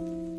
you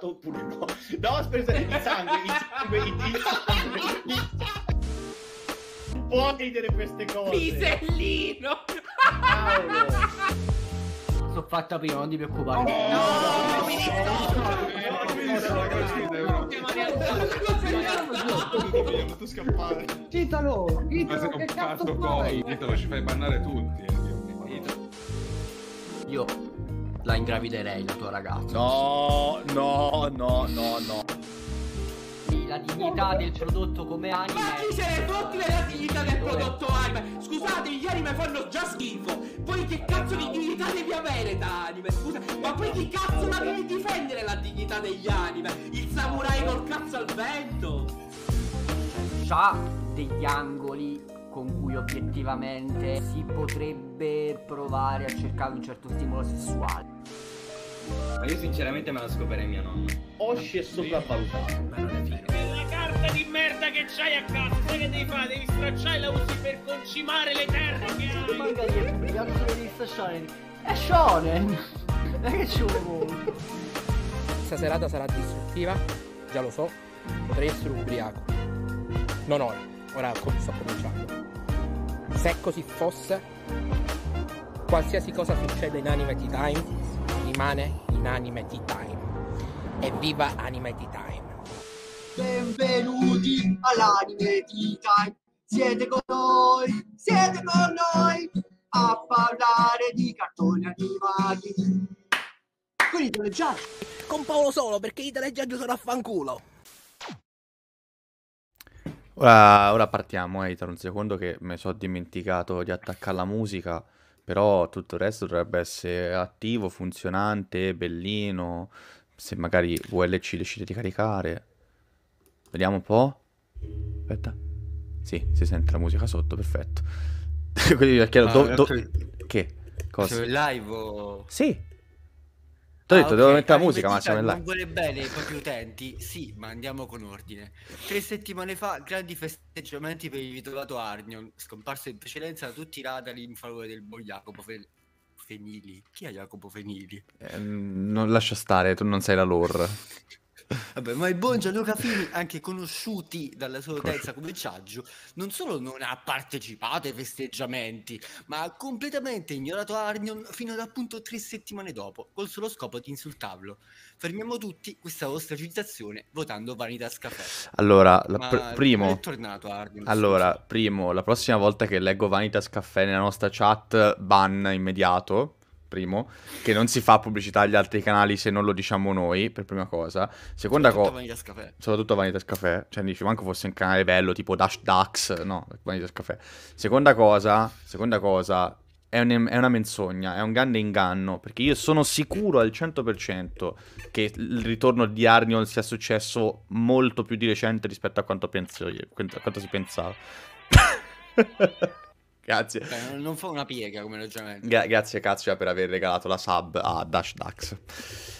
spezzato oppure no. No, spezzato il sangue, il sangue, il sangue. Non può ridere queste cose. Pisellino. Sono fatta prima, non ti preoccupare. Oh, no, no, mi dico. Tu scappare. Citalo, Citalo, che cazzo fai? Citalo, ci fai bannare tutti. la ingraviderei la tua ragazza. No, no, no, no, no. La dignità del prodotto come anime. Ma chi se ne fotti della dignità del prodotto anime? Scusate, gli anime fanno già schifo. Poi che cazzo di dignità devi avere da anime? Scusa, ma poi chi cazzo la devi difendere la dignità degli anime? Il samurai col cazzo al vento. C'ha degli angoli con cui obiettivamente si potrebbe provare a cercare un certo stimolo sessuale. Ma io sinceramente me la scoprirei mia nonna. Osci è sopravvalutato. Quella carta di merda che c'hai a casa, sai che devi fare? Devi stracciare la usi per concimare le terre che hai. Magari è pubblicato solo di Shonen. È Shonen! Ma che ci vuole? Questa serata sarà distruttiva, già lo so, potrei essere ubriaco. Non ora. Ora sto cominciando. Se così fosse, qualsiasi cosa succede in Anime Tea Time rimane in Anime Tea Time. Evviva Anime Tea Time! Benvenuti all'Anime Tea Time! Siete con noi! Siete con noi! A parlare di cartoni animati! Con i telegiaggi! Con Paolo solo perché i telegiaggi sono a fanculo! Ora, ora partiamo, Eitar, eh, un secondo che mi sono dimenticato di attaccare la musica, però tutto il resto dovrebbe essere attivo, funzionante, bellino, se magari VLC decide di caricare. Vediamo un po'. Aspetta. Sì, si sente la musica sotto, perfetto. Quindi mi ha chiesto... Che? Cosa? Sono cioè, live o... Sì, T'ho detto, ah, devo okay. mettere la ah, musica, ma Massimo. Non vuole bene ai propri utenti, sì, ma andiamo con ordine. Tre settimane fa, grandi festeggiamenti per il ritrovato Arnion, scomparso in precedenza da tutti i radar in favore del buon Jacopo Fe... Fenili. Chi è Jacopo Fenili? Eh, non lascia stare, tu non sei la lore. Vabbè, ma il buon Gianluca Fini, anche conosciuti dalla sua utenza come Ciaggio, non solo non ha partecipato ai festeggiamenti, ma ha completamente ignorato Arnion fino ad appunto tre settimane dopo, col solo scopo di insultarlo. Fermiamo tutti questa vostra citazione votando Vanitas Caffè. Allora, la pr- primo... Arnion, allora, primo, la prossima volta che leggo Vanitas Caffè nella nostra chat, ban immediato primo, che non si fa pubblicità agli altri canali se non lo diciamo noi, per prima cosa. Seconda cosa... Vanitas Café. Soprattutto Vanitas Café. Cioè, dici, manco fosse un canale bello, tipo Dash Dax, no, Vanitas Café. Seconda cosa, seconda cosa, è, un, è, una menzogna, è un grande inganno, perché io sono sicuro al 100% che il ritorno di Arnion sia successo molto più di recente rispetto a quanto, penso io, a quanto si pensava. grazie. Beh, cioè, non fa una piega come ragionamento. Gra- grazie Cazzo per aver regalato la sub a Dash Dax,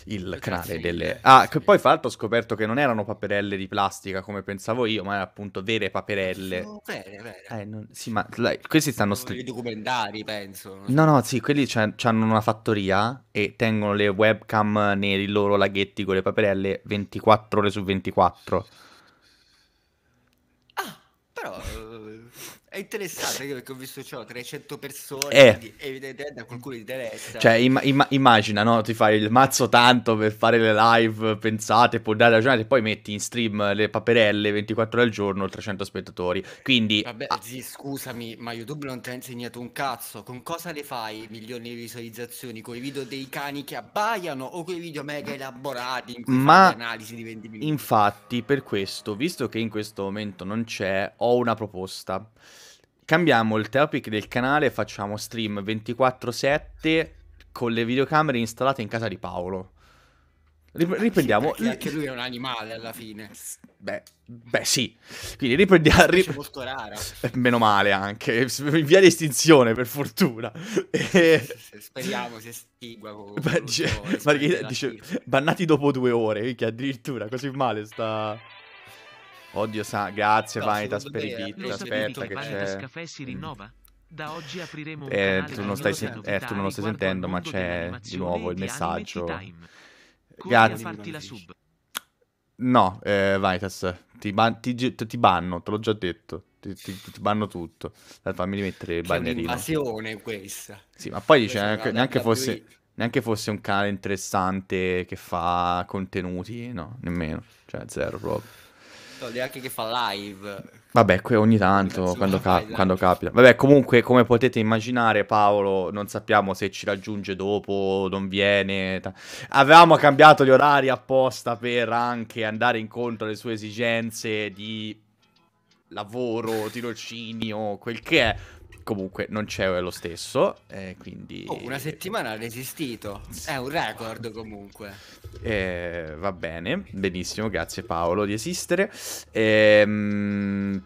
il canale delle... Ah, che poi fra l'altro ho scoperto che non erano paperelle di plastica come pensavo io, ma erano appunto vere paperelle. No, vere, vere. Eh, non... Sì, ma like, questi stanno... St- I documentari, penso. No, no, sì, quelli hanno una fattoria e tengono le webcam nei loro laghetti con le paperelle 24 ore su 24. Ah, però... Eh, è interessante perché ho visto ciò cioè, 300 persone, eh. quindi evidentemente a qualcuno interessa. Cioè, im- im- immagina, no? Ti fai il mazzo tanto per fare le live pensate, può dare la giornata e poi metti in stream le paperelle 24 ore al giorno, 300 spettatori. Quindi Vabbè, ah. zì, scusami, ma YouTube non ti ha insegnato un cazzo. Con cosa le fai milioni di visualizzazioni? Con i video dei cani che abbaiano o con i video mega elaborati in cui ma... analisi di 20 minuti? Infatti, per questo, visto che in questo momento non c'è, ho una proposta cambiamo il topic del canale e facciamo stream 24-7 con le videocamere installate in casa di Paolo. Rip- riprendiamo. Sì, anche lui è un animale alla fine. Beh, beh sì. Quindi riprendiamo. Rip- molto rara. Meno male anche. In via di estinzione, per fortuna. E... Speriamo si estigua. Con beh, dice, Margherita dice: bannati dopo due ore. Che addirittura così male sta. Oddio, sa, grazie no, Vanitas per i bit. Aspetta, che, c'è. Caffè si rinnova? Da oggi apriremo un eh, tu non stai, sen- eh, tu non lo stai sentendo, ma c'è di nuovo il messaggio. Grazie. No, eh, Vanitas, ti, ban- ti, ti, ti, banno, te l'ho già detto. Ti, banno tutto. Dai, fammi rimettere il bannerino. È un'invasione questa. Sì, ma poi dice neanche, neanche fosse neanche fosse un canale interessante che fa contenuti, no, nemmeno, cioè zero proprio. No, certo, neanche che fa live. Vabbè, ogni tanto, quando, ca- quando, capita. Vabbè, comunque, come potete immaginare, Paolo, non sappiamo se ci raggiunge dopo, non viene. Avevamo cambiato gli orari apposta per anche andare incontro alle sue esigenze di lavoro, tirocinio, quel che è comunque non c'è lo stesso, eh, quindi... Oh, una settimana ha resistito, è un record comunque. Eh, va bene, benissimo, grazie Paolo di esistere. Ehm,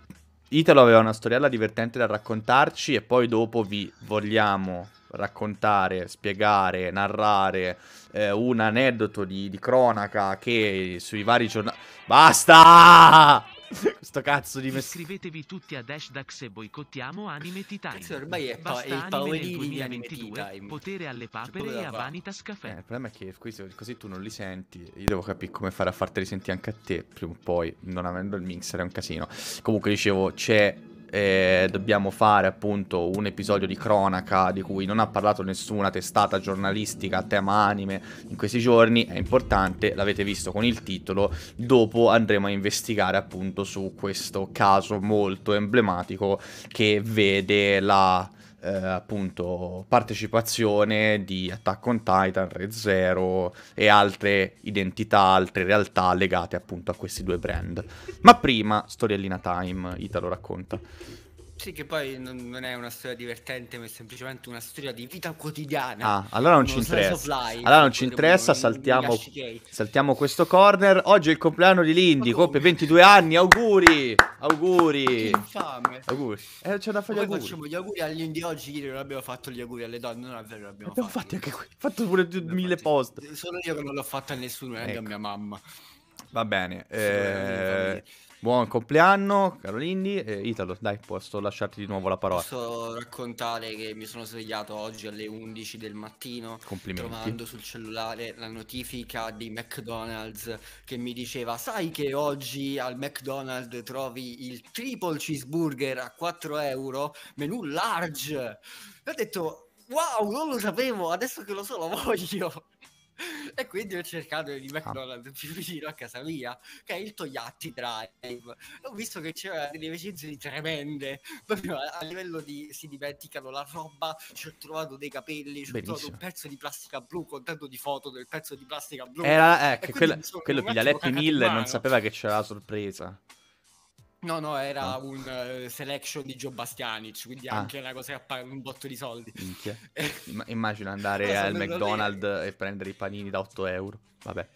Italo aveva una storiella divertente da raccontarci e poi dopo vi vogliamo raccontare, spiegare, narrare eh, un aneddoto di, di cronaca che sui vari giornali... Basta! Questo cazzo di messaggio. Iscrivetevi tutti ad Ashdax e boicottiamo Anime Titan. Cazzo, ormai è, pa- è il Paolini di Anime Titan. Potere alle papere e a Vanitas Caffè. Eh, il problema è che così tu non li senti. Io devo capire come fare a farteli sentire anche a te prima o poi, non avendo il mixer è un casino. Comunque dicevo, c'è eh, dobbiamo fare appunto un episodio di cronaca di cui non ha parlato nessuna testata giornalistica a tema anime in questi giorni, è importante, l'avete visto con il titolo, dopo andremo a investigare appunto su questo caso molto emblematico che vede la eh, appunto partecipazione di Attack on Titan, Red Zero e altre identità, altre realtà legate appunto a questi due brand. Ma prima, storiellina time, Italo racconta. Sì, che poi non, non è una storia divertente, ma è semplicemente una storia di vita quotidiana. Ah, allora non ci interessa. Life, allora non ci interessa, saltiamo, saltiamo, questo corner. Oggi è il compleanno di Lindy, compie 22 anni, auguri! Auguri! Che infame! Auguri. Eh, c'è da fare gli auguri. facciamo gli auguri all'Indy oggi, ieri non abbiamo fatto gli auguri alle donne, non è vero, abbiamo, abbiamo fatto. anche qui, fatto pure abbiamo mille post. Sono io che non l'ho fatto a nessuno, neanche ecco. a mia mamma. Va bene. Eh... Buon compleanno, Carolini. Eh, Italo, dai, posso lasciarti di nuovo la parola. Posso raccontare che mi sono svegliato oggi alle 11 del mattino trovando sul cellulare la notifica di McDonald's che mi diceva sai che oggi al McDonald's trovi il triple cheeseburger a 4 euro, menù large. E ho detto wow, non lo sapevo, adesso che lo so lo voglio e quindi ho cercato di ah. McDonald's più vicino a casa mia, che è il Toyatti Drive. Ho visto che c'erano delle recensioni tremende, proprio a, livello di si dimenticano la roba, ci ho trovato dei capelli, ci ho trovato un pezzo di plastica blu con tanto di foto del pezzo di plastica blu. Era, eh, che quello, quello Piglialetti 1000 non sapeva che c'era la sorpresa. No, no, era oh. un uh, selection di Joe Bastianic, quindi ah. anche una cosa che appare un botto di soldi. Eh. Imm- immagino andare al McDonald's e prendere i panini da 8 euro. Vabbè.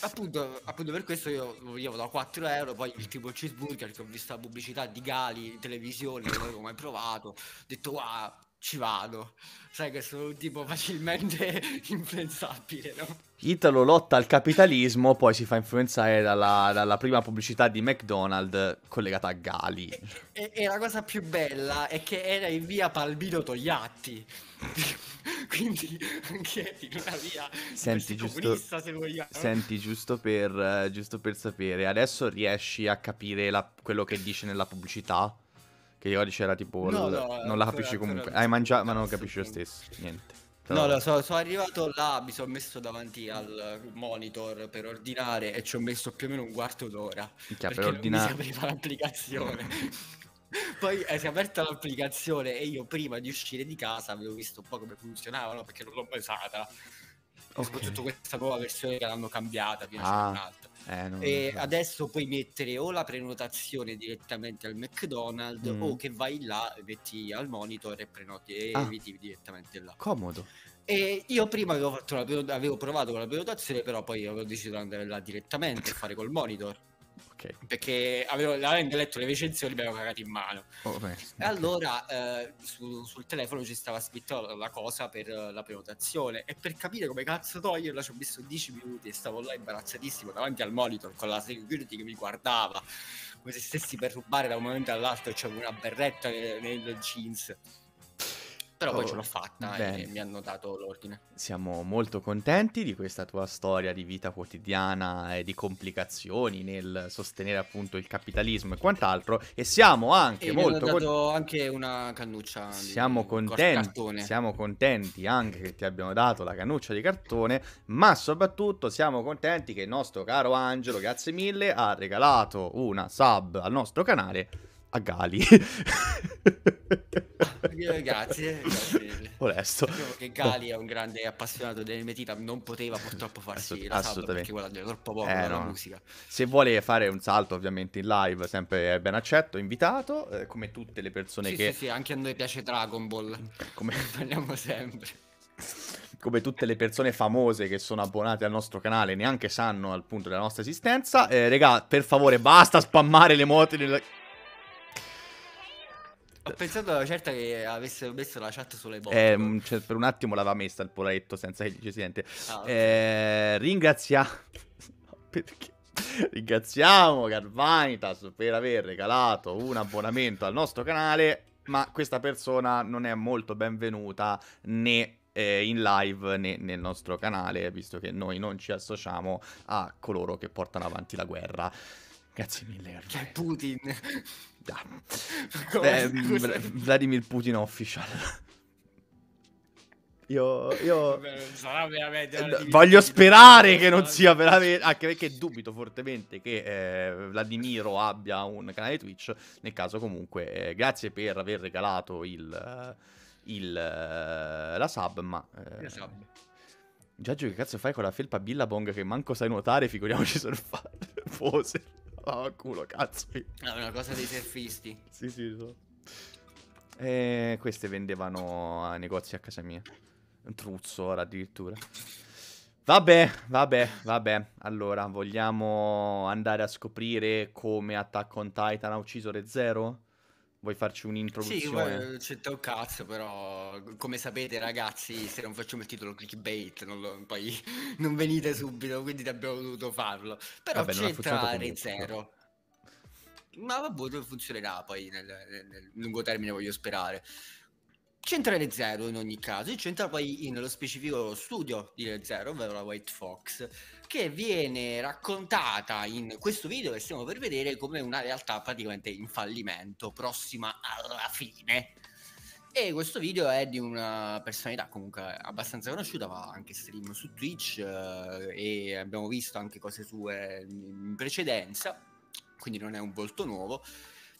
Appunto, appunto per questo io volevo da 4 euro, poi il tipo cheeseburger che ho visto la pubblicità di Gali in televisione, non l'avevo mai provato, ho detto wow, ci vado. Sai che sono un tipo facilmente influenzabile, no? Italo lotta al capitalismo, poi si fa influenzare dalla, dalla prima pubblicità di McDonald's collegata a Gali. E, e, e, la cosa più bella è che era in via Palmiro Togliatti. Quindi anche in una via senti giusto, se vogliamo. Senti, giusto per, eh, giusto per sapere, adesso riesci a capire la, quello che dice nella pubblicità? Che oggi c'era tipo. No, l- no, non la capisci comunque. Hai mangiato, ma non capisci lo stesso. Niente. No, no, sono, sono, arrivato là, mi sono messo davanti al monitor per ordinare e ci ho messo più o meno un quarto d'ora. Minchia, perché per ordinare... non si apriva l'applicazione. Poi eh, si è aperta l'applicazione e io prima di uscire di casa avevo visto un po' come funzionava, no? perché non l'ho mai usata. Okay. Soprattutto questa nuova versione che l'hanno cambiata, ah. un'altra. Eh, non e non adesso puoi mettere o la prenotazione direttamente al McDonald's mm. o che vai là, metti al monitor e prenoti e ah. eviti direttamente là. Comodo. E io prima avevo, la, avevo provato con la prenotazione, però poi avevo deciso di andare là direttamente e fare col monitor okay. perché avevo, avendo letto le recensioni mi avevo cagato in mano. Oh, beh, okay. allora eh, su, sul telefono ci stava scritto la cosa per eh, la prenotazione e per capire come cazzo toglierla ci ho messo 10 minuti e stavo là imbarazzatissimo davanti al monitor con la security che mi guardava come se stessi per rubare da un momento all'altro c'era cioè una berretta nel, nel jeans. Però oh, poi ce oh, l'ho fatta bene. e mi hanno dato l'ordine. Siamo molto contenti di questa tua storia di vita quotidiana e di complicazioni nel sostenere appunto il capitalismo e quant'altro. E siamo anche e molto contenti. Con... anche una cannuccia. Siamo di... contenti. Siamo contenti anche che ti abbiano dato la cannuccia di cartone. Ma soprattutto siamo contenti che il nostro caro Angelo, grazie mille, ha regalato una sub al nostro canale a Gali. Eh, grazie, eh, grazie. Onesto. Sapevo che Gali è un grande appassionato delle metita, non poteva purtroppo farsi Assolut- la perché guadagna troppo poco eh, no. musica. Se vuole fare un salto ovviamente in live, sempre ben accetto, invitato, eh, come tutte le persone sì, che... Sì, sì, anche a noi piace Dragon Ball, come parliamo sempre. come tutte le persone famose che sono abbonate al nostro canale, neanche sanno al punto della nostra esistenza. Eh, regà, per favore, basta spammare le moto. Nel... Ho pensato certo che avessero messo la chat sulle botte. Eh, mm, cioè, per un attimo l'aveva messa il poletto senza che ci si sente. Ah, eh, ringraziamo. Perché? Ringraziamo Garvanitas per aver regalato un abbonamento al nostro canale. Ma questa persona non è molto benvenuta né eh, in live né nel nostro canale, visto che noi non ci associamo a coloro che portano avanti la guerra. Grazie mille. Garvanitas. C'è Putin. Ah. Beh, Vladimir Putin official. Io, io... Veramente... Eh, voglio sperare che non sia veramente anche perché dubito fortemente che eh, Vladimiro abbia un canale Twitch nel caso comunque eh, grazie per aver regalato il, eh, il eh, la sub ma eh, sub. che cazzo fai con la felpa Billabong che manco sai nuotare figuriamoci surfare pose oh, culo, cazzo. È una cosa dei surfisti. sì, sì, so. E eh, queste vendevano a negozi a casa mia. Un truzzo ora addirittura. Vabbè, vabbè, vabbè. Allora, vogliamo andare a scoprire come Attack on Titan ha ucciso Re Zero? Vuoi farci un'introduzione? Sì, c'entra un cazzo, però come sapete ragazzi, se non facciamo il titolo clickbait, non lo, poi non venite subito, quindi abbiamo dovuto farlo. Però Vabbè, c'entra Re Ma vabbè, funzionerà poi nel, nel, nel lungo termine, voglio sperare. C'entra le Zero in ogni caso, c'entra poi nello specifico studio di Le Zero, ovvero la White Fox, che viene raccontata in questo video che stiamo per vedere come una realtà praticamente in fallimento, prossima alla fine. E questo video è di una personalità comunque abbastanza conosciuta, fa anche stream su Twitch eh, e abbiamo visto anche cose sue in precedenza, quindi non è un volto nuovo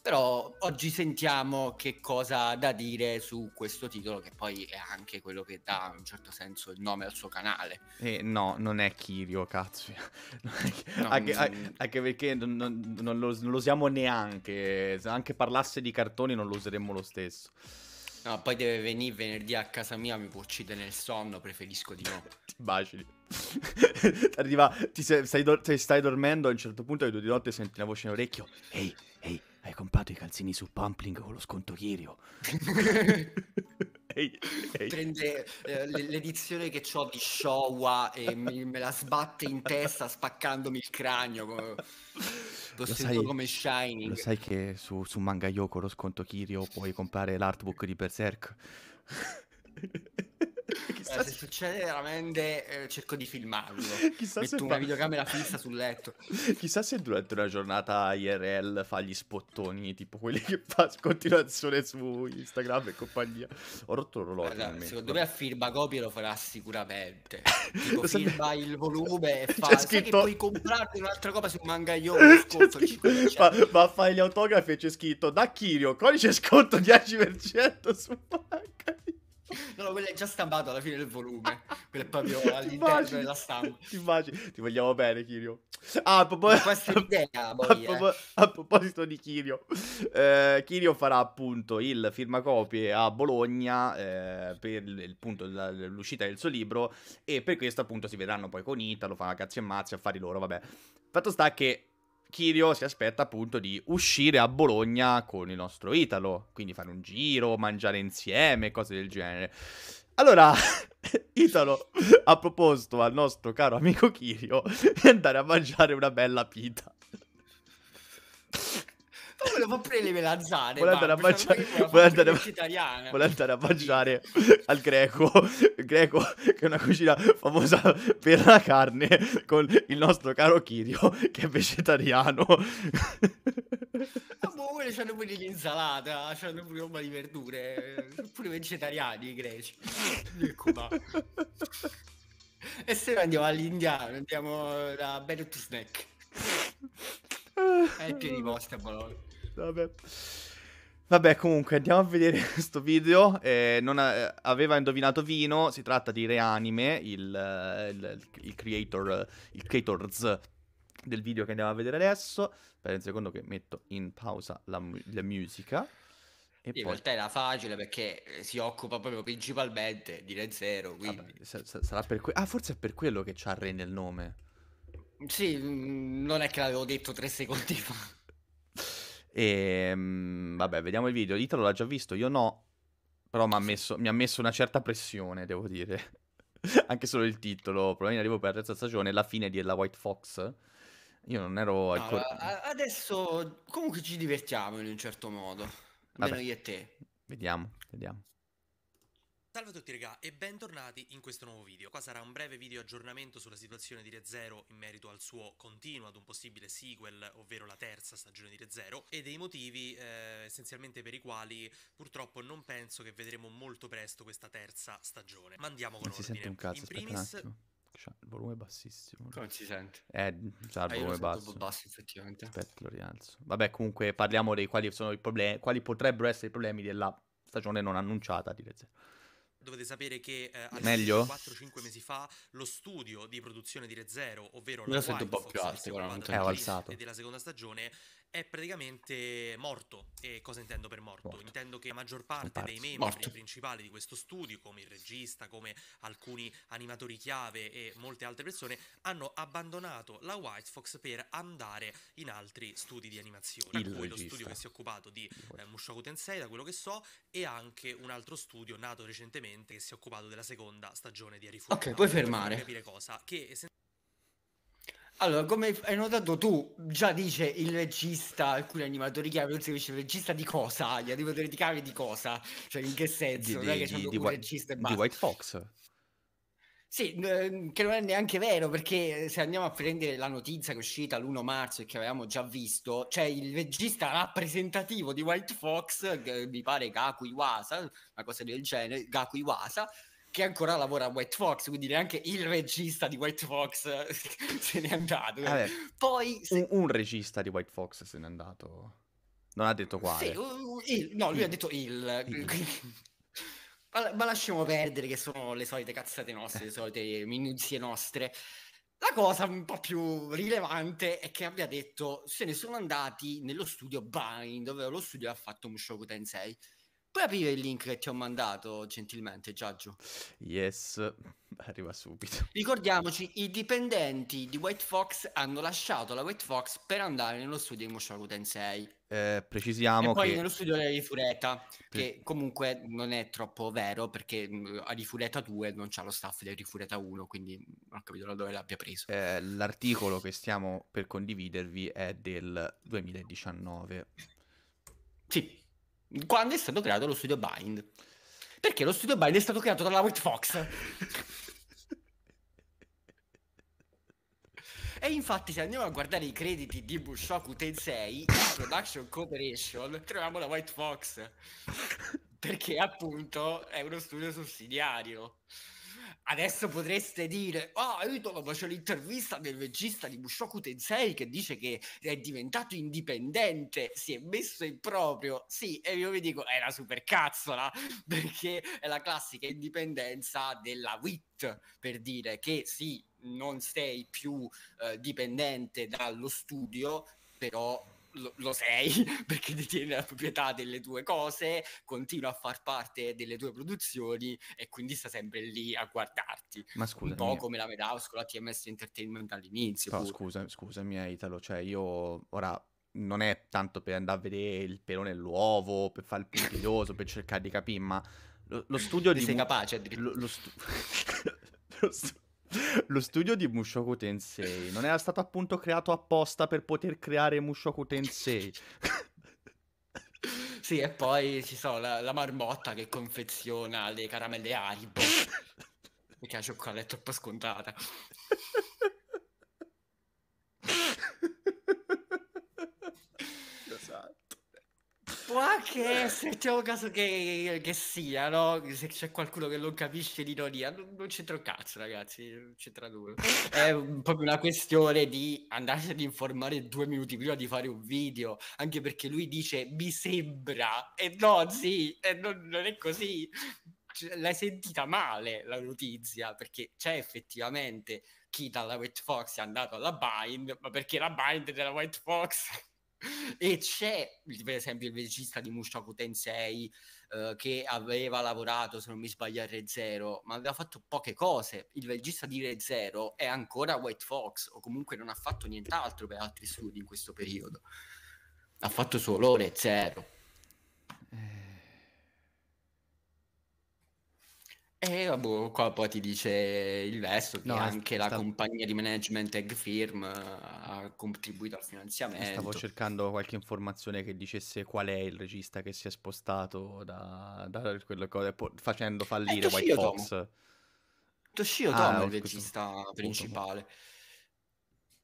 però oggi sentiamo che cosa ha da dire su questo titolo, che poi è anche quello che dà in un certo senso il nome al suo canale. e eh, no, non è Kirio, cazzo. no, anche, anche, perché non, non, lo, non lo usiamo neanche. Se anche parlasse di cartoni non lo useremmo lo stesso. No, poi deve venire venerdì a casa mia, mi può uccidere nel sonno, preferisco di no. ti baci. Arriva, ti sei, stai, stai, dormendo, a un certo punto alle due di notte senti una voce in orecchio. Ehi, ehi, hai comprato i calzini su Pumpling con lo sconto Kirio. Ehi, ehi. prende eh, l'edizione che ho di Showa e mi, me la sbatte in testa spaccandomi il cranio. Lo, lo sai, come Shining. Lo sai che su, su Manga Yoko lo sconto Kirio puoi comprare l'artbook di Berserk? Chissà se succede veramente eh, cerco di filmarlo. Chissà Metto se una fa... videocamera fissa sul letto. Chissà se durante una giornata IRL fa gli spottoni, tipo quelli che fa in continuazione su Instagram e compagnia. Ho rotto l'orologio. Guarda, secondo me a firma copia lo farà sicuramente. Tipo firma il volume e fa C'è scritto... puoi comprarti un'altra cosa su manga sconto ma, a fare gli autografi e c'è scritto da Kirio, codice sconto 10% su Mangaiolo. No, quello è già stampato alla fine del volume. quello è proprio all'interno della stampa. Ti immagini? Ti vogliamo bene, Kirio. Ah, a, propos- idea, boy, a, propos- eh. a proposito di Kirio, eh, Kirio farà appunto il firmacopie a Bologna eh, per il, appunto, la, l'uscita del suo libro e per questo appunto si vedranno poi con Italo, fa cazzi e mazzi, affari loro, vabbè. Fatto sta che Kirio si aspetta appunto di uscire a Bologna con il nostro Italo, quindi fare un giro, mangiare insieme, cose del genere. Allora, Italo ha proposto al nostro caro amico Kirio di andare a mangiare una bella pita volevo prendere le melanzane. Vuole andare, a cioè, mangiare... vuole, andare vuole andare a mangiare al greco. Il greco che è una cucina famosa per la carne con il nostro caro Kirio che è vegetariano. Ma pure c'hanno pure l'insalata, c'hanno pure roba di verdure, pure vegetariani i greci. E se noi andiamo all'indiano, andiamo da Benet Snack. È pieno di posti a Bologna. Vabbè. Vabbè, comunque, andiamo a vedere questo video. Eh, non a- eh, aveva indovinato Vino, si tratta di Reanime, eh, il, il, il, creator, eh, il creators del video che andiamo a vedere adesso. Aspetta un secondo che metto in pausa la, la musica. E in poi... realtà era facile perché si occupa proprio principalmente di Red Zero, ah, quindi... Vabbè, s- s- que- ah, forse è per quello che c'ha Re nel nome. Sì, mm, non è che l'avevo detto tre secondi fa. E ehm, vabbè, vediamo il video. Italo l'ha già visto, io no. Però messo, mi ha messo una certa pressione, devo dire. Anche solo il titolo. Probabilmente arrivo per la terza stagione, la fine della White Fox. Io non ero al cor- Adesso comunque ci divertiamo in un certo modo. Almeno io e te. Vediamo, vediamo. Salve a tutti regà e bentornati in questo nuovo video. Qua sarà un breve video aggiornamento sulla situazione di Re Zero in merito al suo continuo ad un possibile sequel, ovvero la terza stagione di Re Zero, e dei motivi eh, essenzialmente per i quali purtroppo non penso che vedremo molto presto questa terza stagione. Ma andiamo con non ordine. Si sente un cazzo, in primis... un cioè, il volume è bassissimo. Come si sente? Eh, sa, il ah, volume ah, basso. basso effettivamente. Aspetta, lo rialzo. Vabbè, comunque parliamo dei quali sono i problemi, quali potrebbero essere i problemi della stagione non annunciata di Re Zero dovete sapere che eh, 4-5 mesi fa lo studio di produzione di Re Zero, ovvero Io la Wild Fox, alto, e della seconda stagione, è praticamente morto. E cosa intendo per morto? morto. Intendo che la maggior parte dei membri morto. principali di questo studio, come il regista, come alcuni animatori chiave e molte altre persone, hanno abbandonato la White Fox per andare in altri studi di animazione. Il cui lo studio che si è occupato di eh, Mushoku Tensei, da quello che so, e anche un altro studio nato recentemente che si è occupato della seconda stagione di Arifurana. Ok, puoi fermare. Per Capire cosa, che allora, come hai notato tu, già dice il regista, alcuni animatori chiave, non si capisce il regista di cosa, gli animatori di chiave di cosa, cioè in che senso, di, non è che c'è un White, regista Di White Fox. Sì, ehm, che non è neanche vero, perché eh, se andiamo a prendere la notizia che è uscita l'1 marzo e che avevamo già visto, cioè il regista rappresentativo di White Fox, mi pare Gaku Iwasa, una cosa del genere, Gaku Iwasa, che ancora lavora a White Fox, quindi neanche il regista di White Fox se n'è andato. Vabbè, ah, Poi, se... un, un, regista di White Fox se n'è andato. Non ha detto quale. Sì, il, no, lui il. ha detto il. il. ma lasciamo perdere che sono le solite cazzate nostre, le eh. solite minuzie nostre. La cosa un po' più rilevante è che abbia detto se ne sono andati nello studio Bind, dove lo studio ha fatto Mushoku Tensei. Puoi aprire il link che ti ho mandato gentilmente, Giaggio? Yes, arriva subito. Ricordiamoci, i dipendenti di White Fox hanno lasciato la White Fox per andare nello studio di Mushoku Tensei. Eh, precisiamo e poi che... nello studio di Fureta, che comunque non è troppo vero perché mm, a Rifureta 2 non c'ha lo staff di Rifureta 1, quindi non ho capito da dove l'abbia preso. Eh, l'articolo che stiamo per condividervi è del 2019. Sì, quando è stato creato lo studio Bind. Perché lo studio Bind è stato creato dalla White Fox. E infatti, se andiamo a guardare i crediti di Bushoku Tensei, in Production Cooperation, troviamo la White Fox. Perché appunto è uno studio sussidiario. Adesso potreste dire, oh, io dopo c'è cioè l'intervista del regista di Bushoku Tensei che dice che è diventato indipendente, si è messo in proprio. Sì, e io vi dico, è una supercazzola, perché è la classica indipendenza della WIT, per dire che sì, non sei più eh, dipendente dallo studio, però lo, lo, sei perché detiene la proprietà delle tue cose, continua a far parte delle tue produzioni e quindi sta sempre lì a guardarti. Ma scusa. Un po' come la Medaus con la TMS Entertainment all'inizio. No, scusa, scusami, Italo, cioè io ora non è tanto per andare a vedere il pelo nell'uovo, per fare il puntiglioso, per cercare di capire, ma lo, lo studio di... Sei mu- capace? Lo, lo, stu- lo studio lo studio di Mushoku Tensei non era stato appunto creato apposta per poter creare Mushoku Tensei. Sì, e poi ci sono la, la marmotta che confeziona le caramelle Haribo. perché la cioccolata è troppo scontata. può anche esserci diciamo, un caso che, che sia, no? Se c'è qualcuno che non capisce l'ironia, non, non c'entra un cazzo, ragazzi, non c'entra nulla. È proprio una questione di andarsi ad informare due minuti prima di fare un video, anche perché lui dice mi sembra, e no, sì, e non, non è così. Cioè, l'hai sentita male la notizia, perché c'è effettivamente chi dalla White Fox è andato alla Bind, ma perché la Bind della White Fox e c'è per esempio il regista di Mushoku Tensei eh, che aveva lavorato se non mi sbaglio a Re Zero ma aveva fatto poche cose il regista di Re Zero è ancora White Fox o comunque non ha fatto nient'altro per altri studi in questo periodo ha fatto solo Re Zero E boh, qua poi ti dice il verso che no, anche sta... la compagnia di management Eggfirm eh, ha contribuito al finanziamento. Stavo cercando qualche informazione che dicesse qual è il regista che si è spostato da, da quelle cose, facendo eh, fallire White Tomo. Fox. Toshio ah, Tom è il regista questo... principale.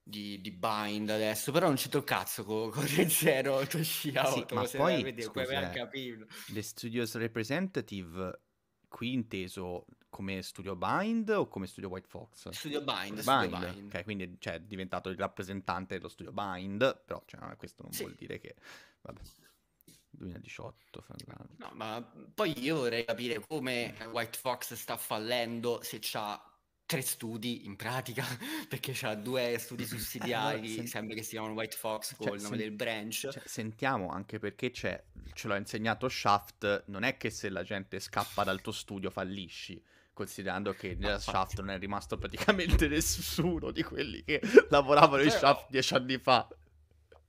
Di, di, Bind adesso, però non c'è c'entro cazzo con, con Zero Toshiya sì, Auto, ma poi, vedere, scusa, eh, capirlo. The Studios Representative qui inteso come studio Bind o come studio White Fox? Studio Bind, Bind. Studio Bind. Okay, quindi cioè, è diventato il rappresentante dello studio Bind, però cioè, questo non sì. vuol dire che... Vabbè. 2018, fra l'altro. No, ma poi io vorrei capire come White Fox sta fallendo se ha tre studi in pratica, perché c'ha due studi eh, sussidiari, eh, sen- sembra che si chiamano White Fox cioè, col cioè, nome sen- del branch. Cioè, sentiamo anche perché c'è, ce l'ha insegnato Shaft, non è che se la gente scappa dal tuo studio fallisci considerando che nella no, Shaft non è rimasto praticamente nessuno di quelli che lavoravano in cioè, Shaft dieci anni fa.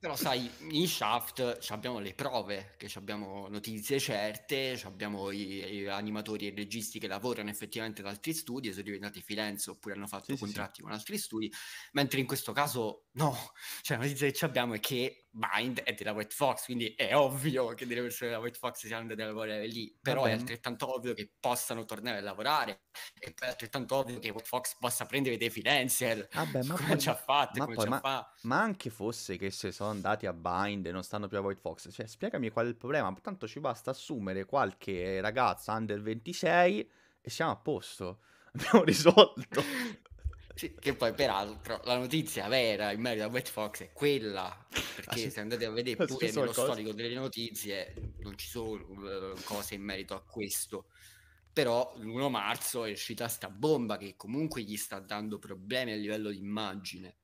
Però sai, in Shaft abbiamo le prove, che abbiamo notizie certe, abbiamo gli animatori e i registi che lavorano effettivamente ad altri studi e sono diventati freelance oppure hanno fatto sì, contratti sì. con altri studi, mentre in questo caso no, cioè la notizia che abbiamo è che Bind è della White Fox, quindi è ovvio che delle persone della White Fox siano andate a lavorare lì, però è altrettanto ovvio che possano tornare a lavorare è altrettanto ovvio che White Fox possa prendere dei freelancer Vabbè, ma come ci ha fatto, ma, poi, ma, fa. ma, anche fosse che se sono andati a Bind e non stanno più a White Fox, cioè spiegami qual è il problema, tanto ci basta assumere qualche ragazza under 26 e siamo a posto abbiamo risolto. Sì, che poi peraltro la notizia vera in merito a Wet Fox è quella, perché ah, se andate a vedere pure nello cosa? storico delle notizie non ci sono uh, cose in merito a questo. Però l'1 marzo è uscita sta bomba che comunque gli sta dando problemi a livello di immagine.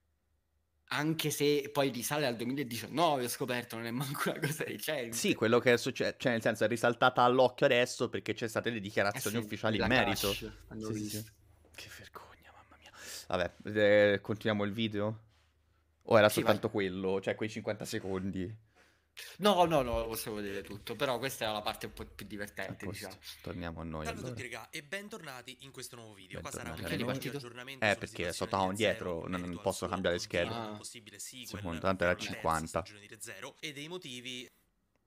Anche se poi risale al 2019, ho scoperto non è manco una cosa recente. Sì, quello che è successo, cioè nel senso è risaltata all'occhio adesso perché c'è state le eh dichiarazioni eh sì, ufficiali in merito. Crash, sì, sì, sì. Vabbè, eh, continuiamo il video? O era sì, soltanto vai. quello, cioè quei 50 secondi? No, no, no, possiamo vedere tutto, però questa è la parte un po' più divertente, diciamo. Torniamo a noi. Ciao a tutti, raga, e bentornati in questo nuovo video. Qua sarà un breve aggiornamento Eh, perché sto down dietro, non posso cambiare schermo. Ah. Possibile sì, Secondo tanto era 50. Zero, e dei motivi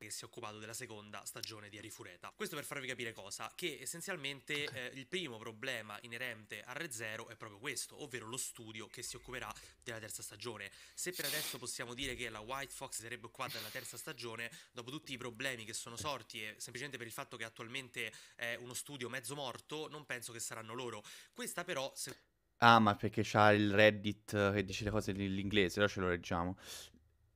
che si è occupato della seconda stagione di Arifureta. Questo per farvi capire cosa? Che essenzialmente eh, il primo problema inerente a Re Zero è proprio questo, ovvero lo studio che si occuperà della terza stagione. Se per adesso possiamo dire che la White Fox sarebbe qua dalla terza stagione, dopo tutti i problemi che sono sorti e semplicemente per il fatto che attualmente è uno studio mezzo morto, non penso che saranno loro. Questa però... Se... Ah, ma perché c'ha il Reddit eh, che dice le cose nell'inglese, in allora ce lo leggiamo.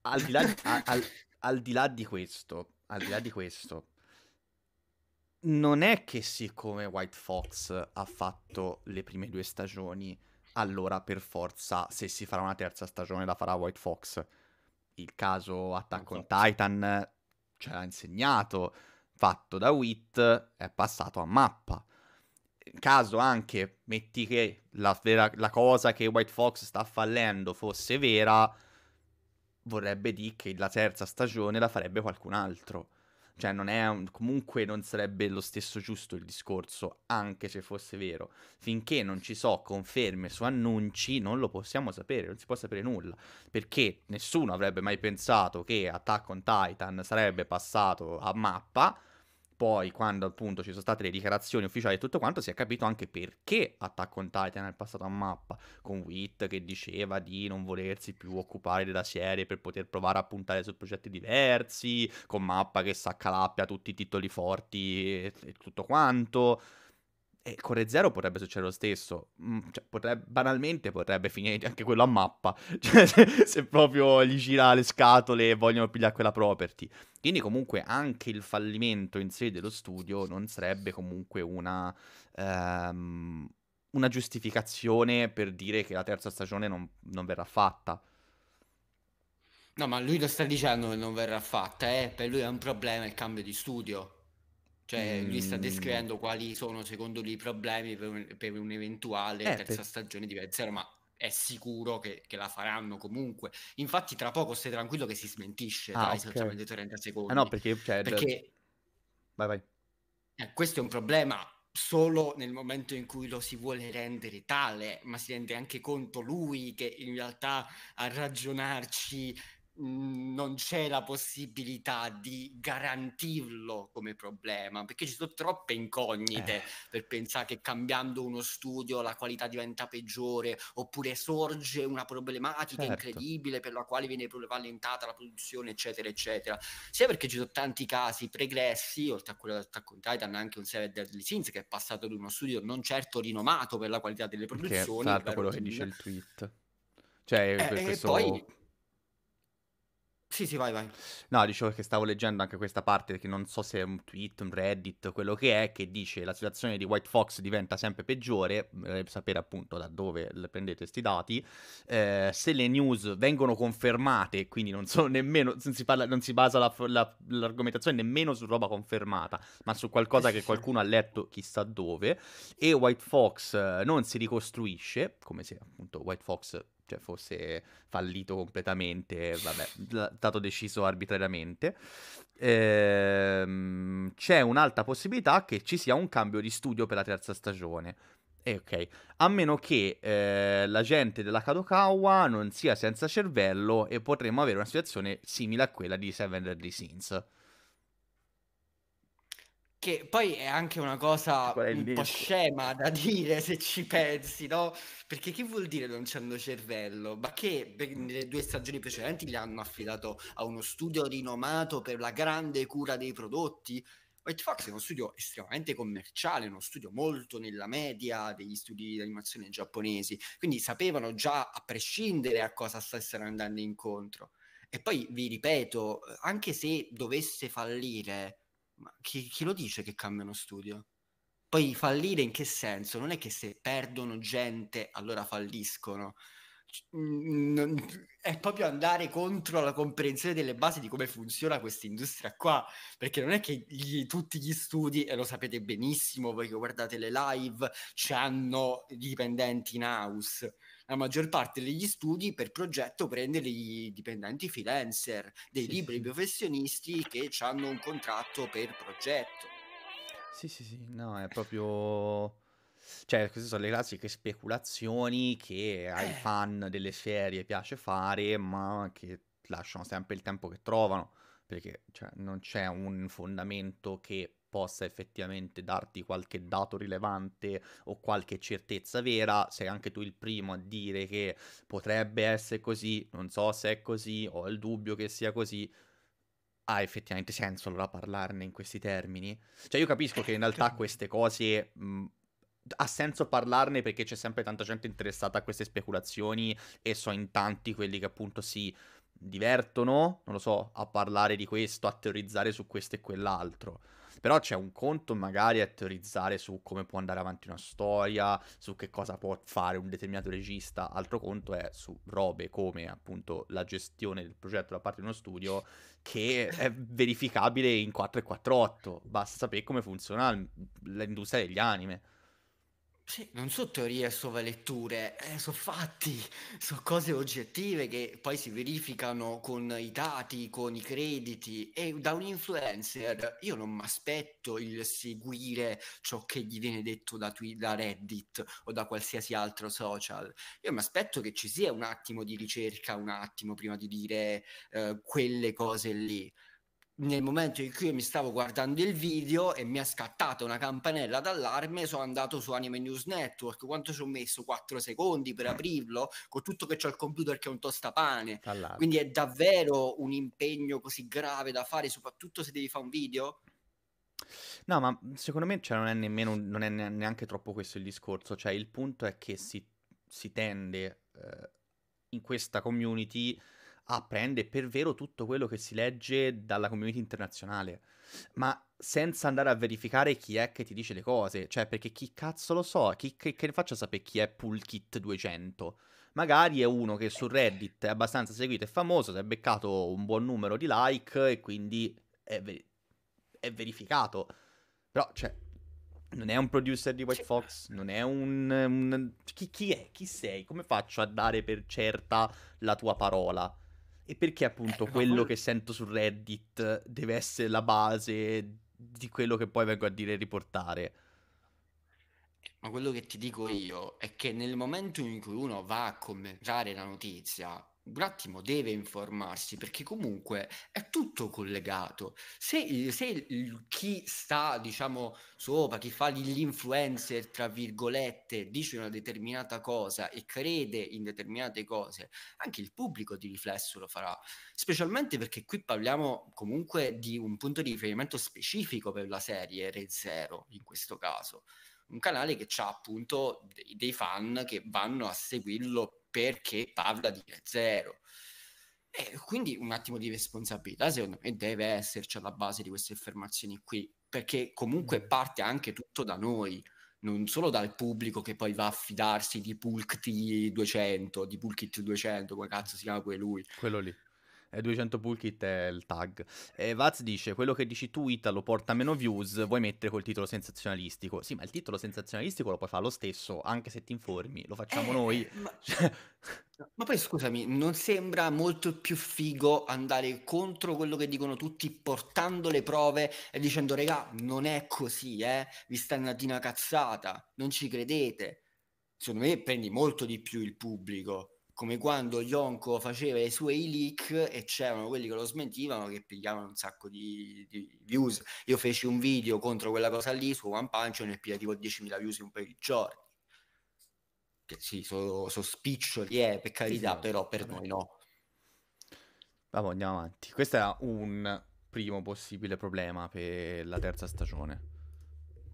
Al di là di, al, al, al di là di questo, al di là di questo, non è che siccome White Fox ha fatto le prime due stagioni, allora per forza se si farà una terza stagione la farà White Fox. Il caso Attack on esatto. Titan ce l'ha insegnato, fatto da Wit è passato a mappa. Caso anche, metti che la, vera, la cosa che White Fox sta fallendo fosse vera, vorrebbe dire che la terza stagione la farebbe qualcun altro. Cioè, non un... comunque non sarebbe lo stesso giusto il discorso, anche se fosse vero. Finché non ci so conferme su annunci, non lo possiamo sapere, non si può sapere nulla. Perché nessuno avrebbe mai pensato che Attack on Titan sarebbe passato a mappa poi quando appunto ci sono state le dichiarazioni ufficiali e tutto quanto si è capito anche perché Attack on Titan è passato a mappa con Wit che diceva di non volersi più occupare della serie per poter provare a puntare su progetti diversi con mappa che s'accalappia tutti i titoli forti e, e tutto quanto e con Re Zero potrebbe succedere lo stesso. Mm, cioè, potrebbe, banalmente potrebbe finire anche quello a mappa. Cioè, se, se, proprio gli gira le scatole e vogliono pigliare quella property. Quindi, comunque, anche il fallimento in sé dello studio non sarebbe comunque una. Um, una giustificazione per dire che la terza stagione non, non verrà fatta. No, ma lui lo sta dicendo che non verrà fatta, eh? per lui è un problema il cambio di studio. Cioè, mm. lui sta mm. descrivendo quali sono secondo lui i problemi per, per un'eventuale eh, terza per... stagione di Vezzer, ma è sicuro che, che, la faranno comunque. Infatti, tra poco stai tranquillo che si smentisce ah, dai, okay. 30 eh, secondi. Ah, no, perché, cioè, perché... Vai, vai. Eh, questo è un problema solo nel momento in cui lo si vuole rendere tale, ma si rende anche conto lui che in realtà a ragionarci non c'è la possibilità di garantirlo come problema perché ci sono troppe eh. incognite eh. per pensare che cambiando uno studio la qualità diventa peggiore oppure sorge una problematica certo. incredibile per la quale viene rallentata la produzione eccetera eccetera sia perché ci sono tanti casi pregressi oltre a quello del Attack on Titan anche un serie Deadly Sins che è passato da uno studio non certo rinomato per la qualità delle produzioni che è stato quello che dice il tweet cioè eh, questo... poi sì, sì, vai, vai. No, dicevo che stavo leggendo anche questa parte, che non so se è un tweet, un Reddit, quello che è, che dice la situazione di White Fox diventa sempre peggiore, eh, sapere appunto da dove prendete questi dati, eh, se le news vengono confermate, quindi non, sono nemmeno, non, si, parla, non si, basa la, la, l'argomentazione nemmeno su roba confermata, ma su qualcosa che qualcuno ha letto chissà dove, e White Fox eh, non si ricostruisce, come se appunto White Fox cioè fosse fallito completamente, vabbè, stato deciso arbitrariamente. Ehm, c'è un'alta possibilità che ci sia un cambio di studio per la terza stagione. Eh, ok, a meno che eh, la gente della Kadokawa non sia senza cervello e potremmo avere una situazione simile a quella di Seven Deadly Sins. Che poi è anche una cosa ah, un po' scema da dire se ci pensi, no? Perché che vuol dire non c'hanno cervello? Ma che nelle due stagioni precedenti li hanno affidato a uno studio rinomato per la grande cura dei prodotti? White Fox è uno studio estremamente commerciale, uno studio molto nella media degli studi di animazione giapponesi, quindi sapevano già a prescindere a cosa stessero andando incontro. E poi vi ripeto, anche se dovesse fallire ma chi, chi lo dice che cambiano studio? Poi fallire in che senso? Non è che se perdono gente allora falliscono è proprio andare contro la comprensione delle basi di come funziona questa industria qua, perché non è che gli, tutti gli studi, e lo sapete benissimo voi che guardate le live, ci hanno dipendenti in house, la maggior parte degli studi per progetto prende dei dipendenti freelancer, dei sì, liberi sì. professionisti che hanno un contratto per progetto. Sì, sì, sì, no, è proprio... Cioè, queste sono le classiche speculazioni che ai eh. fan delle serie piace fare, ma che lasciano sempre il tempo che trovano, perché cioè, non c'è un fondamento che possa effettivamente darti qualche dato rilevante o qualche certezza vera, sei anche tu il primo a dire che potrebbe essere così, non so se è così, ho il dubbio che sia così, ha effettivamente senso allora parlarne in questi termini? Cioè io capisco che in realtà queste cose... Mh, mm, ha senso parlarne perché c'è sempre tanta gente interessata a queste speculazioni e so in tanti quelli che appunto si divertono, non lo so, a parlare di questo, a teorizzare su questo e quell'altro però c'è un conto magari a teorizzare su come può andare avanti una storia, su che cosa può fare un determinato regista, altro conto è su robe come appunto la gestione del progetto da parte di uno studio che è verificabile in 4 e 4 8, basta sapere come funziona l'industria degli anime. Sì, non so teorie, so letture, eh, so fatti, sono cose oggettive che poi si verificano con i dati, con i crediti e da un influencer io non mi aspetto il seguire ciò che gli viene detto da, twi- da Reddit o da qualsiasi altro social, io mi aspetto che ci sia un attimo di ricerca, un attimo prima di dire eh, quelle cose lì nel momento in cui mi stavo guardando il video e mi ha scattato una campanella d'allarme, sono andato su Anime News Network. Quanto ci ho messo? 4 secondi per aprirlo, con tutto che ho il computer che è un tostapane. All'altro. Quindi è davvero un impegno così grave da fare, soprattutto se devi fare un video? No, ma secondo me cioè, non è nemmeno non è neanche troppo questo il discorso. Cioè, il punto è che si, si tende eh, in questa community apprende per vero tutto quello che si legge dalla community internazionale, ma senza andare a verificare chi è che ti dice le cose, cioè perché chi cazzo lo so, chi, che, che faccia sapere chi è Pulkit 200? Magari è uno che su Reddit è abbastanza seguito e famoso, si è beccato un buon numero di like e quindi è, ver- è verificato. Però, cioè, non è un producer di White Fox, non è un... un... Chi, chi è? Chi sei? Come faccio a dare per certa la tua parola? e perché appunto eh, quello no. che sento su Reddit deve essere la base di quello che poi vengo a dire e riportare. Ma quello che ti dico io è che nel momento in cui uno va a commentare la notizia, un attimo deve informarsi perché comunque è tutto collegato. Se, se chi sta, diciamo, sopra, chi fa l'influencer, tra virgolette, dice una determinata cosa e crede in determinate cose, anche il pubblico di riflesso lo farà, specialmente perché qui parliamo comunque di un punto di riferimento specifico per la serie Red Zero in questo caso. Un canale che ha appunto dei fan che vanno a seguirlo perché parla di zero. E quindi un attimo di responsabilità, secondo me, deve esserci alla base di queste affermazioni qui, perché comunque mm. parte anche tutto da noi, non solo dal pubblico che poi va a fidarsi di Pulkit 200, di Pulkit 200, come cazzo si chiama pure lui. Quello lì. 200 200 kit è il tag. E Vaz dice, quello che dici tu Italo porta meno views, vuoi mettere col titolo sensazionalistico. Sì, ma il titolo sensazionalistico lo puoi fare lo stesso, anche se ti informi, lo facciamo eh, noi. Eh, ma... Cioè ma poi scusami, non sembra molto più figo andare contro quello che dicono tutti portando le prove e dicendo, regà, non è così, eh? Vi sta una cazzata, non ci credete. Secondo me prendi molto di più il pubblico come quando Yonko faceva i suoi leak e c'erano quelli che lo smentivano che pigliavano un sacco di, di views. Io feci un video contro quella cosa lì su One Punch e ne piglia tipo 10.000 views in un paio di giorni. Che sì, sono so spiccioli, eh, per carità, sì, però per vabbè. noi no. Vabbè, andiamo avanti. Questo era un primo possibile problema per la terza stagione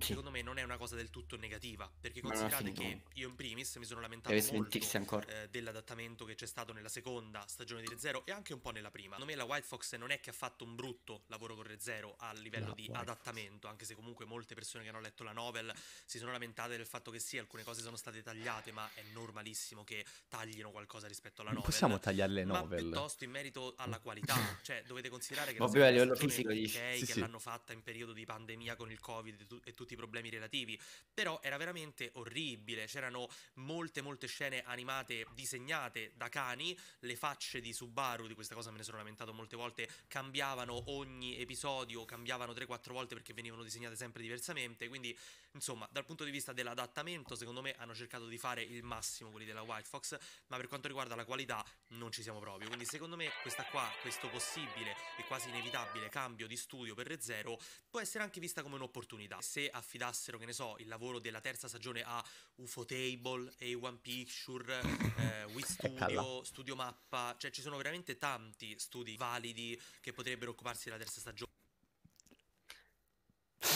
secondo me non è una cosa del tutto negativa, perché considerate che io in primis mi sono lamentato molto eh, dell'adattamento che c'è stato nella seconda stagione di Re Zero e anche un po' nella prima. Secondo me la White Fox non è che ha fatto un brutto lavoro con Re Zero a livello la di White adattamento, Fox. anche se comunque molte persone che hanno letto la novel si sono lamentate del fatto che sì, alcune cose sono state tagliate, ma è normalissimo che taglino qualcosa rispetto alla non novel. Possiamo tagliare le novel. Ma piuttosto in merito alla qualità, cioè dovete considerare che Vabbè, la seconda fisico, UK, sì, che sì. l'hanno fatta in periodo di pandemia con il Covid e, tu- e tutti tutti i problemi relativi, però era veramente orribile, c'erano molte molte scene animate disegnate da cani, le facce di Subaru, di questa cosa me ne sono lamentato molte volte, cambiavano ogni episodio, cambiavano 3-4 volte perché venivano disegnate sempre diversamente, quindi insomma dal punto di vista dell'adattamento secondo me hanno cercato di fare il massimo quelli della White Fox, ma per quanto riguarda la qualità non ci siamo proprio, quindi secondo me questa qua, questo possibile e quasi inevitabile cambio di studio per Re Zero può essere anche vista come un'opportunità, se a affidassero, che ne so, il lavoro della terza stagione a UFO Table, A1 Picture, eh, Wii Studio, Studio Mappa, cioè ci sono veramente tanti studi validi che potrebbero occuparsi della terza stagione.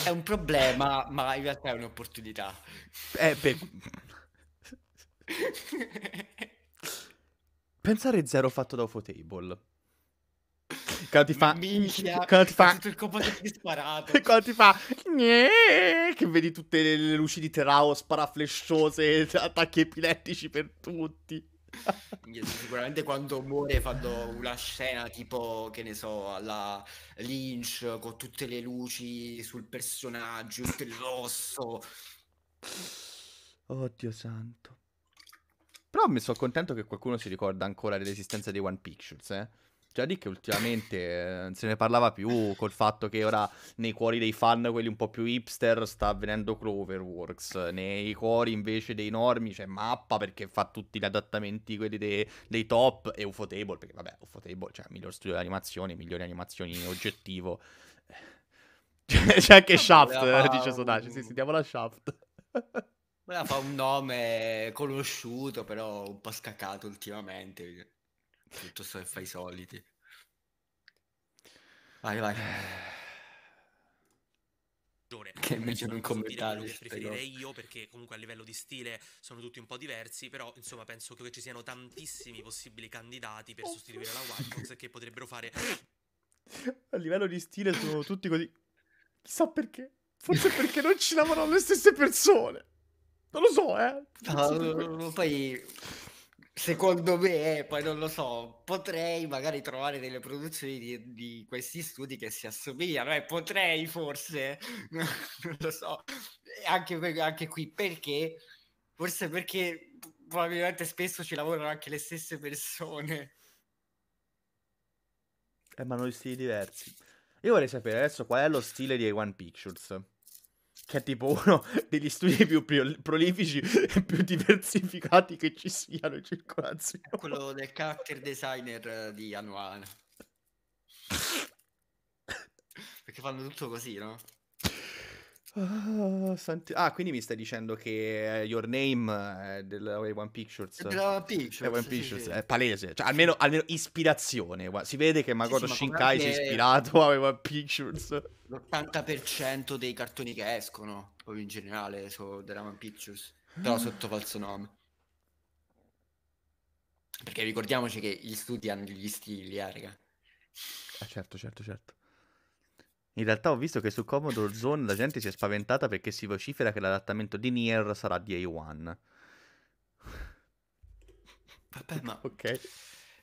È un problema, ma in realtà è un'opportunità. Eh, beh... Pensare zero fatto da UFO Table quando ti fa... Minchia, quando ti fa... Tutto il compo che ti sparato. quando ti fa... Che vedi tutte le, le luci di Terao sparaflesciose, attacchi epilettici per tutti. Sicuramente quando muore fanno una scena tipo, che ne so, alla Lynch con tutte le luci sul personaggio, tutto il rosso. Oddio santo. Però mi sono contento che qualcuno si ricorda ancora dell'esistenza di One Pictures, eh. Già di che ultimamente non eh, se ne parlava più col fatto che ora nei cuori dei fan, quelli un po' più hipster, sta avvenendo Cloverworks, nei cuori invece dei normi c'è Mappa perché fa tutti gli adattamenti, quelli dei, dei top, e Ufotable, perché vabbè, Ufotable, cioè miglior studio di animazione, migliori animazioni in oggettivo. Cioè, c'è anche Shaft, voleva... dice Sodaci, sì, sì, diamo la Shaft. Voleva fa un nome conosciuto, però un po' scaccato ultimamente piuttosto che fai i soliti. Vai, vai. Che invece non commentare preferirei io perché comunque a livello di stile sono tutti un po' diversi però insomma penso che ci siano tantissimi possibili candidati per sostituire la Whitebox che potrebbero fare a livello di stile sono tutti così chissà perché forse perché non ci lavorano le stesse persone non lo so eh no, poi Secondo me, eh, poi non lo so, potrei magari trovare delle produzioni di, di questi studi che si assomigliano, eh, potrei forse, non lo so, anche, anche qui perché, forse perché probabilmente spesso ci lavorano anche le stesse persone. Eh, ma noi stili diversi. Io vorrei sapere adesso qual è lo stile di One Pictures che è tipo uno degli studi più prolifici e più diversificati che ci siano in circolazione. Quello del character designer di Anuana. Perché fanno tutto così, no? Ah, ah, quindi mi stai dicendo che eh, Your Name è eh, della One Pictures, è della One Pictures, One Pictures sì, sì. è palese, cioè, almeno, almeno, ispirazione. Si vede che Makoto sì, Shinkai si è ispirato a One Pictures. L'80% dei cartoni che escono, poi in generale, sono della One Pictures, però sotto falso nome. Perché ricordiamoci che gli studi hanno gli stili, eh, raga. Ah, certo, certo, certo. In realtà ho visto che su Commodore Zone la gente si è spaventata perché si vocifera che l'adattamento di Nier sarà di A1. Vabbè, ma ok.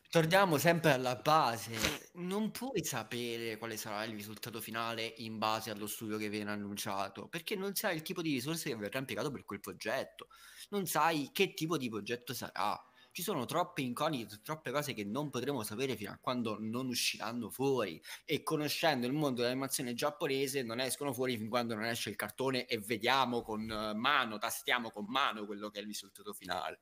Torniamo sempre alla base. Non puoi sapere quale sarà il risultato finale in base allo studio che viene annunciato, perché non sai il tipo di risorse che verrà impiegato per quel progetto, non sai che tipo di progetto sarà ci sono troppe incognite, troppe cose che non potremo sapere fino a quando non usciranno fuori e conoscendo il mondo dell'animazione giapponese non escono fuori fin quando non esce il cartone e vediamo con eh, mano, tastiamo con mano quello che è il risultato finale.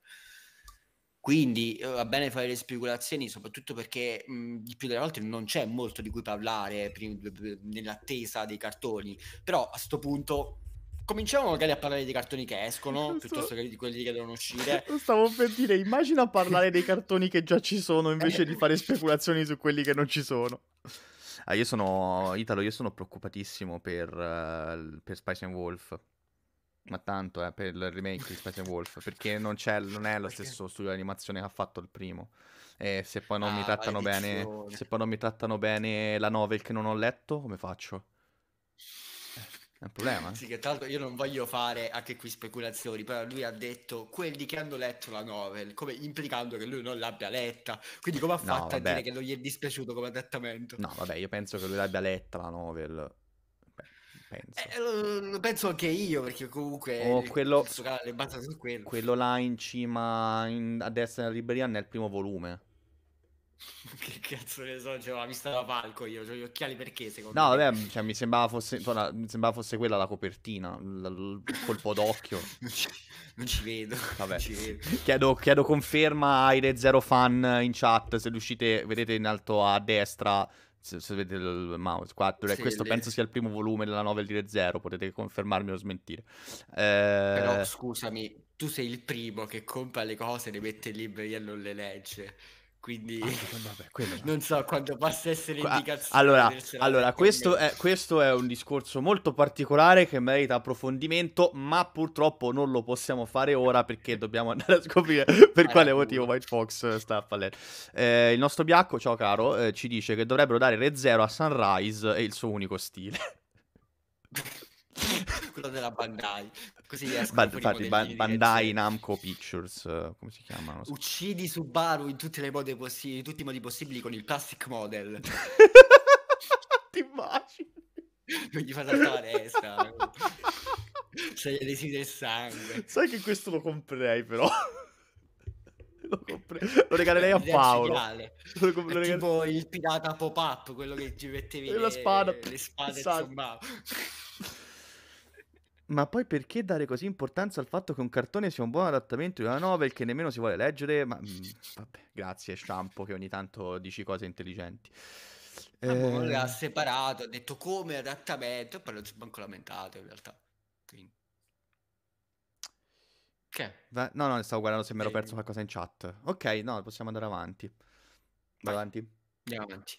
Quindi eh, va bene fare le speculazioni, soprattutto perché mm, di più delle volte non c'è molto di cui parlare eh, prima, nell'attesa dei cartoni, però a questo punto cominciamo magari a parlare dei cartoni che escono, piuttosto che di quelli che devono uscire. Stavo per dire, immagina parlare dei cartoni che già ci sono eh. invece di fare speculazioni su quelli che non ci sono. Ah, io sono, Italo, io sono preoccupatissimo per, uh, per Spice and Wolf. Ma tanto, eh, per il remake di Spice and Wolf, perché non, non è lo stesso studio di animazione che ha fatto il primo. E se poi non ah, mi trattano bene, se poi non mi trattano bene la novel che non ho letto, come faccio? È un problema. Eh? Sì, che tra l'altro io non voglio fare anche qui speculazioni, però lui ha detto quelli che hanno letto la novel, come implicando che lui non l'abbia letta. Quindi come ha fatto no, a dire che non gli è dispiaciuto come adattamento? No, vabbè, io penso che lui l'abbia letta la novel. Penso. Eh, lo, lo, penso anche io, perché comunque oh, quello, canale è basato su quello. Quello là in cima, in, a destra della libreria, nel primo volume. che cazzo ne so, cioè, l'ho vista da palco io, ho cioè, gli occhiali perché secondo no, me? No, vabbè, cioè, mi, sembrava fosse, la, mi, sembrava fosse, quella la copertina, l- l- colpo d'occhio. non, ci, non, ci, vedo. Vabbè, ci vedo. Chiedo, chiedo, conferma ai Red Zero fan in chat, se riuscite, vedete in alto a destra, se, se vedete il mouse, qua, sì, questo le... penso sia il primo volume della novel di Red Zero, potete confermarmi o smentire. Eh... Però scusami, tu sei il primo che compra le cose, le mette in libreria e non le legge quindi ah, Vabbè, non so quanto possa essere indicazione. Allora, allora questo, è, questo, è, un discorso molto particolare che merita approfondimento, ma purtroppo non lo possiamo fare ora perché dobbiamo andare a scoprire per ah, quale motivo White Fox sta a fallire. Eh, il nostro Biacco, ciao caro, eh, ci dice che dovrebbero dare Re Zero a Sunrise e il suo unico stile. quello della Bandai. Così escono infatti, ba- Bandai Namco Pictures, eh, come si chiamano? So. Uccidi Subaru in tutte le mode possi- in tutti i modi possibili con il plastic model. Ti immagini? Non gli fa saltare la testa. Cioè, gli del sangue. Sai che questo lo comprerei però. Lo, lo, regalerei a Paolo. Lo comp- lo regal- tipo il pirata pop-up, quello che ci mettevi e le, la spada. le spade, esatto. insomma. Ma poi perché dare così importanza al fatto che un cartone sia un buon adattamento di una novel che nemmeno si vuole leggere? Ma mh, mm, vabbè, grazie Shampoo che ogni tanto dici cose intelligenti. Ma boh, eh... l'ha separato, ha detto come adattamento e poi lo sbanco lamentato in realtà. Quindi... Che? Va- no, no, stavo guardando se mi ero eh. perso qualcosa in chat. Ok, no, possiamo andare avanti. Vai, Vai avanti. Andiamo avanti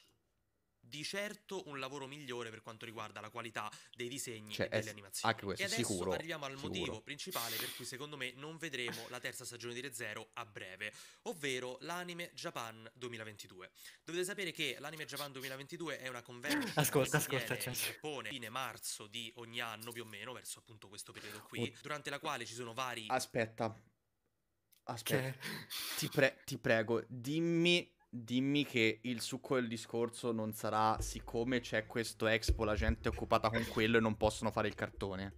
di certo un lavoro migliore per quanto riguarda la qualità dei disegni cioè, e delle animazioni. Anche questo, e adesso sicuro, arriviamo al sicuro. motivo principale per cui secondo me non vedremo la terza stagione di ReZero a breve, ovvero l'anime Japan 2022. Dovete sapere che l'anime Japan 2022 è una convention ascolta, che ascolta, in Giappone fine marzo di ogni anno più o meno, verso appunto questo periodo qui, oh. durante la quale ci sono vari... Aspetta, aspetta, cioè. ti, pre- ti prego, dimmi dimmi che il succo del discorso non sarà siccome c'è questo Expo, la gente è occupata con quello e non possono fare il cartone.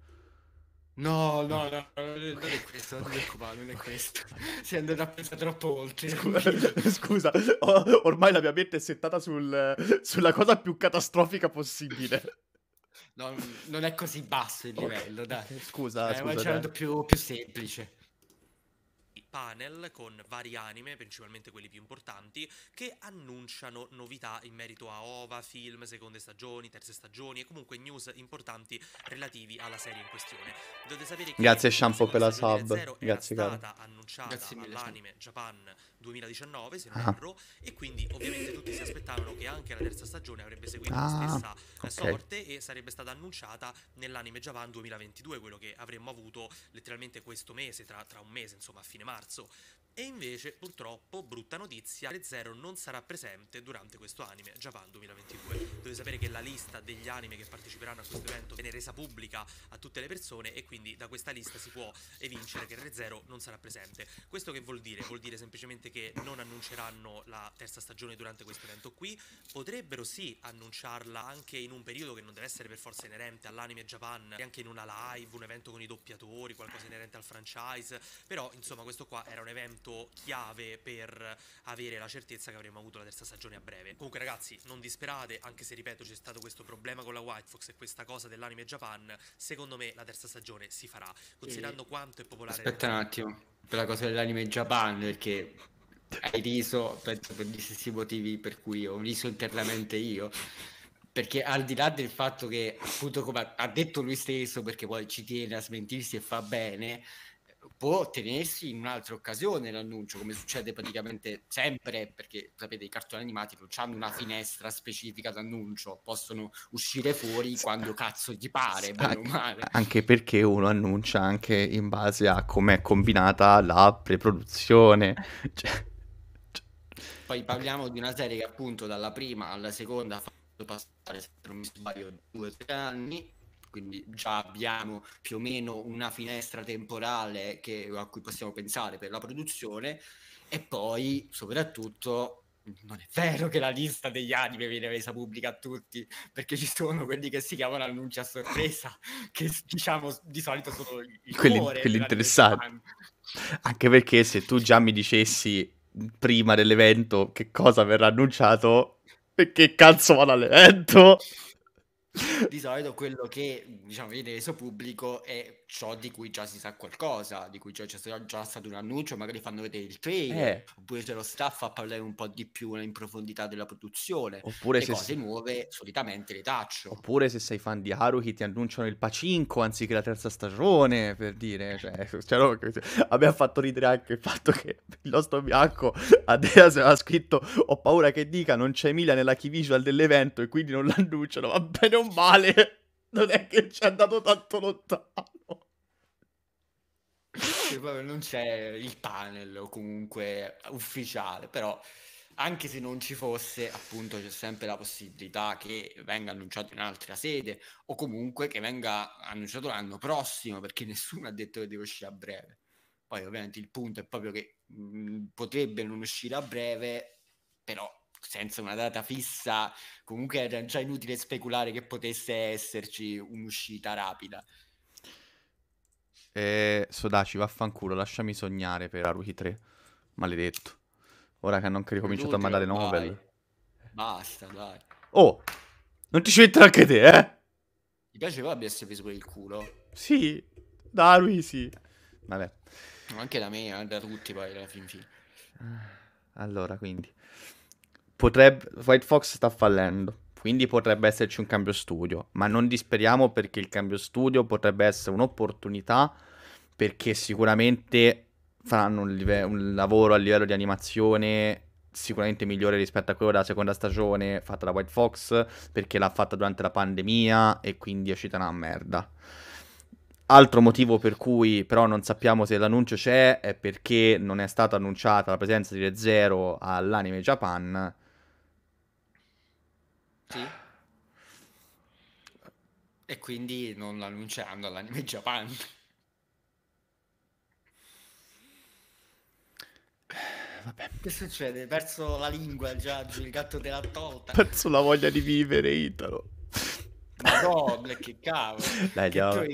No, no, no, non è questo, non è, non è questo. Si è andato a pensare troppo oltre. Scusa, scusa oh, ormai la mia mente è settata sul, sulla cosa più catastrofica possibile. No, non è così basso il livello, okay. dai. Scusa, eh, scusa. È un più, più semplice panel con vari anime, principalmente quelli più importanti, che annunciano novità in merito a OVA, film, seconde stagioni, terze stagioni e comunque news importanti relativi alla serie in questione. Dovete sapere che Grazie Shampoo per la sub. Grazie, era cara. Grazie mille, all'anime Japan 2019 se non ah. erro e quindi ovviamente tutti si aspettavano che anche la terza stagione avrebbe seguito ah, la stessa eh, okay. sorte e sarebbe stata annunciata nell'anime Japan 2022 quello che avremmo avuto letteralmente questo mese tra, tra un mese insomma a fine marzo e invece purtroppo brutta notizia 3 Zero non sarà presente durante questo anime Japan 2022 dovete sapere che la lista degli anime che parteciperanno a questo evento viene resa pubblica a tutte le persone e quindi da questa lista si può evincere che 3 Zero non sarà presente questo che vuol dire? vuol dire semplicemente che non annunceranno la terza stagione durante questo evento qui, potrebbero sì annunciarla anche in un periodo che non deve essere per forza inerente all'anime Japan, anche in una live, un evento con i doppiatori, qualcosa inerente al franchise, però insomma questo qua era un evento chiave per avere la certezza che avremmo avuto la terza stagione a breve. Comunque ragazzi, non disperate, anche se ripeto c'è stato questo problema con la White Fox e questa cosa dell'anime Japan, secondo me la terza stagione si farà, considerando quanto è popolare. Aspetta un attimo, per la cosa dell'anime Japan, perché hai riso, penso per gli stessi motivi per cui ho riso internamente io, perché al di là del fatto che, appunto, come ha detto lui stesso, perché poi ci tiene a smentirsi e fa bene, può tenersi in un'altra occasione l'annuncio, come succede praticamente sempre, perché sapete i cartoni animati non hanno una finestra specifica d'annuncio, possono uscire fuori quando cazzo gli pare, Anche perché uno annuncia anche in base a com'è combinata la preproduzione. Cioè poi parliamo di una serie che appunto dalla prima alla seconda ha fatto passare, se non mi sbaglio, due o tre anni, quindi già abbiamo più o meno una finestra temporale che, a cui possiamo pensare per la produzione e poi soprattutto non è vero che la lista degli anime viene resa pubblica a tutti, perché ci sono quelli che si chiamano annunci a sorpresa, che diciamo di solito sono quelli, quelli interessanti. Anche perché se tu già mi dicessi prima dell'evento che cosa verrà annunciato e che cazzo va all'evento. di solito quello che diciamo, viene reso pubblico è ciò di cui già si sa qualcosa, di cui già c'è già stato un annuncio, magari fanno vedere il trailer, eh. oppure c'è lo staff a parlare un po' di più in profondità della produzione. Oppure le se cose sei... nuove solitamente le taccio. Oppure se sei fan di Haruki ti annunciano il Pacinco anziché la terza stagione, per dire. Cioè, cioè, no, abbiamo fatto ridere anche il fatto che il nostro bianco Adeas aveva scritto ho paura che dica non c'è Mila nella key visual dell'evento e quindi non l'annunciano, va bene o non male. Non è che ci è andato tanto lontano. Non c'è il panel comunque ufficiale, però anche se non ci fosse, appunto, c'è sempre la possibilità che venga annunciato in un'altra sede o comunque che venga annunciato l'anno prossimo, perché nessuno ha detto che deve uscire a breve. Poi, ovviamente, il punto è proprio che mh, mm, potrebbe non uscire a breve, però senza una data fissa, comunque era già inutile speculare che potesse esserci un'uscita rapida. Eh, Sodaci, vaffanculo, lasciami sognare per Haruhi 3. Maledetto. Ora che hanno anche ricominciato a mandare Nobel. Basta, dai. Oh, non ti ci c'entra anche te, eh? Ti piaceva essere preso per il culo? Sì, da lui sì. Vabbè. Anche da me, eh, da tutti poi, alla fin fine. Allora, quindi potrebbe, White Fox sta fallendo, quindi potrebbe esserci un cambio studio, ma non disperiamo perché il cambio studio potrebbe essere un'opportunità perché sicuramente faranno un, live- un lavoro a livello di animazione sicuramente migliore rispetto a quello della seconda stagione fatta da White Fox perché l'ha fatta durante la pandemia e quindi è uscita una merda. Altro motivo per cui però non sappiamo se l'annuncio c'è è perché non è stata annunciata la presenza di Re Zero all'anime Japan sì. E quindi non annunceranno l'anime in Japan. Eh, vabbè. Che succede? Perso la lingua Giaggio, il gatto te l'ha tolta. Perso la voglia di vivere, Italo. Ma che cavolo. Dai, che andiamo.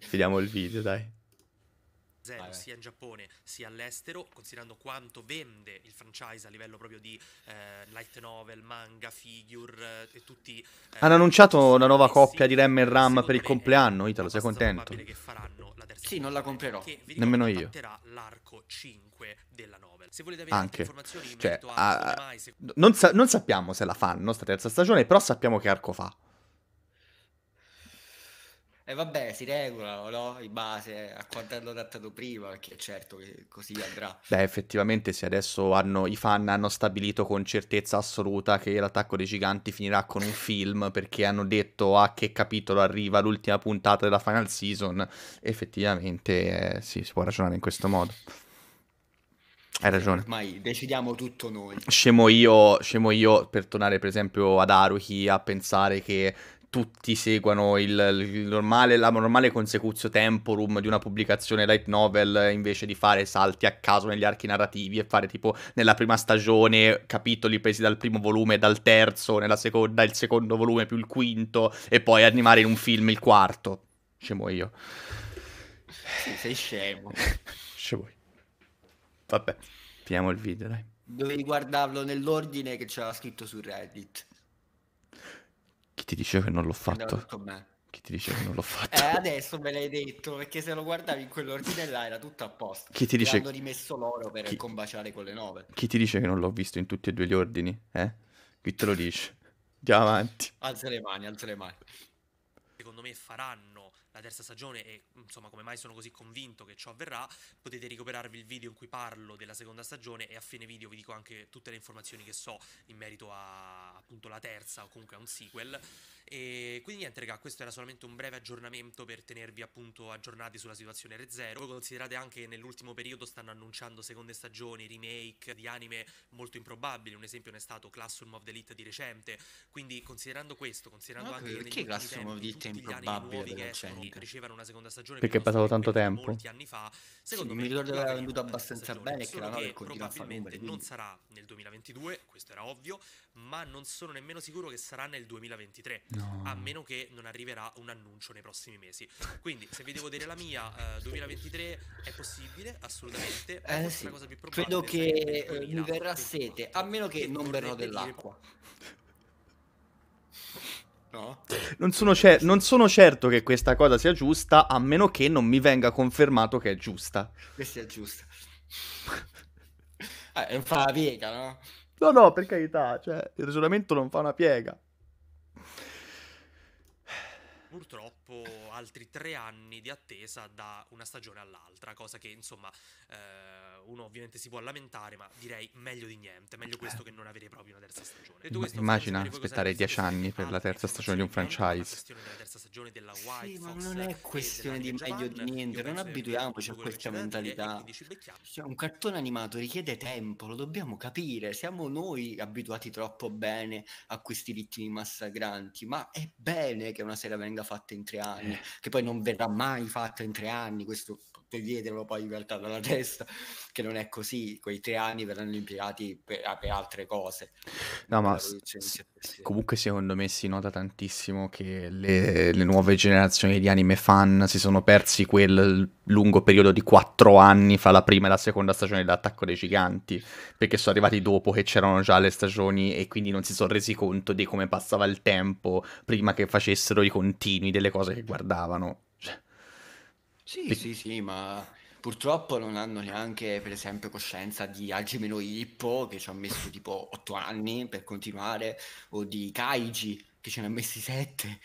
Finiamo il video, dai zero vai, ah, eh. sia in Giappone sia all'estero, considerando quanto vende il franchise a livello proprio di eh, light novel, manga, figure eh, e tutti... Eh, Hanno annunciato una nuova coppia di Rem e Ram per il compleanno, Italo, sei contento? che faranno la terza sì, non la comprerò. Che, ricordo, Nemmeno io. l'arco 5 della novel. Se volete avere Anche. informazioni in cioè, a... Ah, non, sa- non sappiamo se la fanno sta terza stagione, però sappiamo che arco fa. E vabbè, si regolano, no? In base a quanto hanno adattato prima, perché certo che così andrà. Beh, effettivamente se adesso hanno, i fan hanno stabilito con certezza assoluta che l'attacco dei giganti finirà con un film, perché hanno detto a ah, che capitolo arriva l'ultima puntata della final season, effettivamente eh, sì, si può ragionare in questo modo. Hai ragione. Ormai decidiamo tutto noi. Scemo io, scemo io, per tornare per esempio ad Aruki a pensare che tutti seguano il, il normale, la normale consecutio temporum di una pubblicazione light novel eh, invece di fare salti a caso negli archi narrativi e fare tipo nella prima stagione capitoli presi dal primo volume e dal terzo, nella seconda il secondo volume più il quinto e poi animare in un film il quarto. Scemo io. Sì, sei scemo. scemo io. Vabbè, finiamo il video dai. Dovevi guardarlo nell'ordine che c'era scritto su Reddit. Chi ti dice che non l'ho fatto? Chi ti dice che non l'ho fatto? Eh, adesso me l'hai detto, perché se lo guardavi in quell'ordine là era tutto a posto. Chi ti dice... Hanno rimesso l'oro per Chi... combaciare con le nove. Chi ti dice che non l'ho visto in tutti e due gli ordini? Eh? Chi te lo dice? Andiamo avanti. Alza le mani, alza le mani. Secondo me faranno la terza stagione e insomma come mai sono così convinto che ciò avverrà, potete recuperarvi il video in cui parlo della seconda stagione e a fine video vi dico anche tutte le informazioni che so in merito a appunto la terza o comunque a un sequel. E quindi niente, raga, questo era solamente un breve aggiornamento per tenervi appunto aggiornati sulla situazione Re Zero. Voi considerate anche che nell'ultimo periodo stanno annunciando seconde stagioni, remake di anime molto improbabili. Un esempio ne è stato Classroom of the Elite di recente. Quindi considerando questo, considerando no, anche che perché Classroom of the Elite è improbabile nuovi che escono, ricevevano una seconda stagione perché è passato tanto tempo. Molti anni fa, secondo sì, me mi ricordo che l'aveva venduto abbastanza bene e che la che probabilmente non sarà nel 2022, questo era ovvio, ma non sono nemmeno sicuro che sarà nel 2023. No. A meno che non arriverà un annuncio nei prossimi mesi. Quindi, se vi devo dire la mia, eh, 2023 è possibile, assolutamente. È eh, sì. la cosa più probabile. Credo che eh, mi verrà sete, a meno che, non verrò dell'acqua. No. Non, sono cer- non sono, certo che questa cosa sia giusta, a meno che non mi venga confermato che è giusta. Questa eh, è giusta. eh, non fa la piega, no? No, no, per carità, cioè, il ragionamento non fa una piega purtroppo altri tre anni di attesa da una stagione all'altra, cosa che insomma eh, uno ovviamente si può lamentare, ma direi meglio di niente, meglio questo che non avere proprio una terza stagione. Detto questo, Immagina aspettare dieci anni per la ah, terza stagione di un franchise. Sì, ma non è questione di meglio di niente, non abituiamoci a questa mentalità. Cioè, un cartone animato richiede tempo, lo dobbiamo capire, siamo noi abituati troppo bene a questi ritmi massacranti, ma è bene che una serie venga fatta in tre anni. Eh, che poi non verrà mai fatto in tre anni, questo toglietelo poi in realtà dalla testa, che non è così, quei tre anni verranno impiegati per, ah, per altre cose. No, ma cioè, s- cioè, comunque secondo me si nota tantissimo che le, le, nuove generazioni di anime fan si sono persi quel lungo periodo di quattro anni fra la prima e la seconda stagione dell'attacco dei giganti, perché sono arrivati dopo che c'erano già le stagioni e quindi non si sono resi conto di come passava il tempo prima che facessero i continui delle cose che guardavano andavano. Cioè, sì, e... sì, sì, ma purtroppo non hanno neanche, per esempio, coscienza di Algemeno Hippo, che ci ha messo tipo otto anni per continuare, o di Kaiji, che ce ne ha messi sette.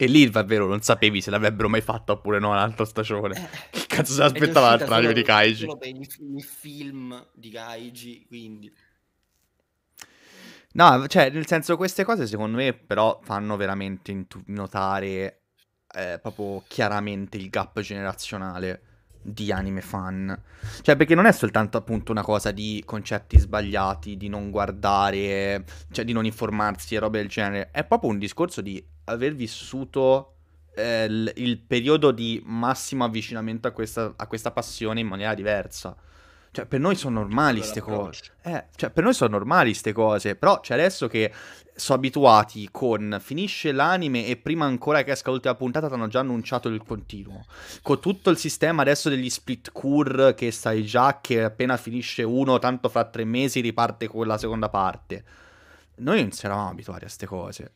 E lì, davvero, non sapevi se l'avrebbero mai fatta oppure no, un'altra stagione. Eh, che cazzo si aspettava l'altra di Kaiji? Solo per il, il film di Kaiji, quindi... No, cioè, nel senso, queste cose secondo me però fanno veramente intu- notare eh, proprio chiaramente il gap generazionale di anime fan. Cioè, perché non è soltanto appunto una cosa di concetti sbagliati, di non guardare, cioè di non informarsi e robe del genere. È proprio un discorso di aver vissuto eh, l- il periodo di massimo avvicinamento a questa, a questa passione in maniera diversa. Cioè, per noi sono normali queste cose. Eh, cioè, per noi sono normali queste cose. Però, cioè, adesso che sono abituati con finisce l'anime e prima ancora che esca l'ultima puntata ti hanno già annunciato il continuo. Con tutto il sistema adesso degli split cure che sai già che appena finisce uno, tanto fra tre mesi riparte con la seconda parte. Noi non si eravamo abituati a queste cose.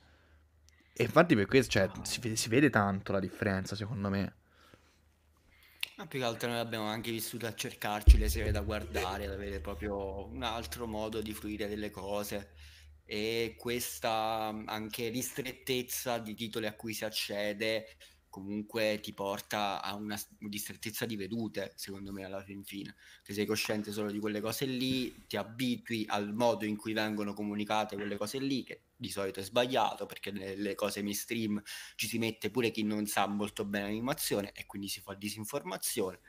E infatti per questo, cioè, si, si vede tanto la differenza, secondo me. Ma più che altro noi abbiamo anche vissuto a cercarci le serie da guardare, ad avere proprio un altro modo di fruire delle cose e questa mm, anche ristrettezza di titoli a cui si accede comunque ti porta a una ristrettezza di vedute, secondo me, alla fin fine. Che sei cosciente solo di quelle cose lì, ti abitui al modo in cui vengono comunicate quelle cose lì, che di solito è sbagliato perché nelle cose mainstream ci si mette pure chi non sa molto bene l'animazione e quindi si fa disinformazione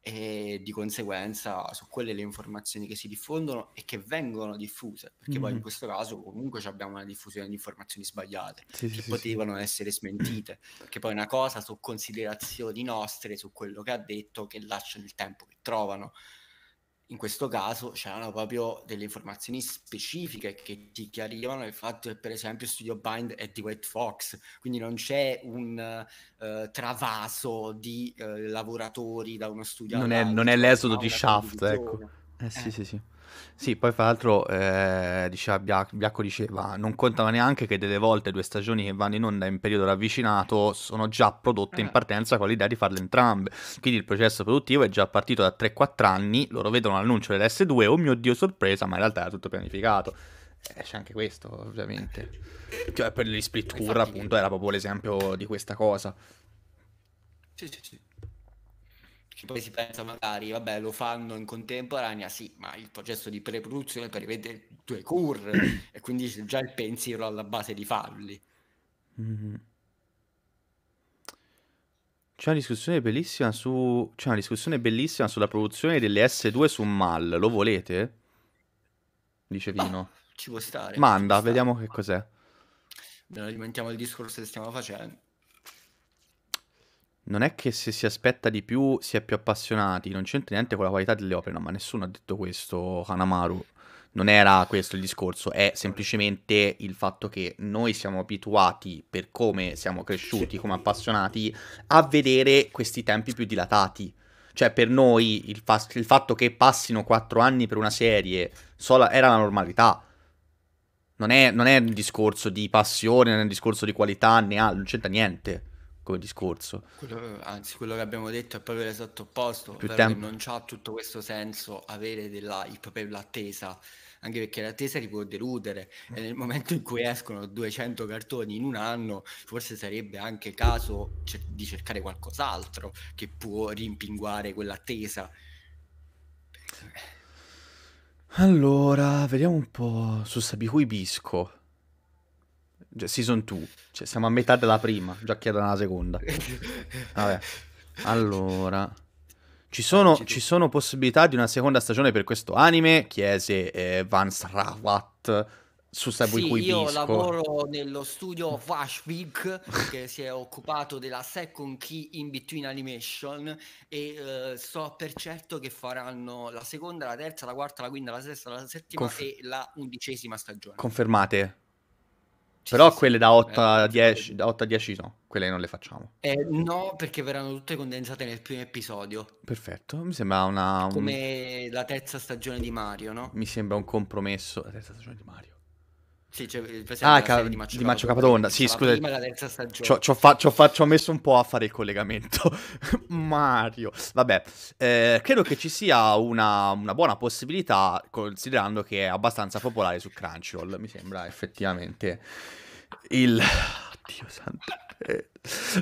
e di conseguenza su quelle le informazioni che si diffondono e che vengono diffuse, perché mm-hmm. poi in mm-hmm. questo caso comunque abbiamo una diffusione di informazioni sbagliate sì, che sì, potevano sì. essere smentite, che poi è una cosa su considerazioni nostre, su quello che ha detto, che lasciano il tempo che trovano in questo caso c'erano proprio delle informazioni specifiche che ti chiarivano il fatto che per esempio Studio Bind è di White Fox, quindi non c'è un uh, travaso di uh, lavoratori da uno studio. Non, è, non è, cioè, l'esodo di Shaft, ecco. Eh, eh sì, sì, sì. Sì, poi fra l'altro eh, diceva Biacco diceva, non contava neanche che delle volte due stagioni che vanno in onda in periodo ravvicinato sono già prodotte in eh. partenza con l'idea di farle entrambe. Quindi il processo produttivo è già partito da 3-4 anni, loro vedono l'annuncio dell'S2, oh mio Dio sorpresa, ma in realtà era tutto pianificato. Eh, c'è anche questo, ovviamente. Cioè, per gli split tour, appunto, era proprio l'esempio di questa cosa. Sì, sì, sì poi si pensa magari, vabbè, lo fanno in contemporanea, sì, ma il processo di pre-produzione per prevede due cure e quindi c'è già il pensiero alla base di farli. Mm-hmm. C'è una discussione bellissima su c'è una discussione bellissima sulla produzione delle S2 su Mal, lo volete? Dice ah, Vino. Ah, ci può stare. Manda, può vediamo che cos'è. Beh, alimentiamo il discorso che stiamo facendo non è che se si aspetta di più si è più appassionati, non c'entra niente con la qualità delle opere, no, ma nessuno ha detto questo, Hanamaru. Non era questo il discorso, è semplicemente il fatto che noi siamo abituati, per come siamo cresciuti come appassionati, a vedere questi tempi più dilatati. Cioè, per noi il, fa- il fatto che passino quattro anni per una serie sola- era la normalità. Non è, non è un discorso di passione, non è un discorso di qualità, né altro, non c'entra niente come discorso. Quello, anzi, quello che abbiamo detto è proprio l'esatto opposto, cioè tem- non ha tutto questo senso avere dell'hype per l'attesa, anche perché l'attesa ti può deludere e nel momento in cui escono 200 cartoni in un anno, forse sarebbe anche caso cer- di cercare qualcos'altro che può rimpinguare quell'attesa. Allora, vediamo un po' su Sabihui Bisco. Cioè, season 2. Cioè, siamo a metà della prima, già chiedono la seconda. Vabbè. Allora... Ci sono, ci sono, possibilità di una seconda stagione per questo anime, chiese eh, Van Strawat su Sabui sì, Io lavoro nello studio Vashvig che si è occupato della Second Key in Between Animation e eh, so per certo che faranno la seconda, la terza, la quarta, la quinta, la sesta, la settima Conf- e la undicesima stagione. Confermate? Ci Però sì, quelle da 8 eh, a 10, da 8 a 10 no, quelle non le facciamo. Eh, no, perché verranno tutte condensate nel primo episodio. Perfetto, mi sembra una... Un... Come la terza stagione di Mario, no? Mi sembra un compromesso. La terza stagione di Mario. Sì, c'è il ah, ca- di Maccio, di Maccio Sì, scusa. Prima la fa- ci ho messo un po' a fare il collegamento. Mario. Vabbè, eh, credo che ci sia una, una, buona possibilità, considerando che è abbastanza popolare su Crunchyroll. Mi sembra effettivamente il Dio santo. Eh,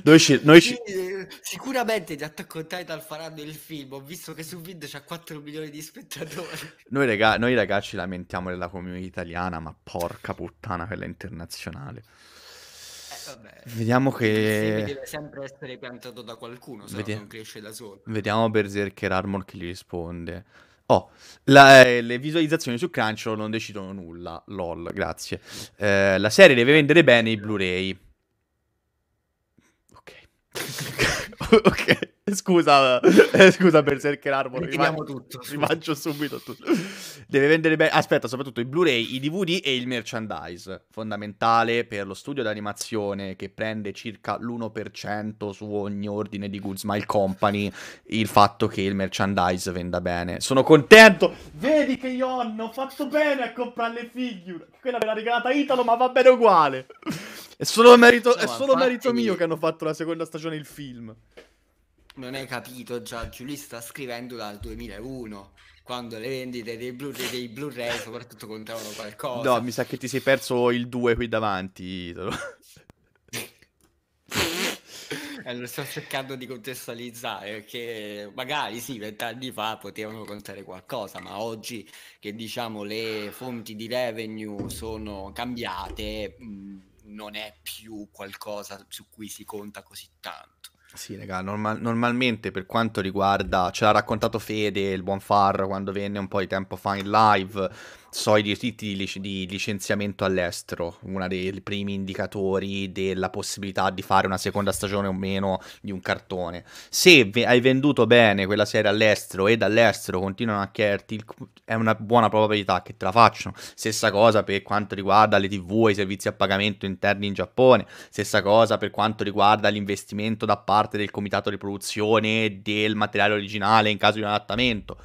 noi ci, noi ci... Sicuramente di Attack on Titan faranno il film. Ho visto che su video c'ha 4 milioni di spettatori. Noi, raga, noi ragazzi lamentiamo della community italiana, ma porca puttana quella internazionale. Eh, vabbè. Vediamo che... Sì, deve sempre essere piantato da qualcuno, se Vedi... non cresce da solo. Vediamo Berserker Armor che gli risponde. Oh, la, eh, le visualizzazioni su Crunchyroll non decidono nulla, lol, grazie. Eh, la serie deve vendere bene i Blu-ray. okay. Scusa, eh, scusa Berserker Armor, rimangio, tutto, rimangio subito tutto. Deve vendere bene, aspetta, soprattutto i Blu-ray, i DVD e il merchandise, fondamentale per lo studio d'animazione che prende circa l'1% su ogni ordine di Goods My Company, il fatto che il merchandise venda bene. Sono contento, vedi che io ho fatto bene a comprare le figure, quella me l'ha regalata Italo ma va bene uguale. È solo merito, no, è solo merito mio che hanno fatto la seconda stagione il film non hai capito già, Giulia sta scrivendo dal 2001, quando le vendite dei, Blu-ray, dei Blu-ray soprattutto contavano qualcosa. No, mi sa che ti sei perso il 2 qui davanti. allora sto cercando di contestualizzare perché magari sì, vent'anni fa potevano contare qualcosa, ma oggi che diciamo le fonti di revenue sono cambiate, mm, non è più qualcosa su cui si conta così tanto. Sì, raga, normal- normalmente per quanto riguarda, ce l'ha raccontato Fede, il buon Far, quando venne un po' di tempo fa in live so i diritti di, lic- di, licenziamento all'estero, uno dei primi indicatori della possibilità di fare una seconda stagione o meno di un cartone. Se v- hai venduto bene quella serie all'estero e dall'estero continuano a chiederti, il- è una buona probabilità che te la facciano. Stessa cosa per quanto riguarda le tv e i servizi a pagamento interni in Giappone, stessa cosa per quanto riguarda l'investimento da parte del comitato di produzione del materiale originale in caso di un adattamento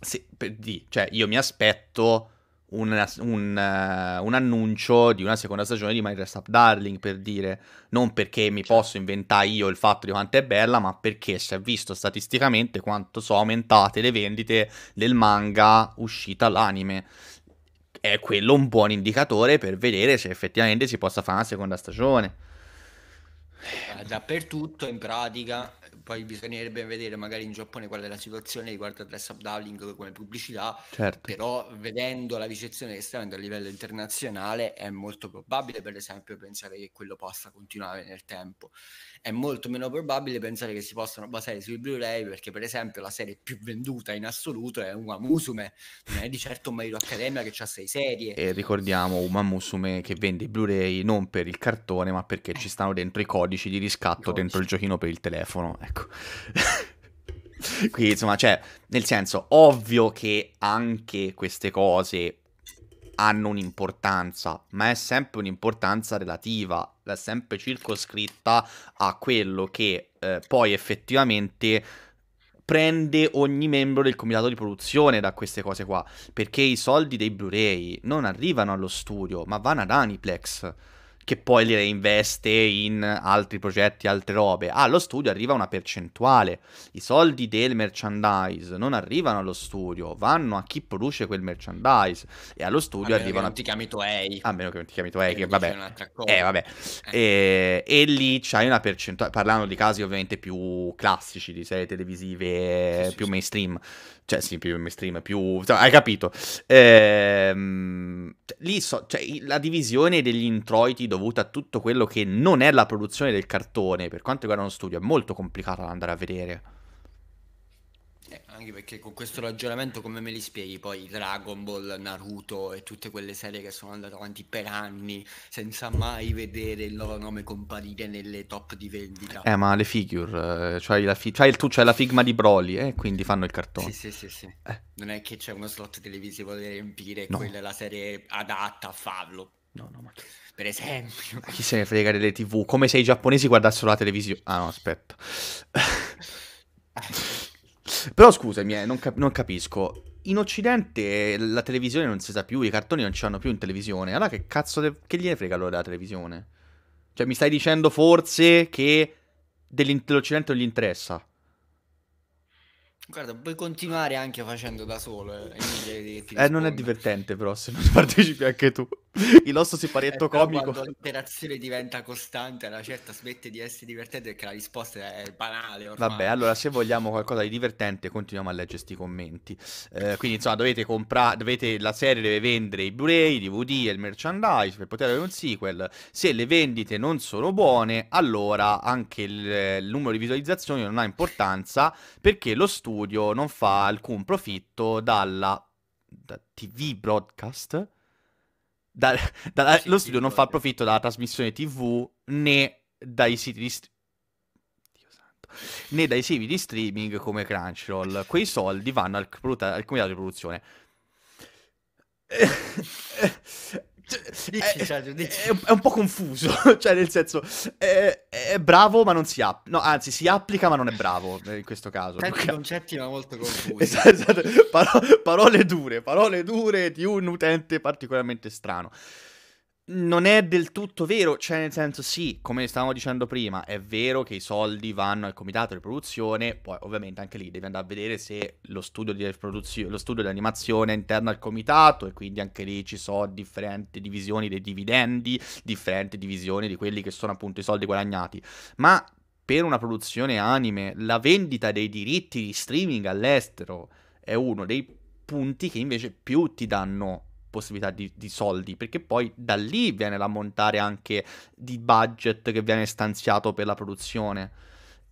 se, per, di, cioè io mi aspetto una, un, uh, un, annuncio di una seconda stagione di My Dress Up Darling per dire non perché mi certo. posso inventare io il fatto di quanto è bella ma perché si è visto statisticamente quanto sono aumentate le vendite del manga uscita all'anime è quello un buon indicatore per vedere se effettivamente si possa fare una seconda stagione dappertutto in pratica poi bisognerebbe vedere magari in Giappone qual è la situazione riguardo a dress up doubling come pubblicità, certo. però vedendo la vicenda che sta avendo a livello internazionale è molto probabile per esempio pensare che quello possa continuare nel tempo, è molto meno probabile pensare che si possano basare sui Blu-ray perché per esempio la serie più venduta in assoluto è Uma Musume, non è di certo un marito accademia che ha sei serie. E ricordiamo Uma Musume che vende i Blu-ray non per il cartone ma perché ci stanno dentro i codici di riscatto Codici. dentro il giochino per il telefono. Ecco. Ecco. Qui, insomma, cioè, nel senso, ovvio che anche queste cose hanno un'importanza, ma è sempre un'importanza relativa, è sempre circoscritta a quello che eh, poi effettivamente prende ogni membro del comitato di produzione da queste cose qua, perché i soldi dei Blu-ray non arrivano allo studio, ma vanno ad Aniplex che poi li reinveste in altri progetti, altre robe. Allo studio arriva una percentuale. I soldi del merchandise non arrivano allo studio, vanno a chi produce quel merchandise. E allo studio arrivano. Che non ti chiami tu A meno che non ti chiami tu EI, che, che vabbè. Eh, vabbè. Eh. E, e, lì c'hai una percentuale. Parlando di casi ovviamente più classici, di serie televisive sì, più sì, mainstream. Sì cioè, sì, più mainstream, più... Cioè, hai capito. Ehm, lì so, cioè, la divisione degli introiti dovuta a tutto quello che non è la produzione del cartone, per quanto riguarda uno studio, è molto complicata da andare a vedere. Anche perché con questo ragionamento come me li spieghi poi Dragon Ball, Naruto e tutte quelle serie che sono andate avanti per anni senza mai vedere il loro nome comparire nelle top di vendita. Eh, ma le figure, cioè fi- cioè tu c'hai la figma di Broly e eh, quindi fanno il cartone. Sì, sì, sì, sì. Eh. Non è che c'è uno slot televisivo da riempire, no. quella è la serie adatta a farlo. No, no, ma per esempio. Chi se ne frega delle tv? Come se i giapponesi guardassero la televisione. Ah no, aspetta. Però scusami, eh, non, cap- non, capisco. In Occidente eh, la televisione non si sa più, i cartoni non ci hanno più in televisione. Allora che cazzo de- che gliene frega allora della televisione? Cioè mi stai dicendo forse che dell'Occidente non gli interessa? Guarda, puoi continuare anche facendo da solo. Eh, eh non è divertente però se non partecipi anche tu. il nostro siparietto eh, comico. Quando l'interazione diventa costante, la certa smette di essere divertente perché la risposta è banale. Ormai. Vabbè, allora se vogliamo qualcosa di divertente, continuiamo a leggere questi commenti. Eh, quindi insomma, dovete comprare, la serie deve vendere i Blu-ray, i DVD e il merchandise per poter avere un sequel. Se le vendite non sono buone, allora anche il, il numero di visualizzazioni non ha importanza perché lo studio non fa alcun profitto dalla da TV broadcast da, da, sì, lo studio sì, non fa profitto dalla trasmissione TV né dai siti di streaming né dai siti di streaming come Crunchyroll. Quei soldi vanno al, al comitato di produzione. Cioè, eh, cioè, dici, è, Sergio, dici. È, è, un po' confuso, cioè nel senso è, è bravo ma non si applica, no, anzi si applica ma non è bravo eh, in questo caso. Tanti i concetti ma molto esatto, confusi. esatto, esatto. Paro- parole dure, parole dure di un utente particolarmente strano non è del tutto vero, cioè nel senso sì, come stavamo dicendo prima, è vero che i soldi vanno al comitato di produzione, poi ovviamente anche lì devi andare a vedere se lo studio di, lo studio di animazione è interno al comitato e quindi anche lì ci sono differenti divisioni dei dividendi, differenti divisioni di quelli che sono appunto i soldi guadagnati, ma per una produzione anime la vendita dei diritti di streaming all'estero è uno dei punti che invece più ti danno possibilità di, di, soldi, perché poi da lì viene l'ammontare anche di budget che viene stanziato per la produzione.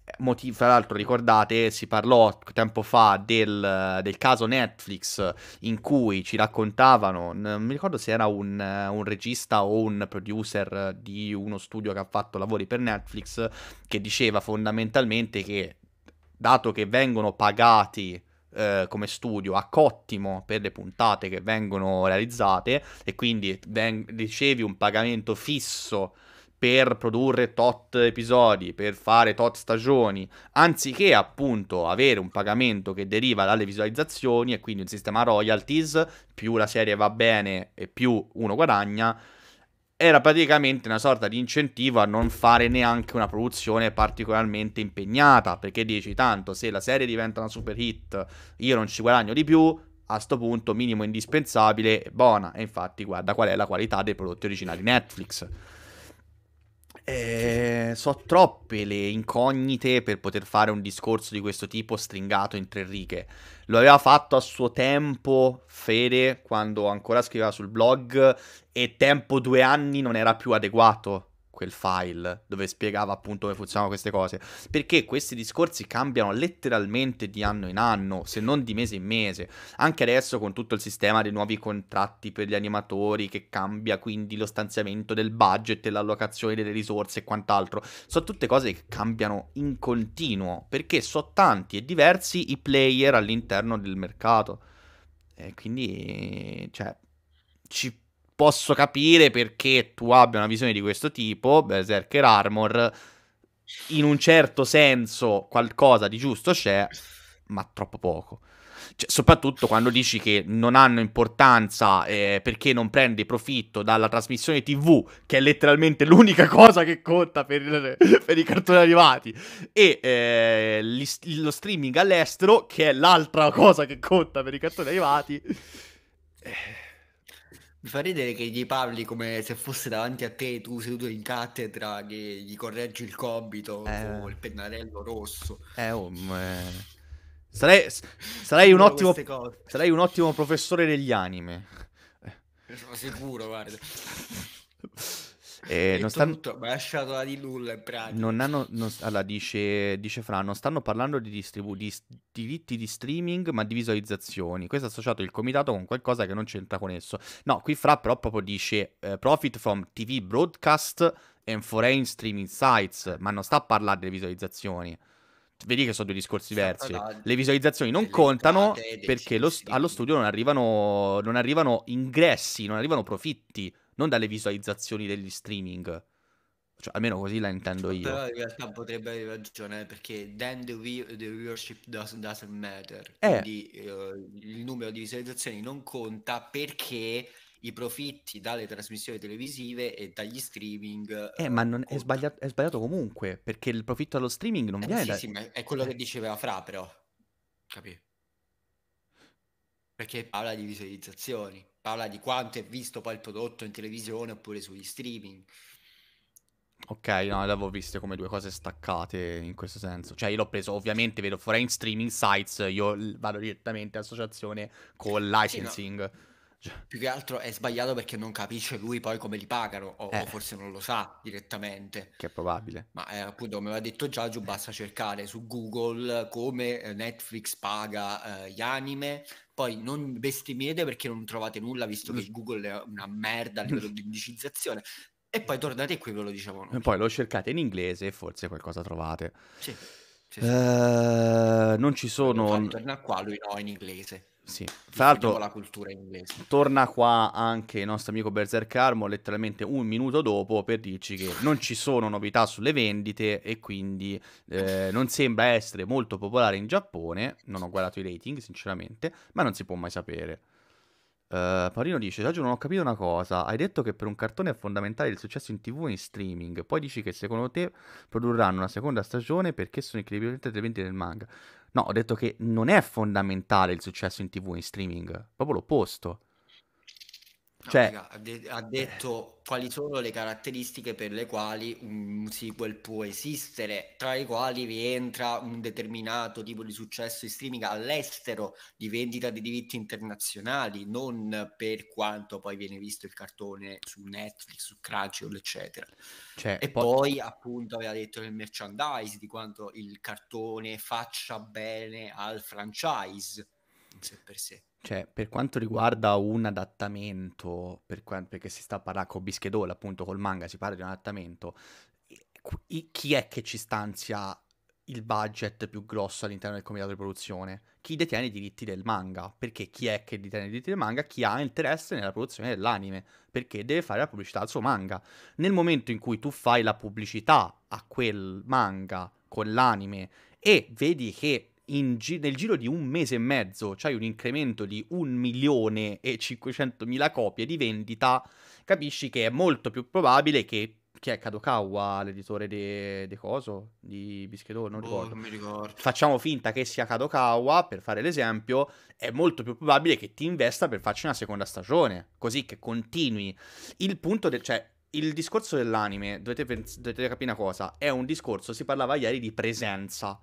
Eh, Motiv- fra l'altro ricordate, si parlò tempo fa del, del, caso Netflix in cui ci raccontavano, non mi ricordo se era un, un, regista o un producer di uno studio che ha fatto lavori per Netflix, che diceva fondamentalmente che dato che vengono pagati eh, come studio a Cottimo per le puntate che vengono realizzate e quindi ven- ricevi un pagamento fisso per produrre tot episodi, per fare tot stagioni, anziché appunto avere un pagamento che deriva dalle visualizzazioni e quindi un sistema royalties, più la serie va bene e più uno guadagna, era praticamente una sorta di incentivo a non fare neanche una produzione particolarmente impegnata, perché dici tanto se la serie diventa una super hit io non ci guadagno di più, a sto punto minimo indispensabile e buona, e infatti guarda qual è la qualità dei prodotti originali Netflix. Eh, so troppe le incognite per poter fare un discorso di questo tipo stringato in tre righe. Lo aveva fatto a suo tempo Fede quando ancora scriveva sul blog e tempo due anni non era più adeguato quel file dove spiegava appunto come funzionavano queste cose, perché questi discorsi cambiano letteralmente di anno in anno, se non di mese in mese, anche adesso con tutto il sistema dei nuovi contratti per gli animatori che cambia quindi lo stanziamento del budget e l'allocazione delle risorse e quant'altro, sono tutte cose che cambiano in continuo, perché sono tanti e diversi i player all'interno del mercato. E quindi, cioè, ci posso capire perché tu abbia una visione di questo tipo, Berserker Armor, in un certo senso qualcosa di giusto c'è, ma troppo poco. Cioè, soprattutto quando dici che non hanno importanza eh, perché non prendi profitto dalla trasmissione TV, che è letteralmente l'unica cosa che conta per, per i cartoni animati, e eh, lo streaming all'estero, che è l'altra cosa che conta per i cartoni animati. Eh, mi fa ridere che gli parli come se fosse davanti a te, tu seduto in cattedra, che gli correggi il compito eh. il pennarello rosso. Eh, oh, ma... Eh. sarei, sarei, un ottimo, sarei, un ottimo, professore degli anime. Sono sicuro, guarda. Eh, non stanno... tutto, mi ha lasciato la di nulla in pratica. Non hanno, non... Allora, dice, dice Fra, non stanno parlando di, distribu... di diritti di streaming, ma di visualizzazioni. Questo è associato il comitato con qualcosa che non c'entra con esso. No, qui Fra però proprio dice eh, profit from TV broadcast and foreign streaming sites, ma non sta a parlare delle visualizzazioni. Vedi che sono due discorsi diversi. Le visualizzazioni non contano perché st- allo studio non arrivano, non arrivano ingressi, non arrivano profitti non dalle visualizzazioni degli streaming. Cioè, almeno così la intendo io. Però in realtà potrebbe avere ragione perché then the, view, the viewership doesn't, doesn't matter. Eh. Quindi eh, il numero di visualizzazioni non conta perché i profitti dalle trasmissioni televisive e dagli streaming. Eh, eh ma non, è, sbagliato, è, sbagliato, comunque perché il profitto dallo streaming non eh, viene. Sì, da... sì, ma è quello eh. che diceva Fra, però. Capì? Perché parla di visualizzazioni parla di quanto è visto poi il prodotto in televisione oppure sugli streaming. Ok, no, l'avevo viste come due cose staccate in questo senso. Cioè, io l'ho preso, ovviamente vedo foreign streaming sites, io vado direttamente in associazione con licensing. Sì, no. Cioè. Più che altro è sbagliato perché non capisce lui poi come li pagano, o, eh. o forse non lo sa direttamente. Che è probabile. Ma eh, appunto, come aveva detto Giaggio, basta cercare su Google eh, come eh, Netflix paga eh, gli anime. Poi non bestimiete perché non trovate nulla, visto che mm. Google è una merda a livello di indicizzazione. E poi tornate qui, ve lo dicevo. Noi. E poi lo cercate in inglese e forse qualcosa trovate. Sì. sì, sì. Uh, non ci sono... Torna qua lui no, in inglese. Sì, tra l'altro la cultura inglese. Torna qua anche il nostro amico Berserk Armo letteralmente un minuto dopo per dirci che non ci sono novità sulle vendite e quindi eh, non sembra essere molto popolare in Giappone, non ho guardato i rating sinceramente, ma non si può mai sapere. Uh, Paolino dice: Saggio, non ho capito una cosa. Hai detto che per un cartone è fondamentale il successo in tv e in streaming. Poi dici che secondo te produrranno una seconda stagione perché sono incredibilmente delle vendite del manga. No, ho detto che non è fondamentale il successo in tv in streaming, proprio l'opposto cioè, ha, de- ha detto quali sono le caratteristiche per le quali un sequel può esistere, tra le quali rientra un determinato tipo di successo in streaming all'estero, di vendita di diritti internazionali, non per quanto poi viene visto il cartone su Netflix, su Crunchyroll, eccetera. Cioè, e poi... poi appunto aveva detto nel merchandise di quanto il cartone faccia bene al franchise in sé per sé. Cioè, per quanto riguarda un adattamento, per qua- perché si sta parlando con Bischedola, appunto col manga, si parla di un adattamento, i- chi è che ci stanzia il budget più grosso all'interno del comitato di produzione? Chi detiene i diritti del manga? Perché chi è che detiene i diritti del manga? Chi ha interesse nella produzione dell'anime? Perché deve fare la pubblicità al suo manga. Nel momento in cui tu fai la pubblicità a quel manga con l'anime e vedi che gi- nel giro di un mese e mezzo c'hai un incremento di 1 milione e 500 mila copie di vendita, capisci che è molto più probabile che chi è Kadokawa, l'editore di de... Coso, di Bischedone, non, oh, non ricordo. Facciamo finta che sia Kadokawa, per fare l'esempio, è molto più probabile che ti investa per farci una seconda stagione, così che continui. Il punto del... cioè, il discorso dell'anime, dovete, pens- dovete capire una cosa, è un discorso, si parlava ieri di presenza.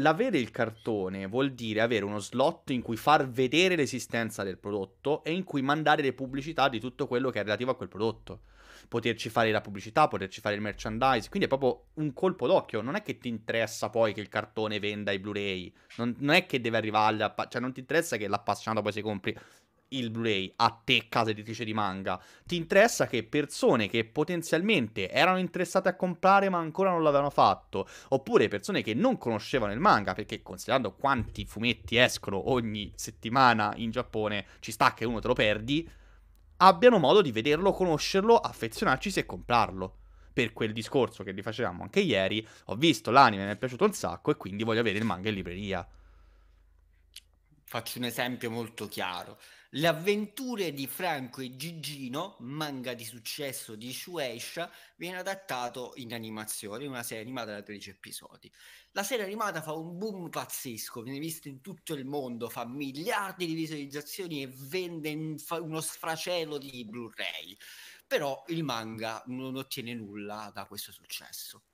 L'avere il cartone vuol dire avere uno slot in cui far vedere l'esistenza del prodotto e in cui mandare le pubblicità di tutto quello che è relativo a quel prodotto. Poterci fare la pubblicità, poterci fare il merchandise, quindi è proprio un colpo d'occhio. Non è che ti interessa poi che il cartone venda i Blu-ray, non, non è che deve arrivare, alla, cioè non ti interessa che l'appassionato poi si compri il Blu-ray a te, casa editrice di manga. Ti interessa che persone che potenzialmente erano interessate a comprare ma ancora non l'avevano fatto, oppure persone che non conoscevano il manga, perché considerando quanti fumetti escono ogni settimana in Giappone, ci sta che uno te lo perdi, abbiano modo di vederlo, conoscerlo, affezionarci se comprarlo. Per quel discorso che vi facevamo anche ieri, ho visto l'anime, mi è piaciuto un sacco e quindi voglio avere il manga in libreria. Faccio un esempio molto chiaro le avventure di Franco e Gigino, manga di successo di Shueisha, viene adattato in animazione, una serie animata da 13 episodi. La serie animata fa un boom pazzesco, viene vista in tutto il mondo, fa miliardi di visualizzazioni e vende uno sfracello di Blu-ray. Però il manga non ottiene nulla da questo successo.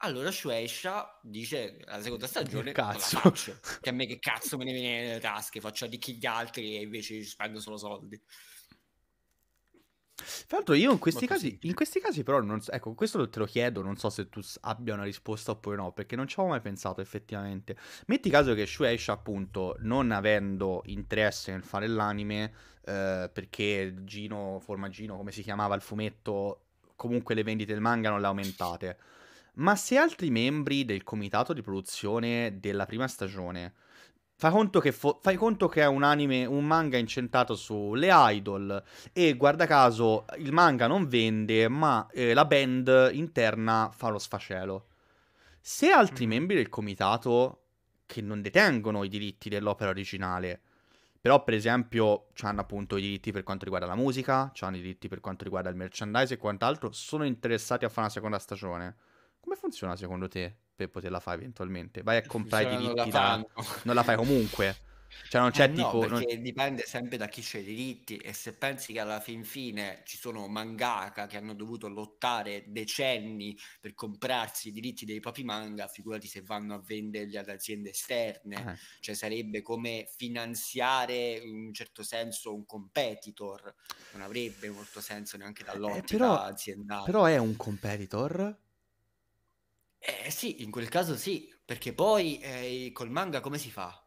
Allora Shueisha dice la seconda stagione cazzo. che a me che cazzo me ne viene nelle tasche, faccio di chi gli altri e invece spendo solo soldi. Tra l'altro io in questi, casi, in questi casi, però, non so, ecco, questo te lo chiedo, non so se tu abbia una risposta oppure no, perché non ci avevo mai pensato effettivamente. Metti caso che Shueisha, appunto, non avendo interesse nel fare l'anime, eh, perché Gino, Formagino, come si chiamava il fumetto, comunque le vendite del manga non le aumentate ma se altri membri del comitato di produzione della prima stagione Fai conto, che fo- fai conto che è un anime, un manga incentrato sulle idol e guarda caso il manga non vende ma eh, la band interna fa lo sfacelo. Se altri mm. membri del comitato che non detengono i diritti dell'opera originale, però per esempio hanno appunto i diritti per quanto riguarda la musica, hanno i diritti per quanto riguarda il merchandise e quant'altro, sono interessati a fare una seconda stagione come funziona secondo te per poterla fare eventualmente? Vai a comprare i cioè, diritti da... Non la fai comunque. Cioè non c'è eh tipo... No, perché non... dipende sempre da chi c'è i diritti e se pensi che alla fin fine ci sono mangaka che hanno dovuto lottare decenni per comprarsi i diritti dei propri manga, figurati se vanno a venderli ad aziende esterne, eh. cioè sarebbe come finanziare in un certo senso un competitor, non avrebbe molto senso neanche eh, dall'ottica eh, però, aziendale. Però è un competitor eh sì, in quel caso sì, perché poi eh, col manga come si fa?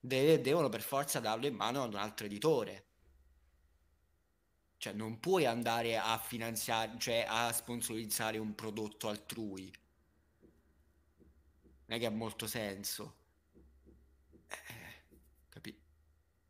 De- devono per forza darlo in mano ad un altro editore. Cioè, non puoi andare a finanziare, cioè a sponsorizzare un prodotto altrui. Non è che ha molto senso. Eh, capì?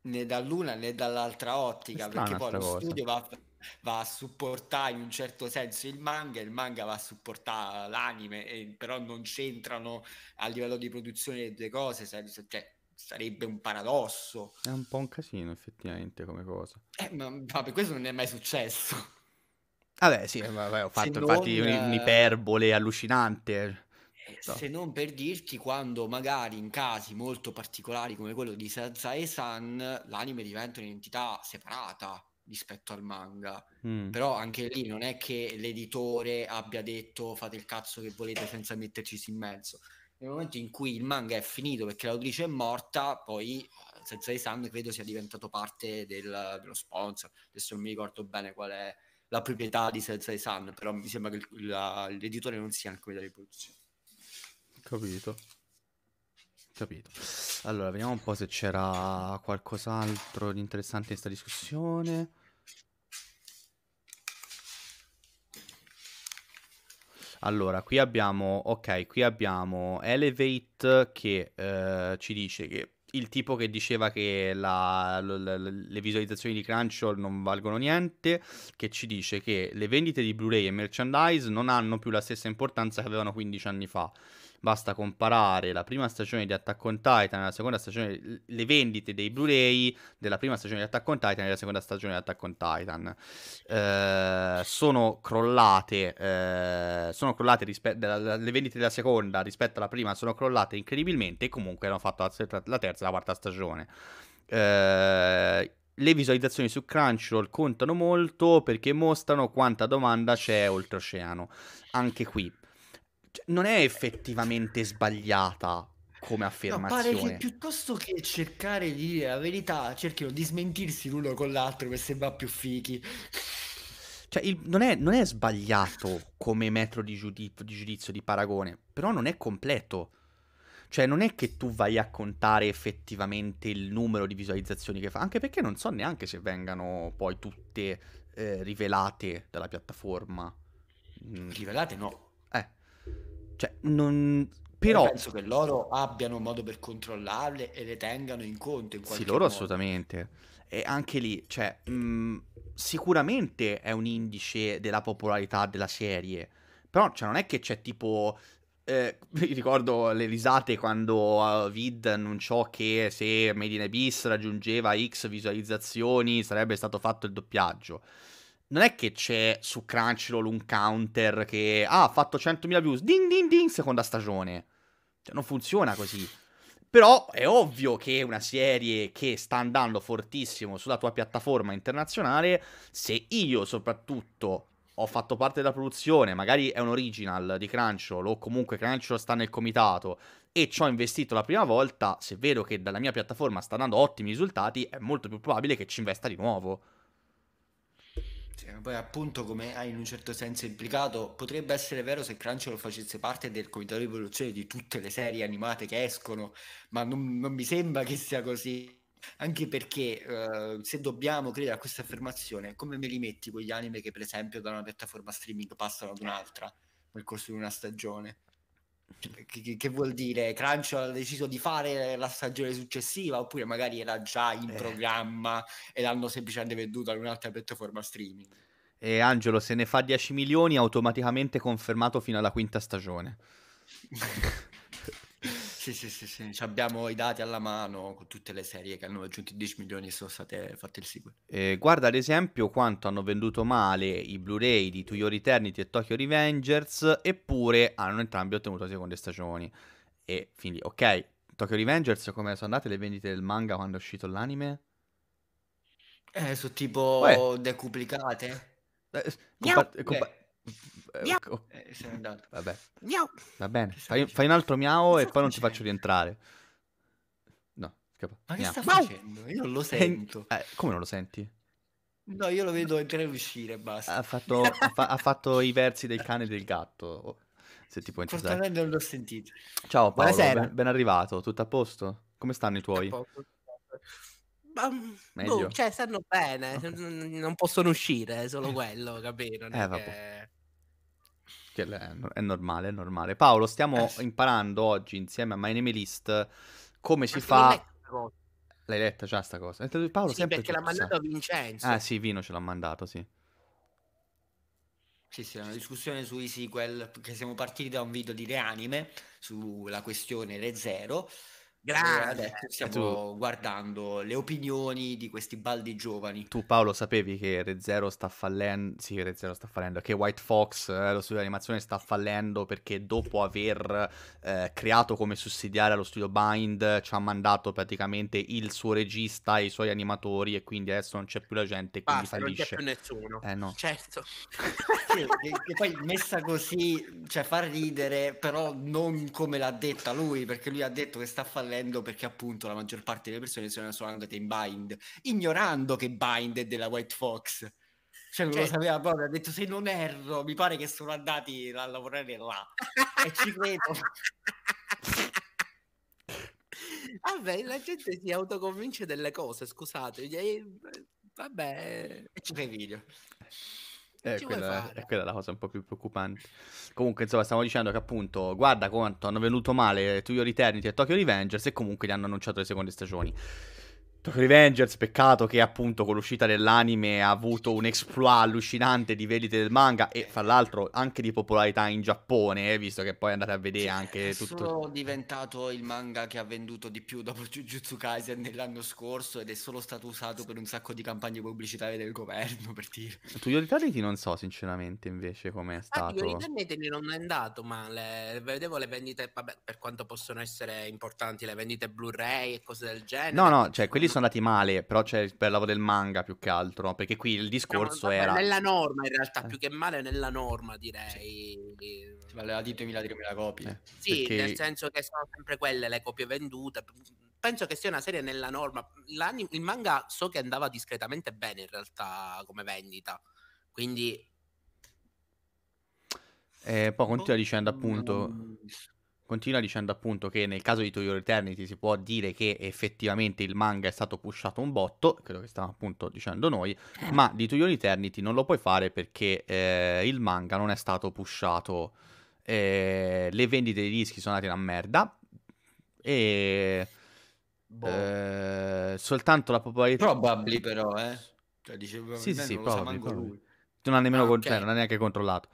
Né dall'una né dall'altra ottica, perché poi lo cosa. studio va a va a supportare in un certo senso il manga, il manga va a supportare l'anime, e, però non c'entrano a livello di produzione le due cose, cioè, sarebbe un paradosso. È un po' un casino effettivamente come cosa. Eh, ma, ma per questo non è mai successo. Vabbè sì, vabbè, ho fatto non, infatti eh, un'iperbole allucinante. No. Eh, se non per dirti quando magari in casi molto particolari come quello di Sazae San l'anime diventa un'entità separata rispetto al manga. Mm. Però anche lì non è che l'editore abbia detto fate il cazzo che volete senza metterci in mezzo. Nel momento in cui il manga è finito perché l'autrice è morta, poi eh, senza di Sun credo sia diventato parte del, dello sponsor. Adesso non mi ricordo bene qual è la proprietà di Senza di Sun, però mi sembra che il, la, l'editore non sia anche comitato di produzione. Capito. Capito. Allora, vediamo un po' se c'era qualcos'altro di interessante in questa discussione. Allora, qui abbiamo, ok, qui abbiamo Elevate che eh, ci dice che il tipo che diceva che la, la, le visualizzazioni di Crunchyroll non valgono niente, che ci dice che le vendite di Blu-ray e merchandise non hanno più la stessa importanza che avevano 15 anni fa. Basta comparare la prima stagione di Attack on Titan e la seconda stagione, le vendite dei Blu-ray della prima stagione di Attack on Titan e della seconda stagione di Attack on Titan. Eh, sono crollate, eh, sono crollate rispetto alle vendite della seconda rispetto alla prima, sono crollate incredibilmente e comunque hanno fatto la, la terza e la quarta stagione. Eh, le visualizzazioni su Crunchyroll contano molto perché mostrano quanta domanda c'è oltreoceano. Anche qui cioè, non è effettivamente sbagliata come affermazione. No, pare che piuttosto che cercare di dire la verità, cerchino di smentirsi l'uno con l'altro per sembrare più fichi. Cioè, il, non, è, non, è, sbagliato come metro di, giudizio, di giudizio, di paragone, però non è completo. Cioè, non è che tu vai a contare effettivamente il numero di visualizzazioni che fa, anche perché non so neanche se vengano poi tutte eh, rivelate dalla piattaforma. Mm. Rivelate no, cioè, non... Però... Io penso che loro abbiano un modo per controllarle e le tengano in conto in qualche Sì, loro modo. assolutamente. E anche lì, cioè, mh, mm, sicuramente è un indice della popolarità della serie. Però, cioè, non è che c'è tipo... Eh, ricordo le risate quando uh, Vid annunciò che se Made in Abyss raggiungeva X visualizzazioni sarebbe stato fatto il doppiaggio non è che c'è su Crunchyroll un counter che ah, ha fatto 100.000 views, ding ding ding, seconda stagione. Cioè, non funziona così. Però è ovvio che una serie che sta andando fortissimo sulla tua piattaforma internazionale, se io soprattutto ho fatto parte della produzione, magari è un original di Crunchyroll o comunque Crunchyroll sta nel comitato e ci ho investito la prima volta, se vedo che dalla mia piattaforma sta dando ottimi risultati, è molto più probabile che ci investa di nuovo. Sì, cioè, poi appunto come hai in un certo senso implicato, potrebbe essere vero se Crunchyroll facesse parte del comitato di produzione di tutte le serie animate che escono, ma non, non mi sembra che sia così. Anche perché eh, se dobbiamo credere a questa affermazione, come me li metti quegli anime che per esempio da una piattaforma streaming passano ad un'altra nel corso di una stagione? Che, che, vuol dire Crunch ha deciso di fare la stagione successiva oppure magari era già in eh. programma e l'hanno semplicemente venduto ad un'altra piattaforma streaming e Angelo se ne fa 10 milioni automaticamente confermato fino alla quinta stagione Sì, sì, sì, sì. Cioè abbiamo i dati alla mano con tutte le serie che hanno raggiunto i 10 milioni e sono state fatte il sequel. Eh, guarda ad esempio quanto hanno venduto male i Blu-ray di To Your Eternity e Tokyo Revengers, eppure hanno entrambi ottenuto seconde stagioni. E quindi, ok, Tokyo Revengers come sono andate le vendite del manga quando è uscito l'anime? Eh, sono tipo Beh. decuplicate. Eh, compa- compa- Miau. Oh. Eh, sei andato. Vabbè. Miau. Va bene. Fai, fai, un altro miau e poi non ti faccio rientrare. No, scappa. Ma che miau. sta facendo? Io non lo eh, sento. Eh, come non lo senti? No, io lo vedo entrare e uscire, basta. Ha fatto, ha, fa- ha fatto, i versi del cane e del gatto. se ti puoi interessare. Fortunatamente non l'ho sentito. Ciao Paolo, Buonasera. ben, ben arrivato. Tutto a posto? Come stanno i tuoi? Um, Boh, cioè, stanno bene, okay. non possono uscire, solo quello, capito? Eh, che... È normale, è normale. Paolo, stiamo eh imparando oggi insieme a My Name List come si fa... L'hai letta già sta cosa? Eh, Paolo sì, perché l'ha mandato Vincenzo. Ah sì, Vino ce l'ha mandato, sì. Sì, sì, una discussione sui sequel, perché siamo partiti da un video di Reanime sulla questione Re Zero eh, Grande. Adesso stiamo tu... guardando le opinioni di questi baldi giovani. Tu Paolo sapevi che Red Zero sta fallendo, sì Red Zero sta fallendo, che White Fox, eh, lo studio di animazione sta fallendo perché dopo aver eh, creato come sussidiare lo studio Bind ci ha mandato praticamente il suo regista e i suoi animatori e quindi adesso non c'è più la gente quindi Basta, fallisce. non c'è più nessuno. Eh no. Certo. sì, e, e poi messa così, cioè fa ridere, però non come l'ha detta lui perché lui ha detto che sta fallendo prevalendo perché appunto la maggior parte delle persone sono, sono andate in bind, ignorando che bind è della White Fox. Cioè, non cioè, lo sapeva proprio, ha detto se non erro, mi pare che sono andati a lavorare là. e ci credo. Vabbè, la gente si autoconvince delle cose, scusate. Eh, vabbè. E c'è video. Eh, quella, è quella la cosa un po' più preoccupante. Comunque, insomma, stiamo dicendo che appunto, guarda quanto hanno venuto male To Eternity e Tokyo Revengers e comunque gli hanno annunciato le seconde stagioni. Tokyo Revengers, peccato che appunto con l'uscita dell'anime ha avuto un exploit allucinante di vendite del manga e fra l'altro anche di popolarità in Giappone, eh, visto che poi andate a vedere anche è tutto... È solo diventato il manga che ha venduto di più dopo Jujutsu Kaisen nell'anno scorso ed è solo stato usato per un sacco di campagne pubblicitarie del governo, per dire. Tu gli Ritaliti non so sinceramente invece come è ah, stato. Ah, gli non è andato, ma vedevo le vendite, vabbè, per quanto possono essere importanti, le vendite Blu-ray e cose del genere. No, no, cioè quelli sono sono andati male, però c'è il parlavo del manga più che altro, perché qui il discorso no, era... Nella norma in realtà, eh. più che male nella norma direi. Sì. Si parlerà di 2000-3000 copie. Eh, sì, perché... nel senso che sono sempre quelle le copie vendute. Penso che sia una serie nella norma. L'anime, il manga so che andava discretamente bene in realtà come vendita, quindi... Eh, poi continua boh, dicendo appunto... Continua dicendo appunto che nel caso di To Your Eternity si può dire che effettivamente il manga è stato pushato un botto, quello che stiamo appunto dicendo noi, eh. ma di To Your Eternity non lo puoi fare perché eh, il manga non è stato pushato, eh, le vendite dei dischi sono andate una merda e boh. eh, soltanto la popolarità... Probably però, eh. Cioè, dicevo, sì, sì, sì, probably, non lo sa manco lui. Non ha nemmeno ah, okay. Cioè, non ha neanche controllato.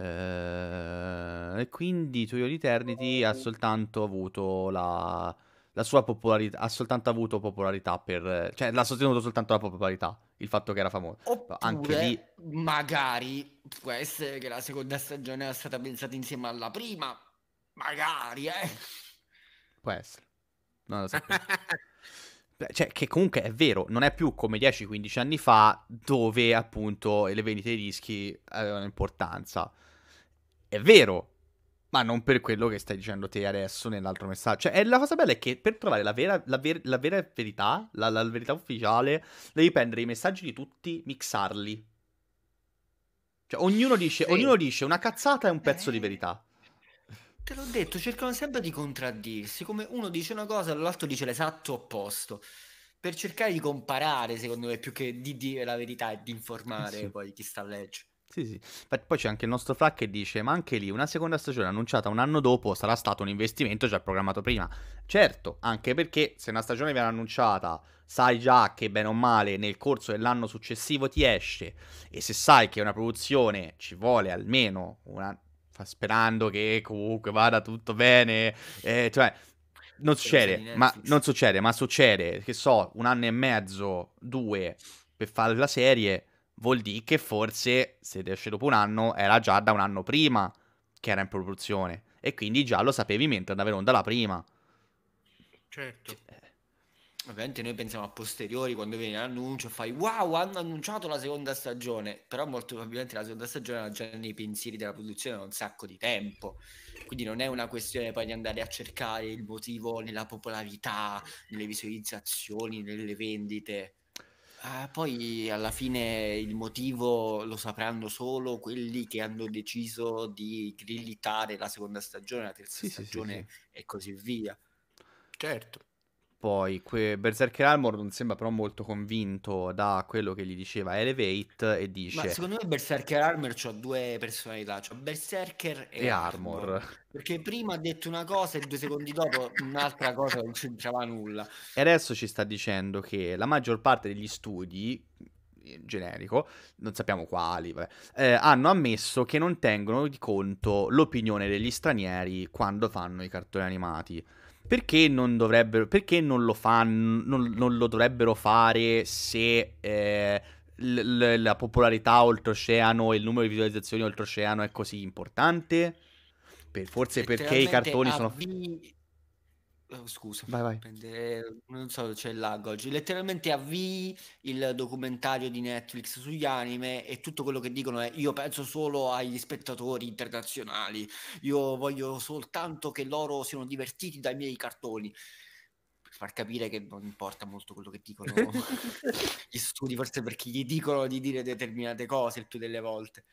Ehm, e quindi Toyota Eternity ha soltanto avuto la, la sua popolarità, ha soltanto avuto popolarità per... cioè l'ha sostenuto soltanto la popolarità, il fatto che era famoso. Oppure, Anche lì... magari, può essere che la seconda stagione era stata pensata insieme alla prima, magari, eh. Può essere. Non lo so. cioè, che comunque è vero, non è più come 10-15 anni fa, dove appunto le vendite dei dischi avevano importanza è vero, ma non per quello che stai dicendo te adesso nell'altro messaggio. Cioè, la cosa bella è che per trovare la vera, la ver- la vera verità, la, la, verità ufficiale, devi prendere i messaggi di tutti, mixarli. Cioè, ognuno dice, sì. ognuno dice una cazzata è un pezzo eh. di verità. Te l'ho detto, cercano sempre di contraddirsi, come uno dice una cosa e l'altro dice l'esatto opposto, per cercare di comparare, secondo me, più che di dire la verità e di eh, informare sì. poi chi sta a leggere. Sì, sì. Infatti Poi c'è anche il nostro Flack che dice: Ma anche lì una seconda stagione annunciata un anno dopo sarà stato un investimento già programmato prima. Certo, anche perché se una stagione viene annunciata, sai già che bene o male nel corso dell'anno successivo ti esce. E se sai che una produzione ci vuole almeno una. Sperando che comunque vada tutto bene, eh, cioè non succede, ma non succede, ma succede che so un anno e mezzo, due per fare la serie vuol dire che forse se esce dopo un anno era già da un anno prima che era in produzione e quindi già lo sapevi mentre andava in onda la prima. Certo. Eh. Ovviamente noi pensiamo a posteriori quando viene l'annuncio fai wow hanno annunciato la seconda stagione però molto probabilmente la seconda stagione era già nei pensieri della produzione da un sacco di tempo quindi non è una questione poi di andare a cercare il motivo nella popolarità nelle visualizzazioni, nelle vendite Ah, poi alla fine il motivo lo sapranno solo quelli che hanno deciso di grillitare la seconda stagione, la terza sì, stagione sì, sì, e così via. Certo. Poi, que- Berserker Armor non sembra però molto convinto da quello che gli diceva Elevate e dice... Ma secondo me Berserker Armor ha due personalità, cioè Berserker e, e Armor. Perché prima ha detto una cosa e due secondi dopo un'altra cosa non c'entrava nulla. E adesso ci sta dicendo che la maggior parte degli studi generico, non sappiamo quali, eh, hanno ammesso che non tengono di conto l'opinione degli stranieri quando fanno i cartoni animati. Perché non dovrebbero, perché non lo fanno, non, non lo dovrebbero fare se eh, l- l- la popolarità oltreoceano e il numero di visualizzazioni oltreoceano è così importante? Per, forse cioè, perché i cartoni avvi- sono... Oh, scusa, vai, vai. Prende... non so, se c'è il lag oggi. Letteralmente avvii il documentario di Netflix sugli anime e tutto quello che dicono è io penso solo agli spettatori internazionali, io voglio soltanto che loro siano divertiti dai miei cartoni far capire che non importa molto quello che dicono gli studi, forse perché gli dicono di dire determinate cose il più delle volte.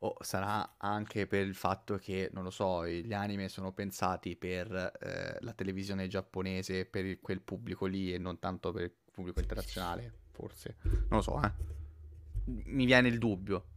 Oh, sarà anche per il fatto che, non lo so, gli anime sono pensati per eh, la televisione giapponese, per quel pubblico lì e non tanto per il pubblico internazionale, forse. Non lo so, eh. Mi viene il dubbio.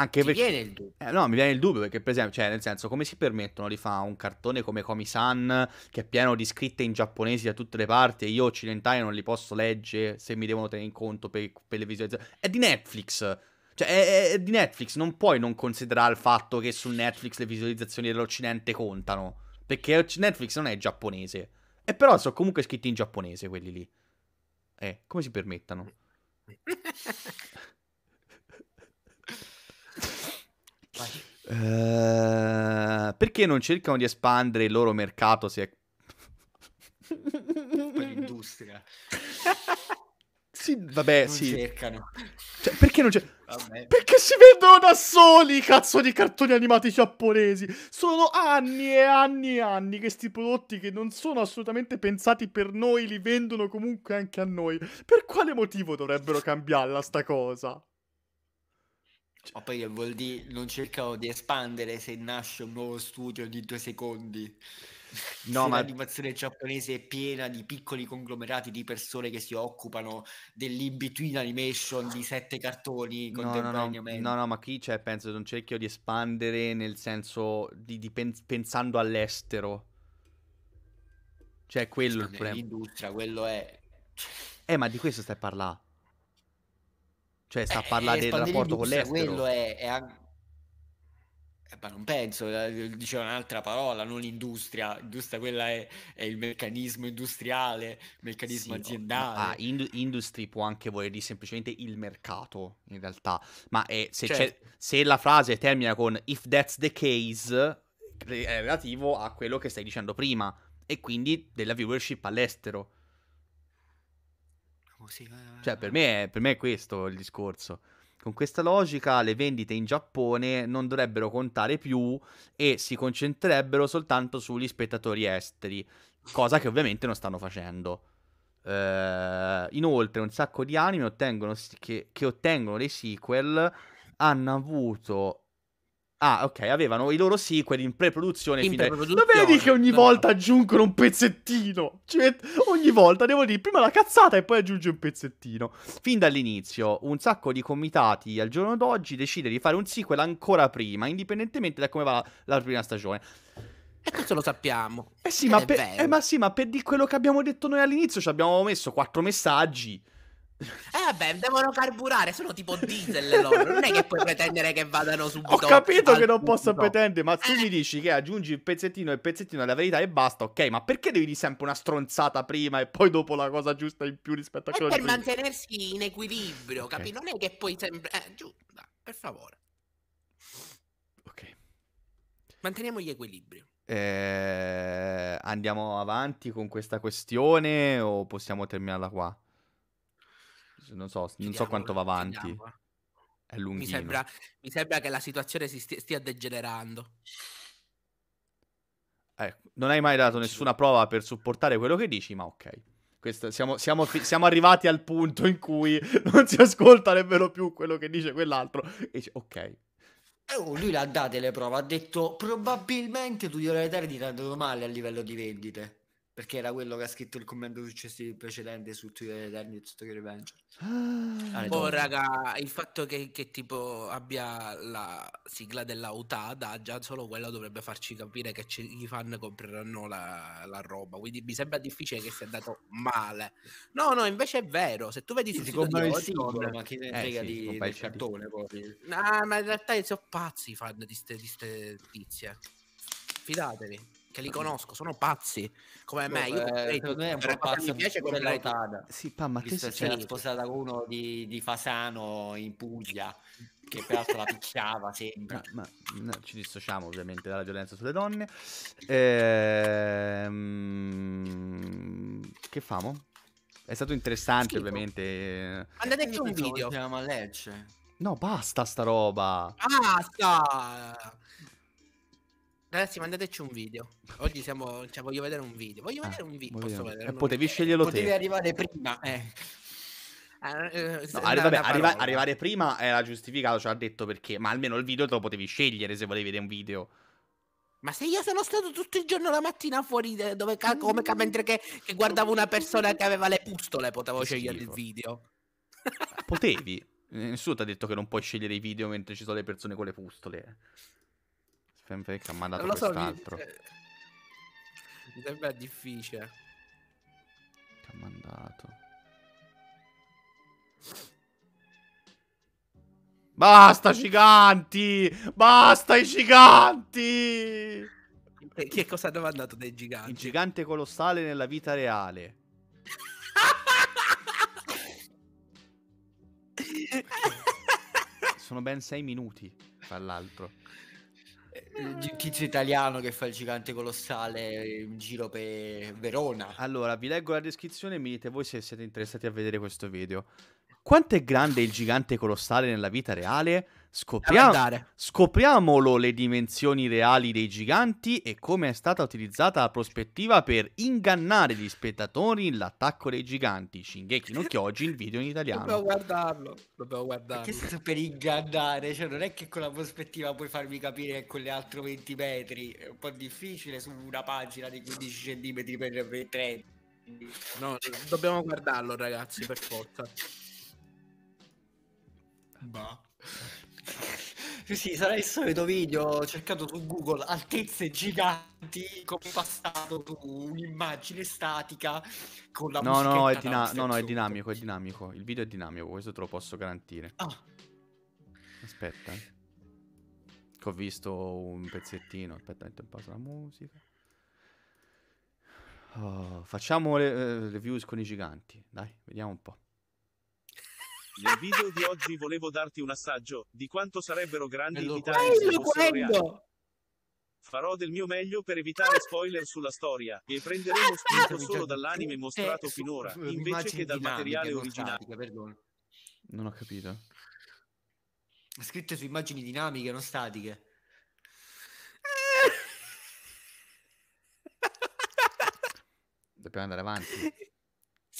Anche perché... viene il dubbio. Eh, no, mi viene il dubbio perché, per esempio, cioè, nel senso, come si permettono di fare un cartone come Komi-san che è pieno di scritte in giapponese da tutte le parti e io occidentale non li posso leggere se mi devono tenere in conto per, per le visualizzazioni? È di Netflix! Cioè, è, è, di Netflix, non puoi non considerare il fatto che su Netflix le visualizzazioni dell'Occidente contano. Perché Netflix non è giapponese. E però sono comunque scritti in giapponese quelli lì. Eh, come si permettano? Uh, perché non cercano di espandere il loro mercato se è... l'industria? sì, vabbè, non sì. cercano. Cioè, perché non c'è? Perché si vendono da soli, i cazzo di cartoni animati giapponesi. Sono anni e anni e anni che questi prodotti che non sono assolutamente pensati per noi li vendono comunque anche a noi. Per quale motivo dovrebbero cambiarla sta cosa? Ma poi che vuol dire non cercano di espandere se nasce un nuovo studio di due secondi. No, se ma l'animazione giapponese è piena di piccoli conglomerati di persone che si occupano dell'in-between animation di sette cartoni no, contemporaneamente. No no, no, no, ma qui cioè, penso che non cerchio di espandere nel senso di, di pens- pensando all'estero. Cioè, quello è il problema. L'industria, quello è. Eh, ma di questo stai parlando. Cioè, sta a eh, parlare eh, del rapporto con l'estero. Quello è, è anche... Eh, ma non penso, eh, diceva un'altra parola, non industria, industria quella è, è il meccanismo industriale, meccanismo sì, aziendale. No. Ah, ind- industry può anche voler dire semplicemente il mercato, in realtà, ma eh, se, cioè... se, la frase termina con if that's the case, è relativo a quello che stai dicendo prima, e quindi della viewership all'estero così. Eh. Cioè, per me, è, per me è questo il discorso. Con questa logica le vendite in Giappone non dovrebbero contare più e si concentrerebbero soltanto sugli spettatori esteri, cosa che ovviamente non stanno facendo. Uh, inoltre, un sacco di anime ottengono, che, che, ottengono dei sequel hanno avuto Ah, ok, avevano i loro sequel in pre-produzione. In pre-produzione. Lo vedi che ogni no. volta aggiungono un pezzettino? Cioè, ogni volta, devo dire, prima la cazzata e poi aggiunge un pezzettino. Fin dall'inizio, un sacco di comitati al giorno d'oggi decide di fare un sequel ancora prima, indipendentemente da come va la, prima stagione. E questo lo sappiamo. Eh sì, ma per, eh, ma sì, ma per, di quello che abbiamo detto noi all'inizio, ci abbiamo messo quattro messaggi. Eh vabbè, devono carburare, sono tipo diesel loro. Non è che puoi pretendere che vadano subito. Ho capito che non posso pretendere, ma tu eh. mi dici che aggiungi il pezzettino e il pezzettino alla verità e basta, ok? Ma perché devi dire sempre una stronzata prima e poi dopo la cosa giusta in più rispetto a quello che Per mantenersi in equilibrio, okay. capi? Non è che puoi sempre eh, giù, dai, per favore. Ok. Manteniamo gli equilibri. Eh, andiamo avanti con questa questione o possiamo terminarla qua? non so, non so quanto va avanti. È lunghino. Mi sembra, mi sembra, che la situazione si stia, stia degenerando. Eh, non hai mai dato nessuna prova per supportare quello che dici, ma ok. Questo, siamo, siamo, siamo, arrivati al punto in cui non si ascolta nemmeno più quello che dice quell'altro. E dice, ok. Eh, oh, lui l'ha date le prove, ha detto probabilmente tu glielo dare di male a livello di vendite perché era quello che ha scritto il commento successivo precedente su Twitter Eterni di Tokyo Revenger. Ah, ah oh, raga, il fatto che, che, tipo abbia la sigla della UTADA, già solo quello dovrebbe farci capire che ci, i fan compreranno la, la, roba. Quindi mi sembra difficile che sia andato male. No, no, invece è vero. Se tu vedi sì, si compra il singolo, ma chi ne eh, frega di, del cartone poi. No, ah, ma in realtà sono pazzi i fan di queste tizie. Fidatevi che li conosco, sono pazzi come me. Io eh, secondo me è un po' pazzo mi piace comprare Sì, pa, ma che succede? Era sposata con uno di, di, Fasano in Puglia che peraltro la picchiava sempre. Ma, ma no, ci dissociamo ovviamente dalla violenza sulle donne. Ehm, che famo? È stato interessante, Schifo. ovviamente. Eh. Andateci un video. Siamo a Lecce. No, basta sta roba. Basta. Ragazzi, mandateci un video. Oggi siamo. Cioè, voglio vedere un video. Voglio ah, vedere un video. Posso vedere, eh, potevi sceglierlo potevi te. Potevi arrivare prima. Eh. Ah, eh no, arri- vabbè, arriva- arrivare prima era giustificato, ce ha detto perché, ma almeno il video te lo potevi scegliere se volevi vedere un video. Ma se io sono stato tutto il giorno la mattina fuori, dove ca- come ca- mentre che, che guardavo una persona che aveva le pustole, potevo scegliere il video. Potevi. Eh, nessuno ti ha detto che non puoi scegliere i video mentre ci sono le persone con le pustole. Eh. Fenfake ha mandato so, quest'altro. Mi... mi sembra difficile. Che ha mandato. Basta giganti! Basta i giganti! che cosa hanno mandato dei giganti? Il gigante colossale nella vita reale. Sono ben sei minuti, tra l'altro. Eh, il tizio eh. italiano che fa il gigante colossale in giro per Verona. Allora, vi leggo la descrizione e mi dite voi se siete interessati a vedere questo video. Quanto è grande il gigante colossale nella vita reale? Scopriamo, scopriamolo le dimensioni reali dei giganti e come è stata utilizzata la prospettiva per ingannare gli spettatori l'attacco dei giganti. Shingeki no Kyojin, video in italiano. Dobbiamo guardarlo, dobbiamo guardarlo. Che sto per ingannare? Cioè, non è che con la prospettiva puoi farmi capire che con le altre 20 metri è un po' difficile su una pagina di 15 cm per 30. No, dobbiamo guardarlo ragazzi, per forza. Bah. sì, sarà il solito video cercato su Google, altezze giganti, come passato tu, un'immagine statica con la no, no, è dina- no, no, è dinamico, è dinamico, il video è dinamico, questo te lo posso garantire. Ah. Aspetta, eh. che ho visto un pezzettino, aspetta, metto in pausa la musica. Oh, facciamo le, le eh, views con i giganti, dai, vediamo un po'. Nel video di oggi volevo darti un assaggio di quanto sarebbero grandi eh, i titani se fossero reali. Farò del mio meglio per evitare ah! spoiler sulla storia e prenderemo ah, spunto ah! solo dall'anime eh, mostrato finora, invece che dal materiale originale. Non ho capito. È scritto su immagini dinamiche, non statiche. Dobbiamo andare avanti.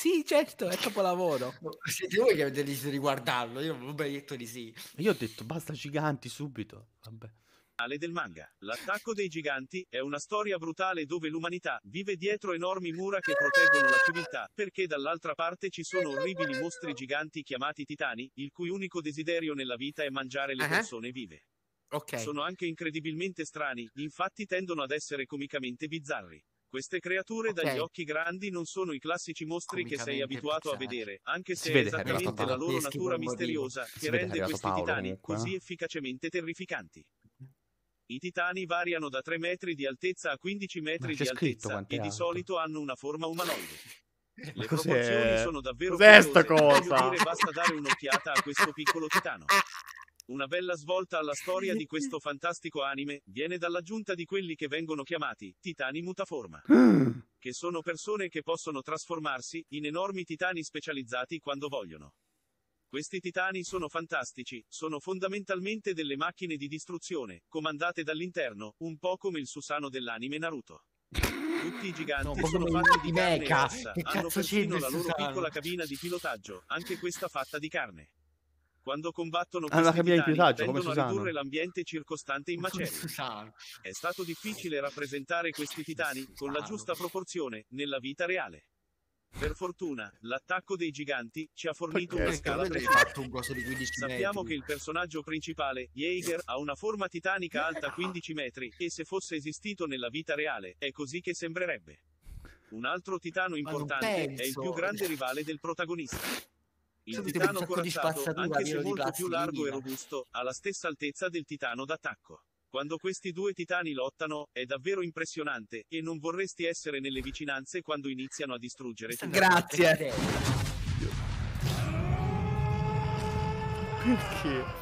Sì, certo, è capolavoro. Siete voi che avete deciso di guardarlo, io non ho detto di sì. Io ho detto basta giganti subito. Vabbè Ale del manga. L'attacco dei giganti è una storia brutale dove l'umanità vive dietro enormi mura che proteggono la civiltà, perché dall'altra parte ci sono orribili mostri giganti chiamati titani, il cui unico desiderio nella vita è mangiare le persone vive. Okay. Sono anche incredibilmente strani, infatti tendono ad essere comicamente bizzarri. Queste creature okay. dagli occhi grandi non sono i classici mostri che sei abituato a vedere, anche se è esattamente la loro natura misteriosa che rende questi Paolo, titani comunque. così efficacemente terrificanti. I titani variano da 3 metri di altezza a 15 metri di altezza e di solito hanno una forma umanoide. Le Ma proporzioni sono davvero cos'è basta dare un'occhiata a questo piccolo titano. Una bella svolta alla storia di questo fantastico anime viene dall'aggiunta di quelli che vengono chiamati titani mutaforma, che sono persone che possono trasformarsi in enormi titani specializzati quando vogliono. Questi titani sono fantastici, sono fondamentalmente delle macchine di distruzione, comandate dall'interno, un po' come il Susano dell'anime Naruto. Tutti i giganti no, sono fatti di carne e ossa, hanno persino la loro Susano? piccola cabina di pilotaggio, anche questa fatta di carne. Quando combattono ah, questi titani, pietaggio, tendono a ridurre l'ambiente circostante in macelli. È stato difficile rappresentare questi titani con la giusta proporzione nella vita reale. Per fortuna, l'attacco dei giganti ci ha fornito Perché? una scala 3. Un Sappiamo metri. che il personaggio principale, Jaeger, ha una forma titanica alta 15 metri e se fosse esistito nella vita reale, è così che sembrerebbe. Un altro titano importante è il più grande rivale del protagonista. Il titano corazzato, anche se molto più largo e robusto, ha la stessa altezza del titano d'attacco. Quando questi due titani lottano, è davvero impressionante, e non vorresti essere nelle vicinanze quando iniziano a distruggere tutto. Grazie! Perché?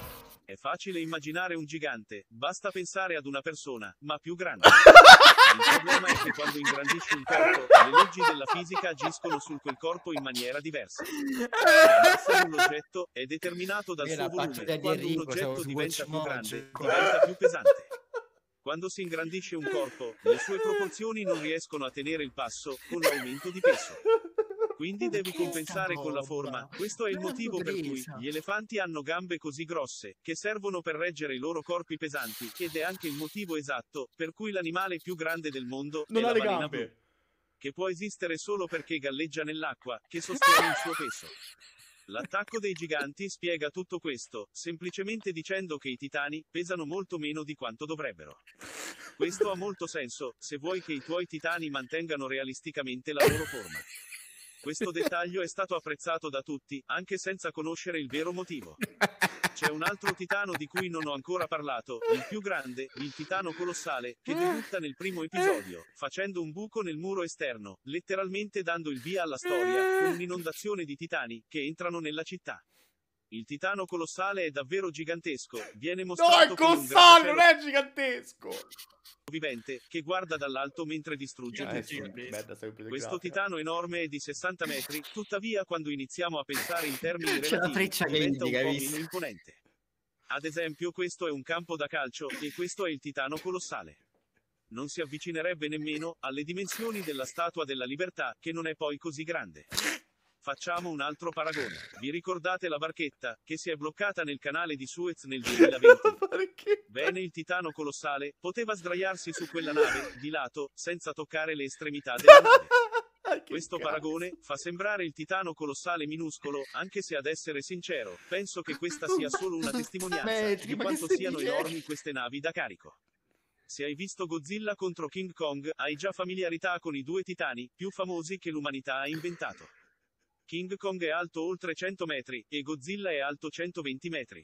È facile immaginare un gigante, basta pensare ad una persona, ma più grande. Il problema è che quando ingrandisci un corpo, le leggi della fisica agiscono su quel corpo in maniera diversa. La massa di un oggetto è determinato dal suo volume. Quando un oggetto diventa più grande, diventa più pesante. Quando si ingrandisce un corpo, le sue proporzioni non riescono a tenere il passo con l'aumento di peso. Quindi devi compensare con la forma. Questo è il motivo per cui gli elefanti hanno gambe così grosse, che servono per reggere i loro corpi pesanti, ed è anche il motivo esatto per cui l'animale più grande del mondo non ha le gambe. Blu, che può esistere solo perché galleggia nell'acqua, che sostiene il suo peso. L'attacco dei giganti spiega tutto questo, semplicemente dicendo che i titani pesano molto meno di quanto dovrebbero. Questo ha molto senso, se vuoi che i tuoi titani mantengano realisticamente la loro forma. Questo dettaglio è stato apprezzato da tutti, anche senza conoscere il vero motivo. C'è un altro titano di cui non ho ancora parlato, il più grande, il titano colossale, che debutta nel primo episodio, facendo un buco nel muro esterno, letteralmente dando il via alla storia, con un'inondazione di titani, che entrano nella città. Il titano colossale è davvero gigantesco, viene mostrato... No, è colossale, non è gigantesco! vivente, che guarda dall'alto mentre distrugge yeah, Questo titano enorme è di 60 metri, tuttavia quando iniziamo a pensare in termini relativi diventa indica, un po' meno imponente. Ad esempio questo è un campo da calcio, e questo è il titano colossale. Non si avvicinerebbe nemmeno alle dimensioni della Statua della Libertà, che non è poi così grande. Facciamo un altro paragone. Vi ricordate la barchetta che si è bloccata nel canale di Suez nel 2020? Bene, il titano colossale poteva sdraiarsi su quella nave di lato senza toccare le estremità della nave. Ah, Questo cazzo. paragone fa sembrare il titano colossale minuscolo, anche se ad essere sincero, penso che questa sia solo una testimonianza di quanto siano enormi queste navi da carico. Se hai visto Godzilla contro King Kong, hai già familiarità con i due titani più famosi che l'umanità ha inventato. King Kong è alto oltre 100 metri e Godzilla è alto 120 metri.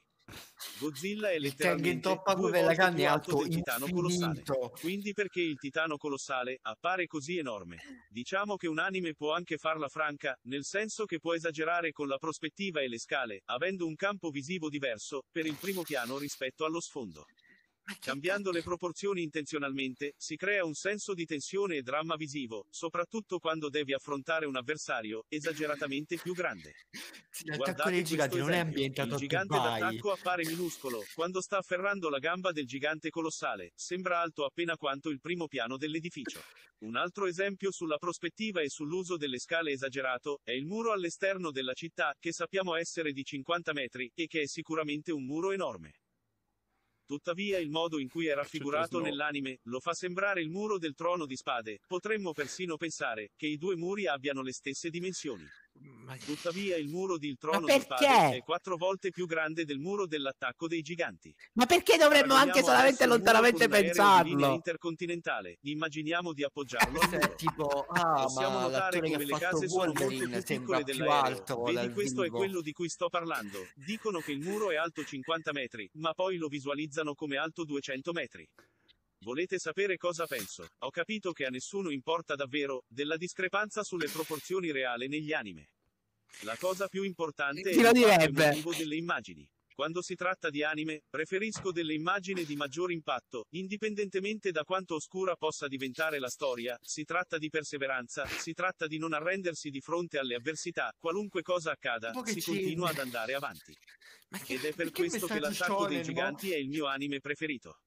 Godzilla è letteralmente due volte più alto del titano colossale. Quindi perché il titano colossale appare così enorme? Diciamo che un anime può anche farla franca, nel senso che può esagerare con la prospettiva e le scale, avendo un campo visivo diverso, per il primo piano rispetto allo sfondo. Cambiando le proporzioni intenzionalmente, si crea un senso di tensione e dramma visivo, soprattutto quando devi affrontare un avversario esageratamente più grande. L'attacco dei giganti non è ambientato a Dubai. Il gigante d'attacco appare minuscolo quando sta afferrando la gamba del gigante colossale, sembra alto appena quanto il primo piano dell'edificio. Un altro esempio sulla prospettiva e sull'uso delle scale esagerato è il muro all'esterno della città, che sappiamo essere di 50 metri e che è sicuramente un muro enorme. Tuttavia il modo in cui è raffigurato nell'anime lo fa sembrare il muro del trono di spade, potremmo persino pensare che i due muri abbiano le stesse dimensioni. Tuttavia il muro del trono di Fare è quattro volte più grande del muro dell'attacco dei giganti. Ma perché dovremmo anche solamente lontanamente pensarlo? intercontinentale, immaginiamo di appoggiarlo. Questo è tipo ah, Possiamo notare come le case sono molto più piccole dell'aereo. Vedi, questo vivo. è quello di cui sto parlando. Dicono che il muro è alto 50 metri, ma poi lo visualizzano come alto 200 metri. Volete sapere cosa penso? Ho capito che a nessuno importa davvero della discrepanza sulle proporzioni reali negli anime. La cosa più importante è il motivo delle immagini. Quando si tratta di anime, preferisco delle immagini di maggior impatto, indipendentemente da quanto oscura possa diventare la storia, si tratta di perseveranza, si tratta di non arrendersi di fronte alle avversità, qualunque cosa accada, si continua ad andare avanti. Ed è per questo che l'attacco dei giganti è il mio anime preferito.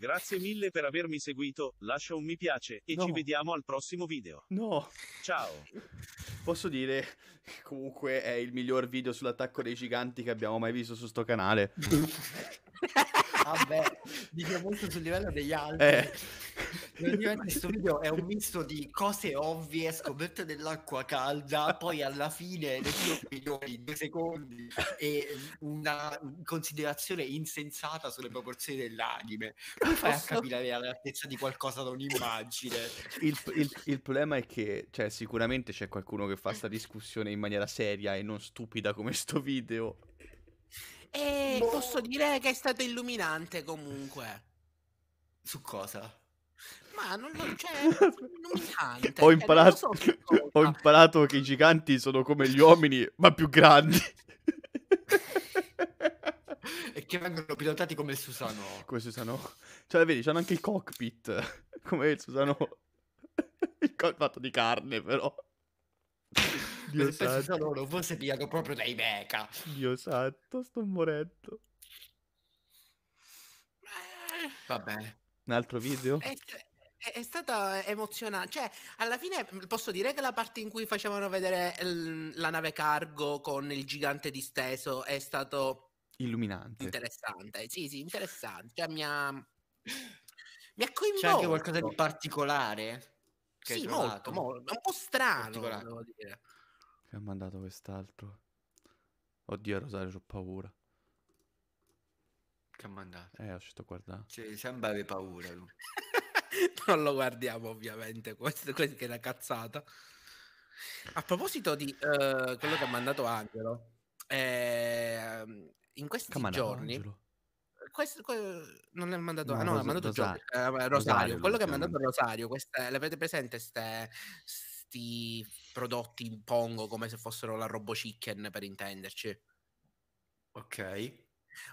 Grazie mille per avermi seguito, lascia un mi piace e no. ci vediamo al prossimo video. No. Ciao. Posso dire, che comunque è il miglior video sull'attacco dei giganti che abbiamo mai visto su sto canale. vabbè, dice molto sul livello degli altri. Eh. questo video è un misto di cose ovvie, scoperte dell'acqua calda, poi alla fine le tue opinioni, due secondi, e una considerazione insensata sulle proporzioni dell'anime. Come fai a capire l'altezza di qualcosa da un'immagine? Il, il, il problema è che cioè, sicuramente c'è qualcuno che fa questa discussione in maniera seria e non stupida come sto video, e eh, boh. posso dire che è stato illuminante comunque. Su cosa? Ma non lo c'è, cioè, illuminante. ho, cioè, imparato, so ho imparato che i giganti sono come gli uomini, ma più grandi. e che vengono pilotati come il Susano. Come Susano. Cioè, vedi, c'hanno anche il cockpit, come il Susano. il co- fatto di carne, però. Dio santo. loro, forse pigliano proprio dai mecha. Dio santo, sto morendo. Va bene. Un altro video? È, è, è stata emozionante. Cioè, alla fine posso dire che la parte in cui facevano vedere l- ehm, la nave cargo con il gigante disteso è stato illuminante. Interessante. Sì, sì, interessante. Cioè, mi ha mi ha coinvolto. C'è anche qualcosa di particolare. Sì, molto, molto, un po' strano, devo dire. Che ha mandato quest'altro. Oddio, Rosario, ho paura. Che ha mandato? Eh, ho scelto guardare. Cioè, sembra avere paura. lui. non lo guardiamo, ovviamente. Questo, questo che è una cazzata. A proposito di eh, quello che ha mandato Angelo, eh, in questi Come giorni... Angelo? Questo, que- non l'ha mandato, no, ah, no, Ros- mandato Rosario, Gio- eh, Rosario, Rosario quello che ha mandato Rosario, questa, l'avete presente queste questi prodotti in pongo come se fossero la Robo Chicken per intenderci. Ok.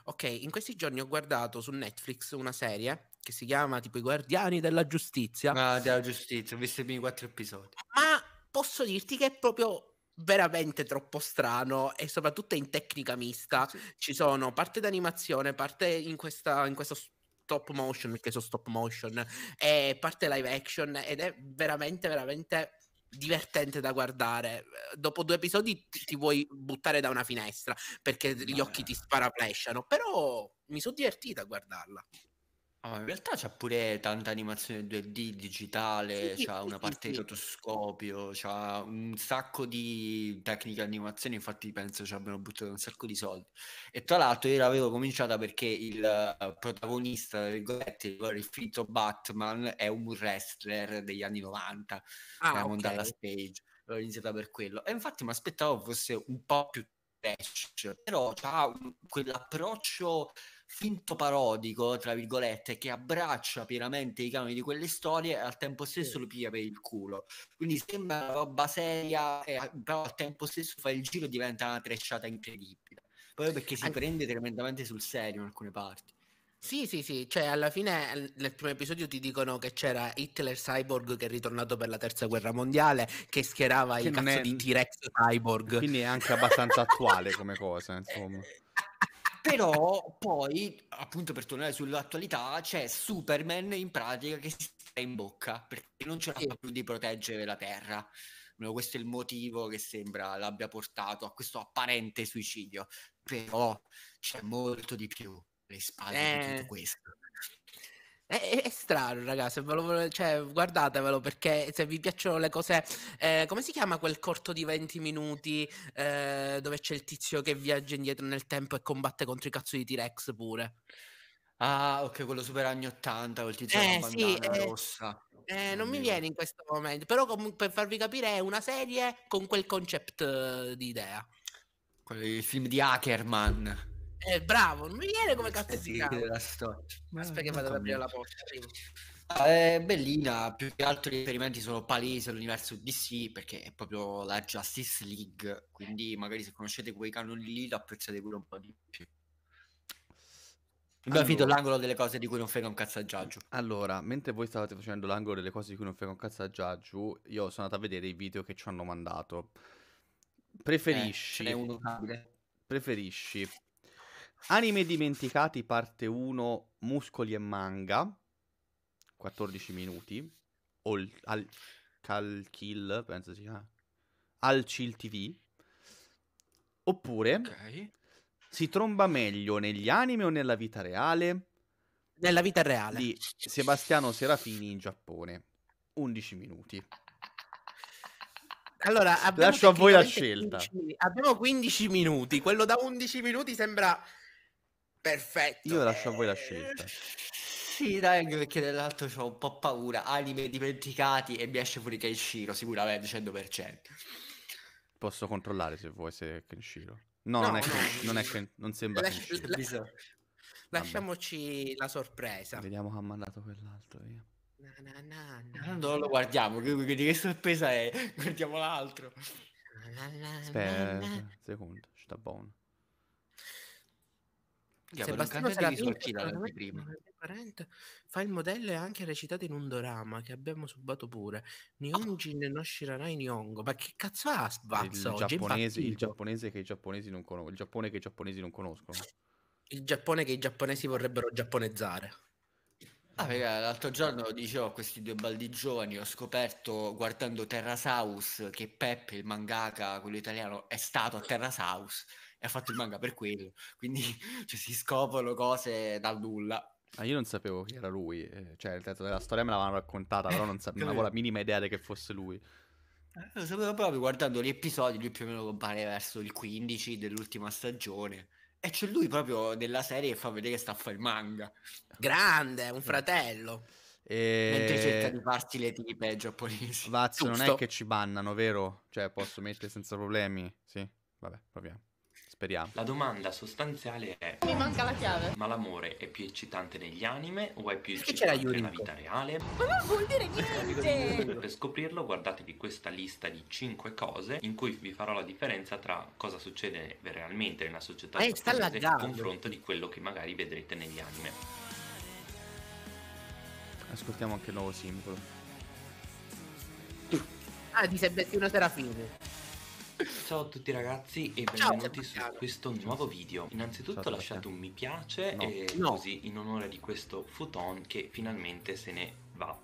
Ok, in questi giorni ho guardato su Netflix una serie che si chiama tipo I Guardiani della Giustizia. Ah, della Giustizia, ho visto i primi quattro episodi. Ma posso dirti che è proprio veramente troppo strano e soprattutto in tecnica mista. Sì. Ci sono parte d'animazione, parte in, questa, in questo stop motion, perché sono stop motion, e parte live action ed è veramente, veramente divertente da guardare. Dopo due episodi ti, ti vuoi buttare da una finestra perché gli Vabbè. occhi ti sparaplesciano, però mi sono divertito a guardarla. Ah, ma in realtà c'ha pure tanta animazione 2D digitale, Sì, c'ha sì, una sì, parte di sì. rotoscopio, c'ha un sacco di tecniche di animazione, infatti penso ci abbiano buttato un sacco di soldi. E tra l'altro io l'avevo cominciata perché il eh, protagonista, tra virgolette, il rifinto Batman, è un wrestler degli anni 90, Ah, Diamond ok. Dallas Page, l'ho iniziata per quello. E infatti mi aspettavo fosse un po' più trash, però ha quell'approccio finto parodico, tra virgolette, che abbraccia pienamente i canoni di quelle storie e al tempo stesso lo piglia per il culo. Quindi sembra una roba seria, e, eh, però al tempo stesso fa il giro e diventa una trecciata incredibile. Proprio perché si An- prende tremendamente sul serio in alcune parti. Sì, sì, sì, cioè alla fine nel primo episodio ti dicono che c'era Hitler Cyborg che è ritornato per la terza guerra mondiale che schierava che il cazzo è... di T-Rex Cyborg. Quindi è anche abbastanza attuale come cosa, insomma. Però poi, appunto per tornare sull'attualità, c'è Superman in pratica che si sta in bocca perché non ce la più di proteggere la Terra. No, questo è il motivo che sembra l'abbia portato a questo apparente suicidio. Però c'è molto di più alle spalle eh. di tutto eh. questo. È, è strano, ragazzi. Lo, cioè, guardatevelo perché se vi piacciono le cose. Eh, come si chiama quel corto di 20 minuti eh, dove c'è il tizio che viaggia indietro nel tempo e combatte contro i cazzo di T-Rex pure? Ah, ok, quello super anni 80, quel tizio eh, con sì, eh, rossa. Eh, non, non mi viene in questo momento, però comunque per farvi capire è una serie con quel concept uh, di idea. Quello, il film di Ackerman. Eh, bravo, non mi viene come cazzo si chiama. Aspetta che vado ad aprire la porta. Ah, è bellina, più che altro i riferimenti sono palesi all'universo DC perché è proprio la Justice League, quindi magari se conoscete quei canoni lì lo apprezzate pure un po' di più. Abbiamo allora. finito l'angolo delle cose di cui non frega un cazzo a Giaggio. Allora, mentre voi stavate facendo l'angolo delle cose di cui non frega un cazzo a Giaggio, io sono andato a vedere i video che ci hanno mandato. Eh, preferisci... Eh, preferisci Anime dimenticati, parte 1, muscoli e manga, 14 minuti, All, al, cal, kill, penso si chiama, al chill TV, oppure okay. si tromba meglio negli anime o nella vita reale? Nella vita reale. Di Sebastiano Serafini in Giappone, 11 minuti. Allora, lascio a voi la scelta. 15, abbiamo 15 minuti, quello da 11 minuti sembra Perfetto. Io lascio a voi la scelta. Sì, dai, perché dell'altro ho un po' paura. Anime dimenticati e mi esce fuori Kenshiro, sicuramente 100%. Posso controllare se vuoi se è Kenshiro. No, no non, è no. Kenshiro, non, è Ken, non sembra Lasci- Kenshiro. La- la- lasciamoci la sorpresa. Vediamo che ha mandato quell'altro, via. Na, na, na, na. Ah, non lo guardiamo, quindi che sorpresa è? Guardiamo l'altro. Aspetta, secondo, sta buono. Diavolo, Sebastiano Serafini prima. fa il modello e anche recitato in un dorama che abbiamo subato pure. Ah. Nihonjin oh. no Shiranai Nihongo. Ma che cazzo ha Svazza il, giapponese, il giapponese che i giapponesi non conoscono. Il Giappone che i giapponesi non conoscono. Il Giappone che i giapponesi vorrebbero giapponezzare. Ah, raga, l'altro giorno dicevo oh, a questi due baldi giovani, ho scoperto guardando Terrasaus che Peppe, il mangaka, quello italiano, è stato a Terrasaus e ha fatto il manga per quello. Quindi cioè, si scoprono cose dal nulla. Ma ah, io non sapevo chi era lui, eh, cioè il senso della storia me l'avevano raccontata, però non, sa- non avevo la minima idea di che fosse lui. Eh, lo sapevo proprio guardando gli episodi, lui più o meno compare verso il 15 dell'ultima stagione. E c'è lui proprio nella serie che fa vedere che sta a fare il manga. Grande, un eh. fratello. E... Mentre cerca di farsi le tipe giapponesi. Vazio, non è che ci bannano, vero? Cioè, posso mettere senza problemi? Sì, vabbè, proviamo. Speriamo. La domanda sostanziale è... Mi manca la chiave. Ma l'amore è più eccitante negli anime o è più eccitante nella vita reale? Ma non vuol dire niente! per scoprirlo guardatevi questa lista di 5 cose in cui vi farò la differenza tra cosa succede realmente nella società eh, giapponese in confronto di quello che magari vedrete negli anime. Ascoltiamo anche il nuovo simbolo. Ah, di Sebbettino Serafine. Ciao a tutti ragazzi e benvenuti su questo nuovo video. Innanzitutto Ciao, lasciate un mi piace no. e no. così in onore di questo futon che finalmente se ne va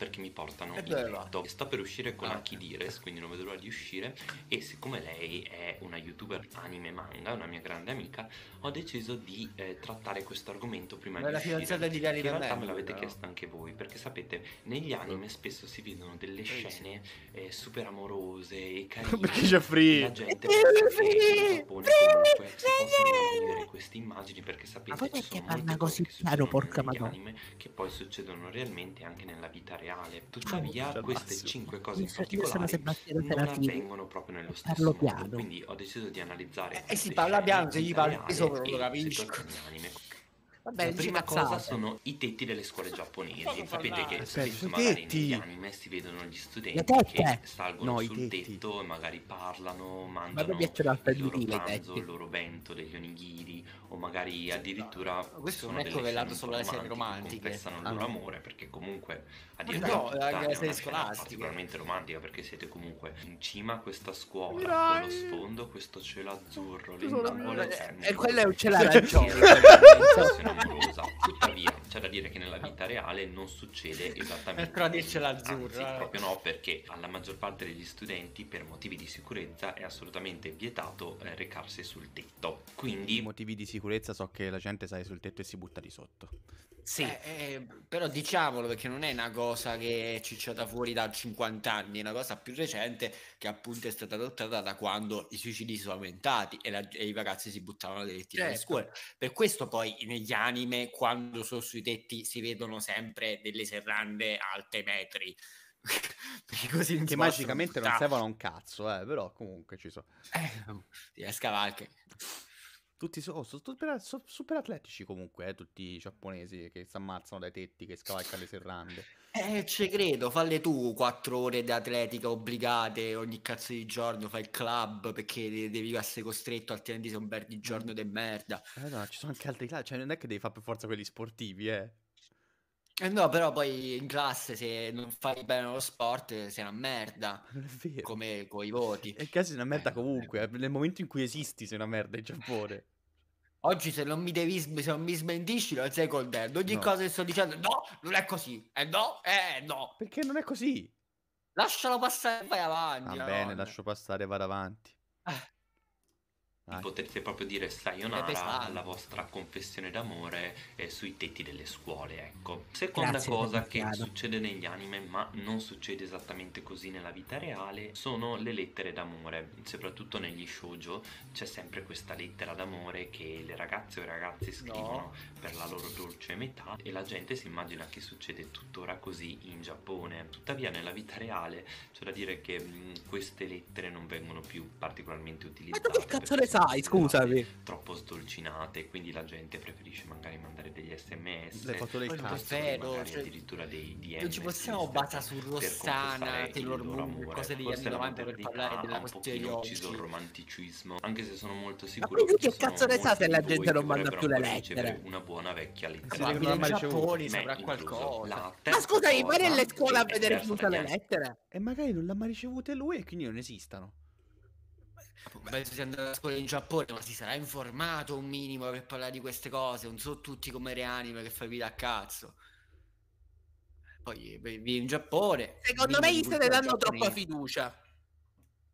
perché mi portano e il letto. Sto per uscire con ah. Akidires, quindi non vedo l'ora di uscire e siccome lei è una youtuber anime manga, una mia grande amica, ho deciso di eh, trattare questo argomento prima Ma di uscire. Di in realtà me l'avete però. chiesta anche voi, perché sapete, negli anime spesso si vedono delle scene eh, super amorose e carine. perché Geoffrey? La gente in Giappone comunque possono vedere queste immagini perché sapete Ma che sono parla così chiaro, porca madonna. anime che poi succedono realmente anche nella vita reale reale. Tuttavia, queste cinque cose in particolare non avvengono proprio nello stesso modo. Quindi ho deciso di analizzare. Eh, eh si parla piano, se gli parli sopra, lo capisci? Vabbè, la prima cazzate. cosa sono i tetti delle scuole giapponesi. Sapete che spesso magari negli anime si vedono gli studenti che salgono no, sul tetto e magari parlano, mangiano Ma il loro pranzo, il loro vento degli onigiri o magari addirittura no, questo non è correlato solo alle serie romantiche. Confessano il loro amore perché comunque a dire no, la serie scolastica particolarmente romantica perché siete comunque in cima a questa scuola con lo sfondo, questo cielo azzurro, le nuvole. E quello è un cielo arancione noiosa. Tuttavia, c'è da dire che nella vita reale non succede esattamente. Però dice l'azzurro. Anzi, eh. proprio no, perché alla maggior parte degli studenti, per motivi di sicurezza, è assolutamente vietato eh, recarsi sul tetto. Quindi. Per motivi di sicurezza so che la gente sale sul tetto e si butta di sotto. Sì, eh, eh, però diciamolo perché non è una cosa che è cicciata fuori da 50 anni, è una cosa più recente che appunto è stata adottata da quando i suicidi sono aumentati e, la, e i ragazzi si buttavano direttamente certo. scuole. Per questo poi negli anni anime quando sono sui tetti si vedono sempre delle serrande alte metri. che, che magicamente non servono a un cazzo, eh, però comunque ci sono. Eh, si è scavalche. Tutti sono so, super, so, super, atletici comunque, eh, tutti i giapponesi che si ammazzano dai tetti, che scavalcano le serrande. Eh, ci credo, falle tu quattro ore di atletica obbligate ogni cazzo di giorno, fai il club perché devi essere costretto, altrimenti sei un bel giorno de merda. Eh no, ci sono anche altri club, cioè non è che devi fare per forza quelli sportivi, eh. Eh no, però poi in classe se non fai bene lo sport sei una merda, Non è vero. come con i voti. E il caso è una merda eh, comunque, nel momento in cui esisti sei una merda in Giappone. Oggi se non mi, devi, se non mi smentisci non sei contento. Ogni no. cosa che sto dicendo, no, non è così. Eh no, eh no. Perché non è così? Lascialo passare e vai avanti. Va bene, lascio passare e vado avanti. Ah. Vai. Potete proprio dire sayonara alla vostra confessione d'amore eh, sui tetti delle scuole, ecco. Seconda Grazie, cosa che succede negli anime, ma non succede esattamente così nella vita reale, sono le lettere d'amore. Soprattutto negli shoujo c'è sempre questa lettera d'amore che le ragazze o i ragazzi scrivono no. per la loro dolce metà e la gente si immagina che succede tuttora così in Giappone. Tuttavia nella vita reale c'è da dire che mh, queste lettere non vengono più particolarmente utilizzate. Ma dove cazzo le sai, scusami. Troppo sdolcinate, quindi la gente preferisce magari mandare degli sms. Le foto dei cazzo, magari cioè, addirittura dei DM. Non ci possiamo basare su Rossana, Taylor Moon, cose degli anni 90 per parlare della questione di oggi. ucciso il romanticismo, anche se sono molto sicuro che che cazzo ne sa se la gente non manda più le lettere? Una buona vecchia lettera. Ma in Giappone saprà qualcosa. Ma scusami, vai nelle scuole a vedere tutte le lettere? E magari non l'ha mai ricevute lui e quindi non esistono penso sia andato a scuola in Giappone, ma si sarà informato un minimo per parlare di queste cose. Non so tutti come reanima che fai vita a cazzo. Poi vivi in Giappone. Secondo me gli state dando troppa fiducia.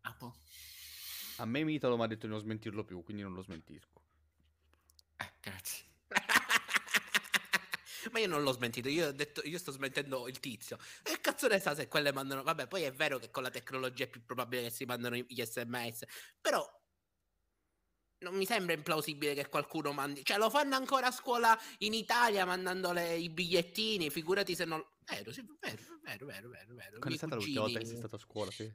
Ah, a me Mitalo mi ha detto di non smentirlo più, quindi non lo smentisco. Eh, grazie. ma io non l'ho smentito, io, detto, io sto smentendo il tizio. Che cazzo ne sa se quelle mandano... Vabbè, poi è vero che con la tecnologia è più probabile che si mandano gli sms, però non mi sembra implausibile che qualcuno mandi. Cioè, lo fanno ancora a scuola in Italia mandando i bigliettini. Figurati se non. Vero, sì, vero, vero, vero, vero. vero. Quando è stata l'ultima volta che sei stato a scuola, sì.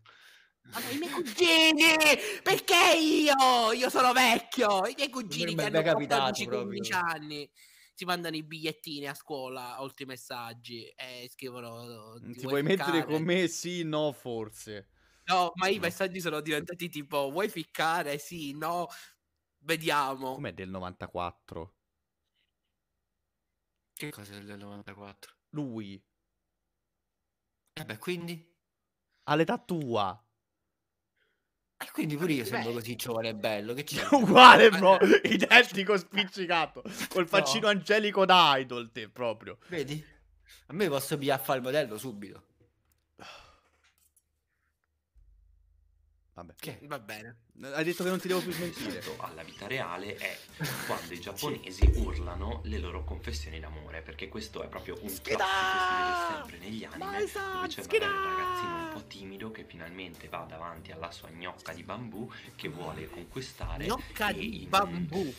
Allora, i miei cugini! Perché io? Io sono vecchio! I miei cugini che hanno 14-15 anni si mandano i bigliettini a scuola, oltre i messaggi, e scrivono... Ti, ti vuoi, mettere con me? Sì, no, forse. No, ma i messaggi sono diventati tipo, vuoi ficcare? Sì, no, vediamo. Com'è del 94? Che cosa del 94? Lui. E eh beh, quindi? All'età tua quindi pure io sembro Beh. così giovane e bello. Che Uguale, bro. Identico spiccicato. Col faccino no. angelico da idol, te proprio. Vedi? A me posso pigliare a fare il modello subito. Vabbè. Che, va bene. Hai detto che non ti devo più smentire. Alla vita reale è quando i giapponesi urlano le loro confessioni d'amore, perché questo è proprio un classico che si vede sempre negli anime, dove c'è magari un ragazzino un po' timido che finalmente va davanti alla sua gnocca di bambù che vuole conquistare. Gnocca di in... bambù!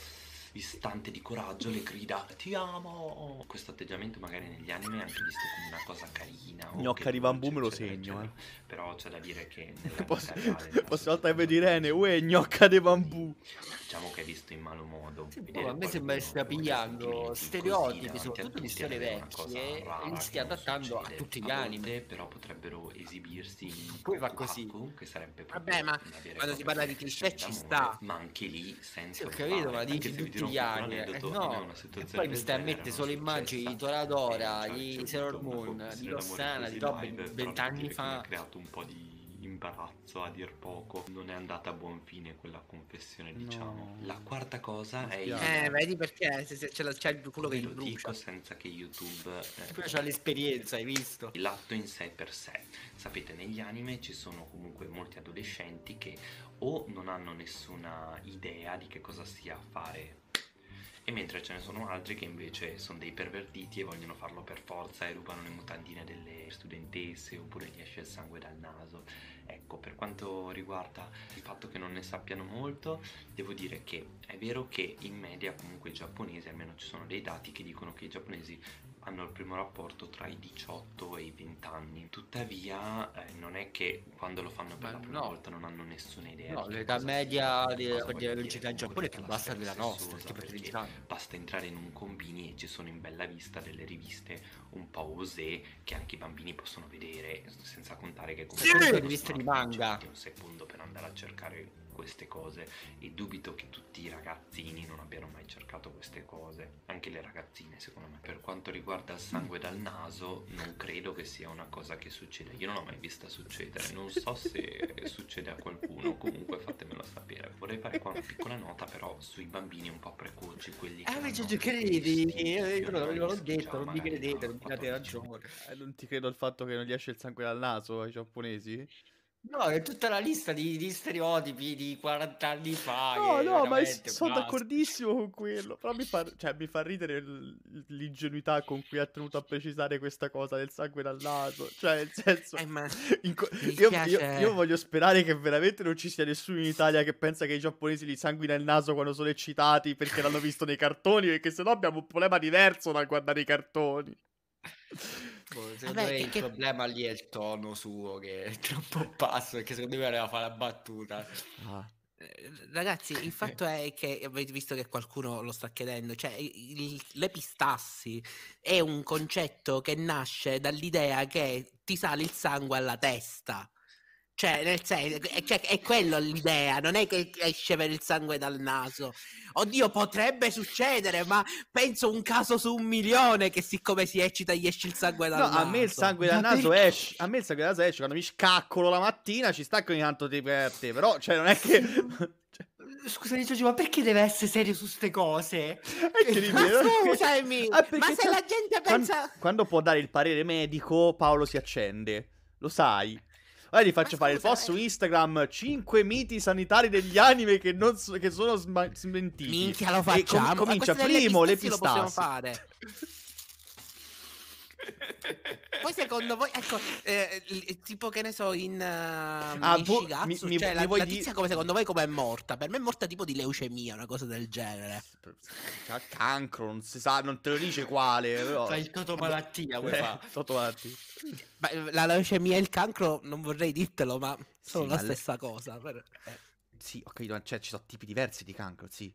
istante di coraggio le grida ti amo. Questo atteggiamento magari negli anime è anche visto come una cosa carina. Gnocca di bambù me lo segno, eh. Però c'è da dire che... Posso, reale, posso altamente dire, uè, gnocca di bambù. Diciamo che è visto in malo modo. Sì, boh, a me sembra che stia pigliando stereotipi, soprattutto di storie vecchie, e li stia adattando a tutti gli anime. Però potrebbero esibirsi Poi va così. Haku, che sarebbe Vabbè, ma quando si parla di cliché ci sta. Ma anche lì, senza... Ho capito, ma dici tutti migliaia. Eh, eh no, e poi mi stai a mettere solo immagini di Toradora, di Sailor Moon, di Rossana, di roba vent'anni fa. Ha creato un po' di imbarazzo a dir poco non è andata a buon fine quella confessione diciamo no. la quarta cosa è il... eh vedi perché se, se c'è, la, c'è il culo che lo brucia. dico senza che youtube eh... c'ha l'esperienza hai visto l'atto in sé per sé sapete negli anime ci sono comunque molti adolescenti che o non hanno nessuna idea di che cosa sia fare e mentre ce ne sono altri che invece sono dei pervertiti e vogliono farlo per forza e rubano le mutandine delle studentesse oppure gli esce il sangue dal naso. Ecco, per quanto riguarda il fatto che non ne sappiano molto, devo dire che è vero che in media comunque i giapponesi, almeno ci sono dei dati che dicono che i giapponesi hanno il primo rapporto tra i 18 e i 20 anni. Tuttavia, eh, non è che quando lo fanno per Beh, la prima no. volta non hanno nessuna idea. No, l'età media di, velocità in Giappone è più bassa della nostra. Basta entrare in un combini e ci sono in bella vista delle riviste un po' osé che anche i bambini possono vedere, senza contare che comunque sì! riviste di manga. Un secondo per andare a cercare queste cose e dubito che tutti i ragazzini non abbiano mai cercato queste cose, anche le ragazzine secondo me. Per quanto riguarda il sangue dal naso, non credo che sia una cosa che succeda, io non l'ho mai vista succedere, non so se succede a qualcuno, comunque fatemelo sapere. Vorrei fare qua una piccola nota però sui bambini un po' precoci, quelli che... Ah, invece ci credi, io non l'ho detto, non mi credete, non mi date ragione. non ti credo al fatto che non gli esce il sangue dal naso ai giapponesi? No, è tutta la lista di, di stereotipi di 40 anni fa. No, no, ma sono d'accordissimo con quello. Però mi fa, cioè, mi fa ridere l'ingenuità con cui ha tenuto a precisare questa cosa del sangue dal naso. Cioè, nel senso... Eh, ma... co- io, io, io, voglio sperare che veramente non ci sia nessuno in Italia che pensa che i giapponesi li sanguina il naso quando sono eccitati perché l'hanno visto nei cartoni, perché sennò abbiamo un problema diverso dal guardare i cartoni. Boh, secondo Vabbè, me il che... problema lì è il tono suo che è troppo basso perché secondo me voleva fare la battuta. Ah. Eh, ragazzi, il fatto è che avete visto che qualcuno lo sta chiedendo, cioè il, l'epistassi è un concetto che nasce dall'idea che ti sale il sangue alla testa. Cioè, nel senso, cioè, è quello l'idea, non è che esce per il sangue dal naso. Oddio, potrebbe succedere, ma penso un caso su un milione che siccome si eccita gli esce il sangue dal no, naso. A me il sangue dal naso esce, a me il sangue dal naso esce quando mi scaccolo la mattina, ci stacco ogni tanto te per te, però cioè non è che Scusa, Giorgio, ma perché deve essere serio su queste cose? È ma scusami, ah, ma se la gente pensa... Quando, quando può dare il parere medico, Paolo si accende, lo sai. Vai, gli faccio fare il post su eh. Instagram 5 miti sanitari degli anime che, non so, che sono smentiti. Minchia, lo facciamo. E com- comincia primo, le, le pistasse. Lo possiamo fare. Poi secondo voi, ecco, eh, tipo che ne so, in uh, ah, Mishigatsu, boh, mi, cioè mi, la, la tizia di... come secondo voi come è morta? Per me è morta tipo di leucemia, una cosa del genere. Cancro, non si sa, non te lo dice quale. Però... Fa malattia, totomalattia, vuoi eh, Totomalattia. Eh, la leucemia e il cancro, non vorrei dirtelo, ma sono sì, la stessa le... cosa. Però... Eh. Sì, ho capito, cioè ci sono tipi diversi di cancro, sì.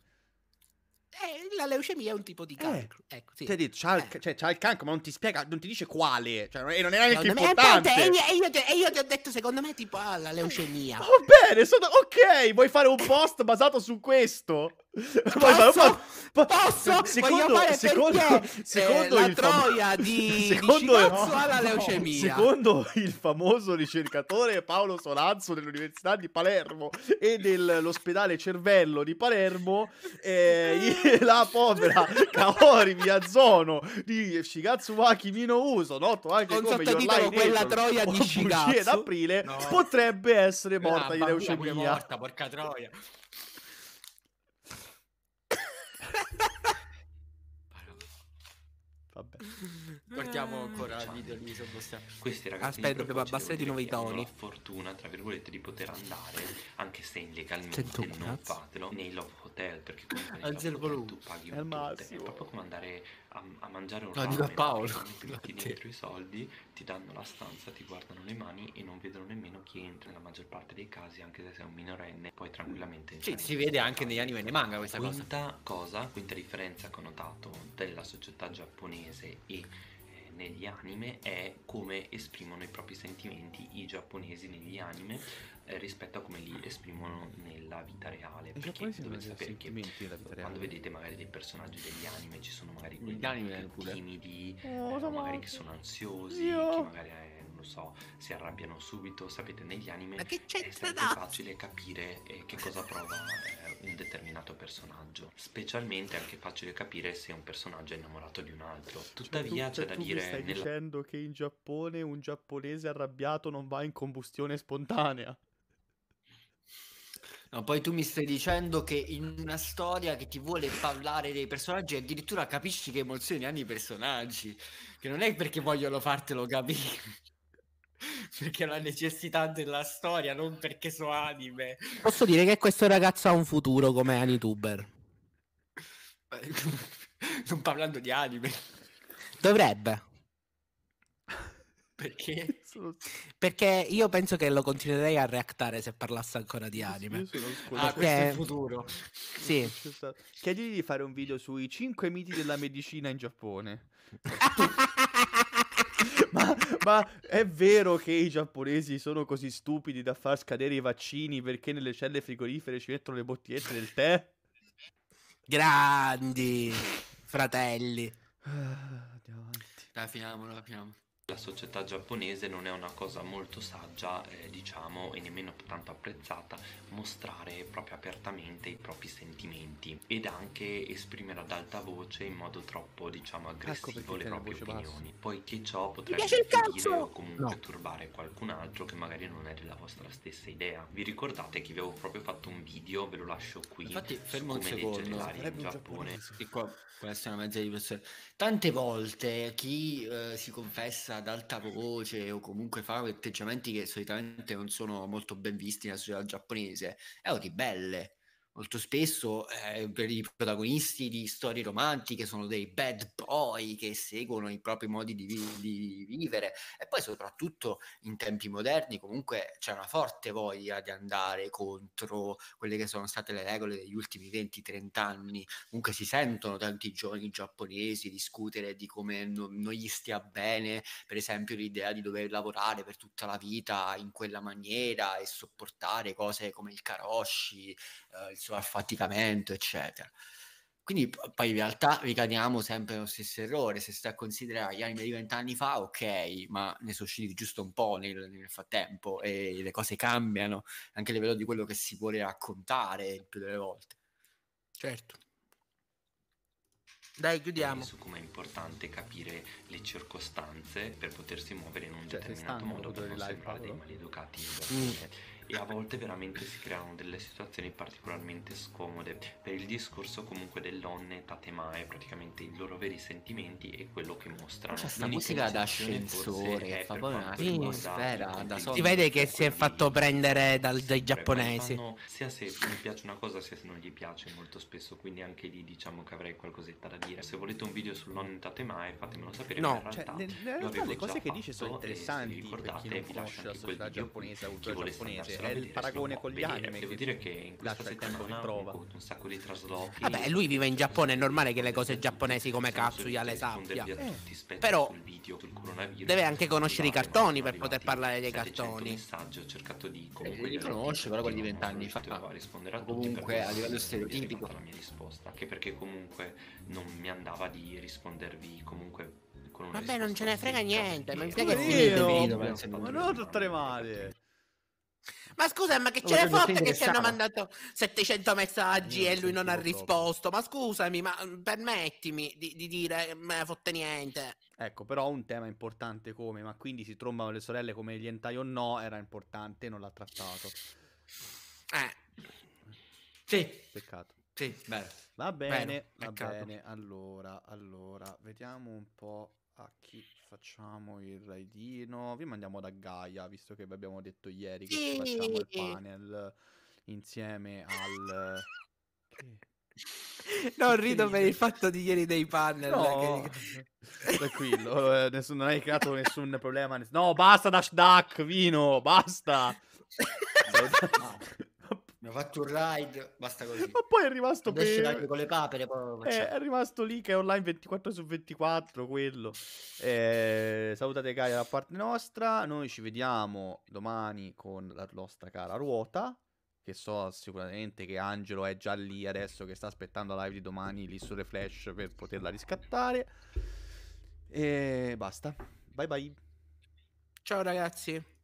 Eh, la leucemia è un tipo di eh, cancro. Eh, ecco, sì. Ti ha detto, c'ha, il, eh. cioè, c'ha il cancro, ma non ti spiega, non ti dice quale. Cioè, e non è neanche secondo eh, importante. Me, e, io, ti, e, io, ti ho detto, secondo me, tipo, ah, la leucemia. Va oh, bene, sono, ok, vuoi fare un post basato su questo? Posso? Ma, posso? Secondo, fare secondo, eh, secondo eh, la troia di, secondo, di no, alla leucemia. No, secondo il famoso ricercatore Paolo Solanzo dell'Università di Palermo e dell'ospedale Cervello di Palermo, eh, la povera Kaori Miyazono di Shigatsuwaki Minouso, noto anche Con come titolo, quella troia di Shigatsu, aprile, no, eh. potrebbe essere morta di leucemia. Morta, porca troia. Vabbè. Guardiamo ancora il video di Isobostia. Questi ragazzi Aspetta, dobbiamo abbassare di nuovo i toni. La fortuna, tra virgolette, di poter andare, anche se illegalmente Sento, non cazzo. fatelo, nei love hotel. Perché comunque nei love hotel tu paghi un tutto. È proprio come andare a, a mangiare un no, ramen, da Paolo, ti metti dentro i soldi, ti danno la stanza, ti guardano le mani e non vedono nemmeno chi entra nella maggior parte dei casi, anche se sei un minorenne, puoi tranquillamente Sì, si vede anche negli anime e nei manga questa quinta cosa. Quinta cosa, quinta differenza che ho notato della società giapponese e eh, negli anime è come esprimono i propri sentimenti i giapponesi negli anime eh, rispetto a come li esprimono nella vita reale. E perché dovete sapere che quando vedete magari dei personaggi degli anime ci sono magari quelli anime timidi, oh, eh, eh magari che sono ansiosi, Io. che magari eh, non so, si arrabbiano subito. Sapete, negli anime è sempre da? facile capire eh, che cosa prova eh, un determinato personaggio. Specialmente è anche facile capire se un personaggio è innamorato di un altro. Cioè, Tuttavia, cioè, tu, c'è tu da tu dire. Mi stai nella... dicendo che in Giappone un giapponese arrabbiato non va in combustione spontanea. No, poi tu mi stai dicendo che in una storia che ti vuole parlare dei personaggi addirittura capisci che emozioni hanno i personaggi, che non è perché vogliono fartelo capire, perché è una necessità della storia, non perché so anime. Posso dire che questo ragazzo ha un futuro come anituber. non parlando di anime. Dovrebbe. Perché? Perché io penso che lo continuerei a reactare se parlasse ancora di anime. Sì, ah, ah, questo è il futuro. Sì. Chiedigli di fare un video sui 5 miti della medicina in Giappone. ma, ma, è vero che i giapponesi sono così stupidi da far scadere i vaccini perché nelle celle frigorifere ci mettono le bottigliette del tè? Grandi fratelli. Ah, andiamo avanti. Dai, finiamola, finiamola. La società giapponese non è una cosa molto saggia, eh, diciamo, e nemmeno tanto apprezzata mostrare proprio apertamente i propri sentimenti ed anche esprimere ad alta voce in modo troppo, diciamo, ecco aggressivo ecco le proprie opinioni, bassa. poiché ciò potrebbe ferire o comunque no. turbare qualcun altro che magari non è della vostra stessa idea. Vi ricordate che vi avevo proprio fatto un video, ve lo lascio qui. Infatti, fermo un secondo, l'aria in Giappone. qua può essere una mezza di Tante volte chi eh, si confessa ad alta voce o comunque fa atteggiamenti che solitamente non sono molto ben visti nella società giapponese, è belle, molto spesso eh, per i protagonisti di storie romantiche sono dei bad boy che seguono i propri modi di, vi- di, vivere e poi soprattutto in tempi moderni comunque c'è una forte voglia di andare contro quelle che sono state le regole degli ultimi 20-30 anni comunque si sentono tanti giovani giapponesi discutere di come non, non gli stia bene per esempio l'idea di dover lavorare per tutta la vita in quella maniera e sopportare cose come il karoshi eh, il affaticamento, eccetera. Quindi poi in realtà ricadiamo sempre nello stesso errore, se sta a considerare gli anime di vent'anni fa, ok, ma ne sono usciti giusto un po' nel, nel, frattempo e le cose cambiano, anche a livello di quello che si vuole raccontare il più delle volte. Certo. Dai, chiudiamo. Su come è importante capire le circostanze per potersi muovere in un cioè, determinato modo per non sembrare dei maleducati. Mm e a volte veramente si creano delle situazioni particolarmente scomode per il discorso comunque dell'onne tatemae, praticamente i loro veri sentimenti e quello che mostrano. C'è cioè, sta musica da ascensore, fa poi una atmosfera da solo. Si vede che si è fatto prendere dal, dai giapponesi. Fanno, sia se gli piace una cosa sia se non gli piace molto spesso, quindi anche lì diciamo che avrei qualcosetta da dire. Se volete un video sull'onne tatemae fatemelo sapere, no, in cioè, realtà, in realtà le cose che dice sono interessanti, ricordate, vi lascio anche quel video giapponese, chi giapponese è il paragone con gli anime. Devo dire che in questo settembre ho avuto un sacco di traslochi. Vabbè, lui vive in Giappone, è normale che le cose giapponesi come Katsuya le sappia. Eh. Però deve anche conoscere i cartoni per poter parlare dei cartoni. ho cercato di eh, comunque li conosce, però quelli di vent'anni fa. a comunque a livello stereotipico la mia risposta, anche perché comunque non mi andava di rispondervi comunque Vabbè, non ce ne frega niente, ma mi frega che io, ma non tutte le male. Ma scusa, ma che ce n'è forte che ti hanno mandato 700 messaggi e lui non ha risposto? Ma scusami, ma mm, permettimi di, di dire, eh, me fotte niente. Ecco, però un tema importante come, ma quindi si trombano le sorelle come gli entai o no, era importante, non l'ha trattato. Eh. Sì. Peccato. Sì, bene. Va bene, Bene, va ecco. bene. Allora, allora, vediamo un po' a chi facciamo il raidino? Vi mandiamo da Gaia, visto che vi abbiamo detto ieri che sì. facciamo il panel insieme al... Che... Non rido per il fatto di ieri dei panel. No. Che... Tranquillo, eh, nessun, non hai creato nessun problema. Ness... No, basta Dash Duck, vino, basta. no. Mi ho fatto un ride, basta così. Ma poi è rimasto bene. Con le papere, poi eh, è rimasto lì che è online 24 su 24. Quello. Eh, salutate Gaia da parte nostra. Noi ci vediamo domani con la nostra cara ruota. Che so sicuramente che Angelo è già lì adesso che sta aspettando la live di domani lì sulle flash per poterla riscattare. E basta. Bye bye. Ciao ragazzi.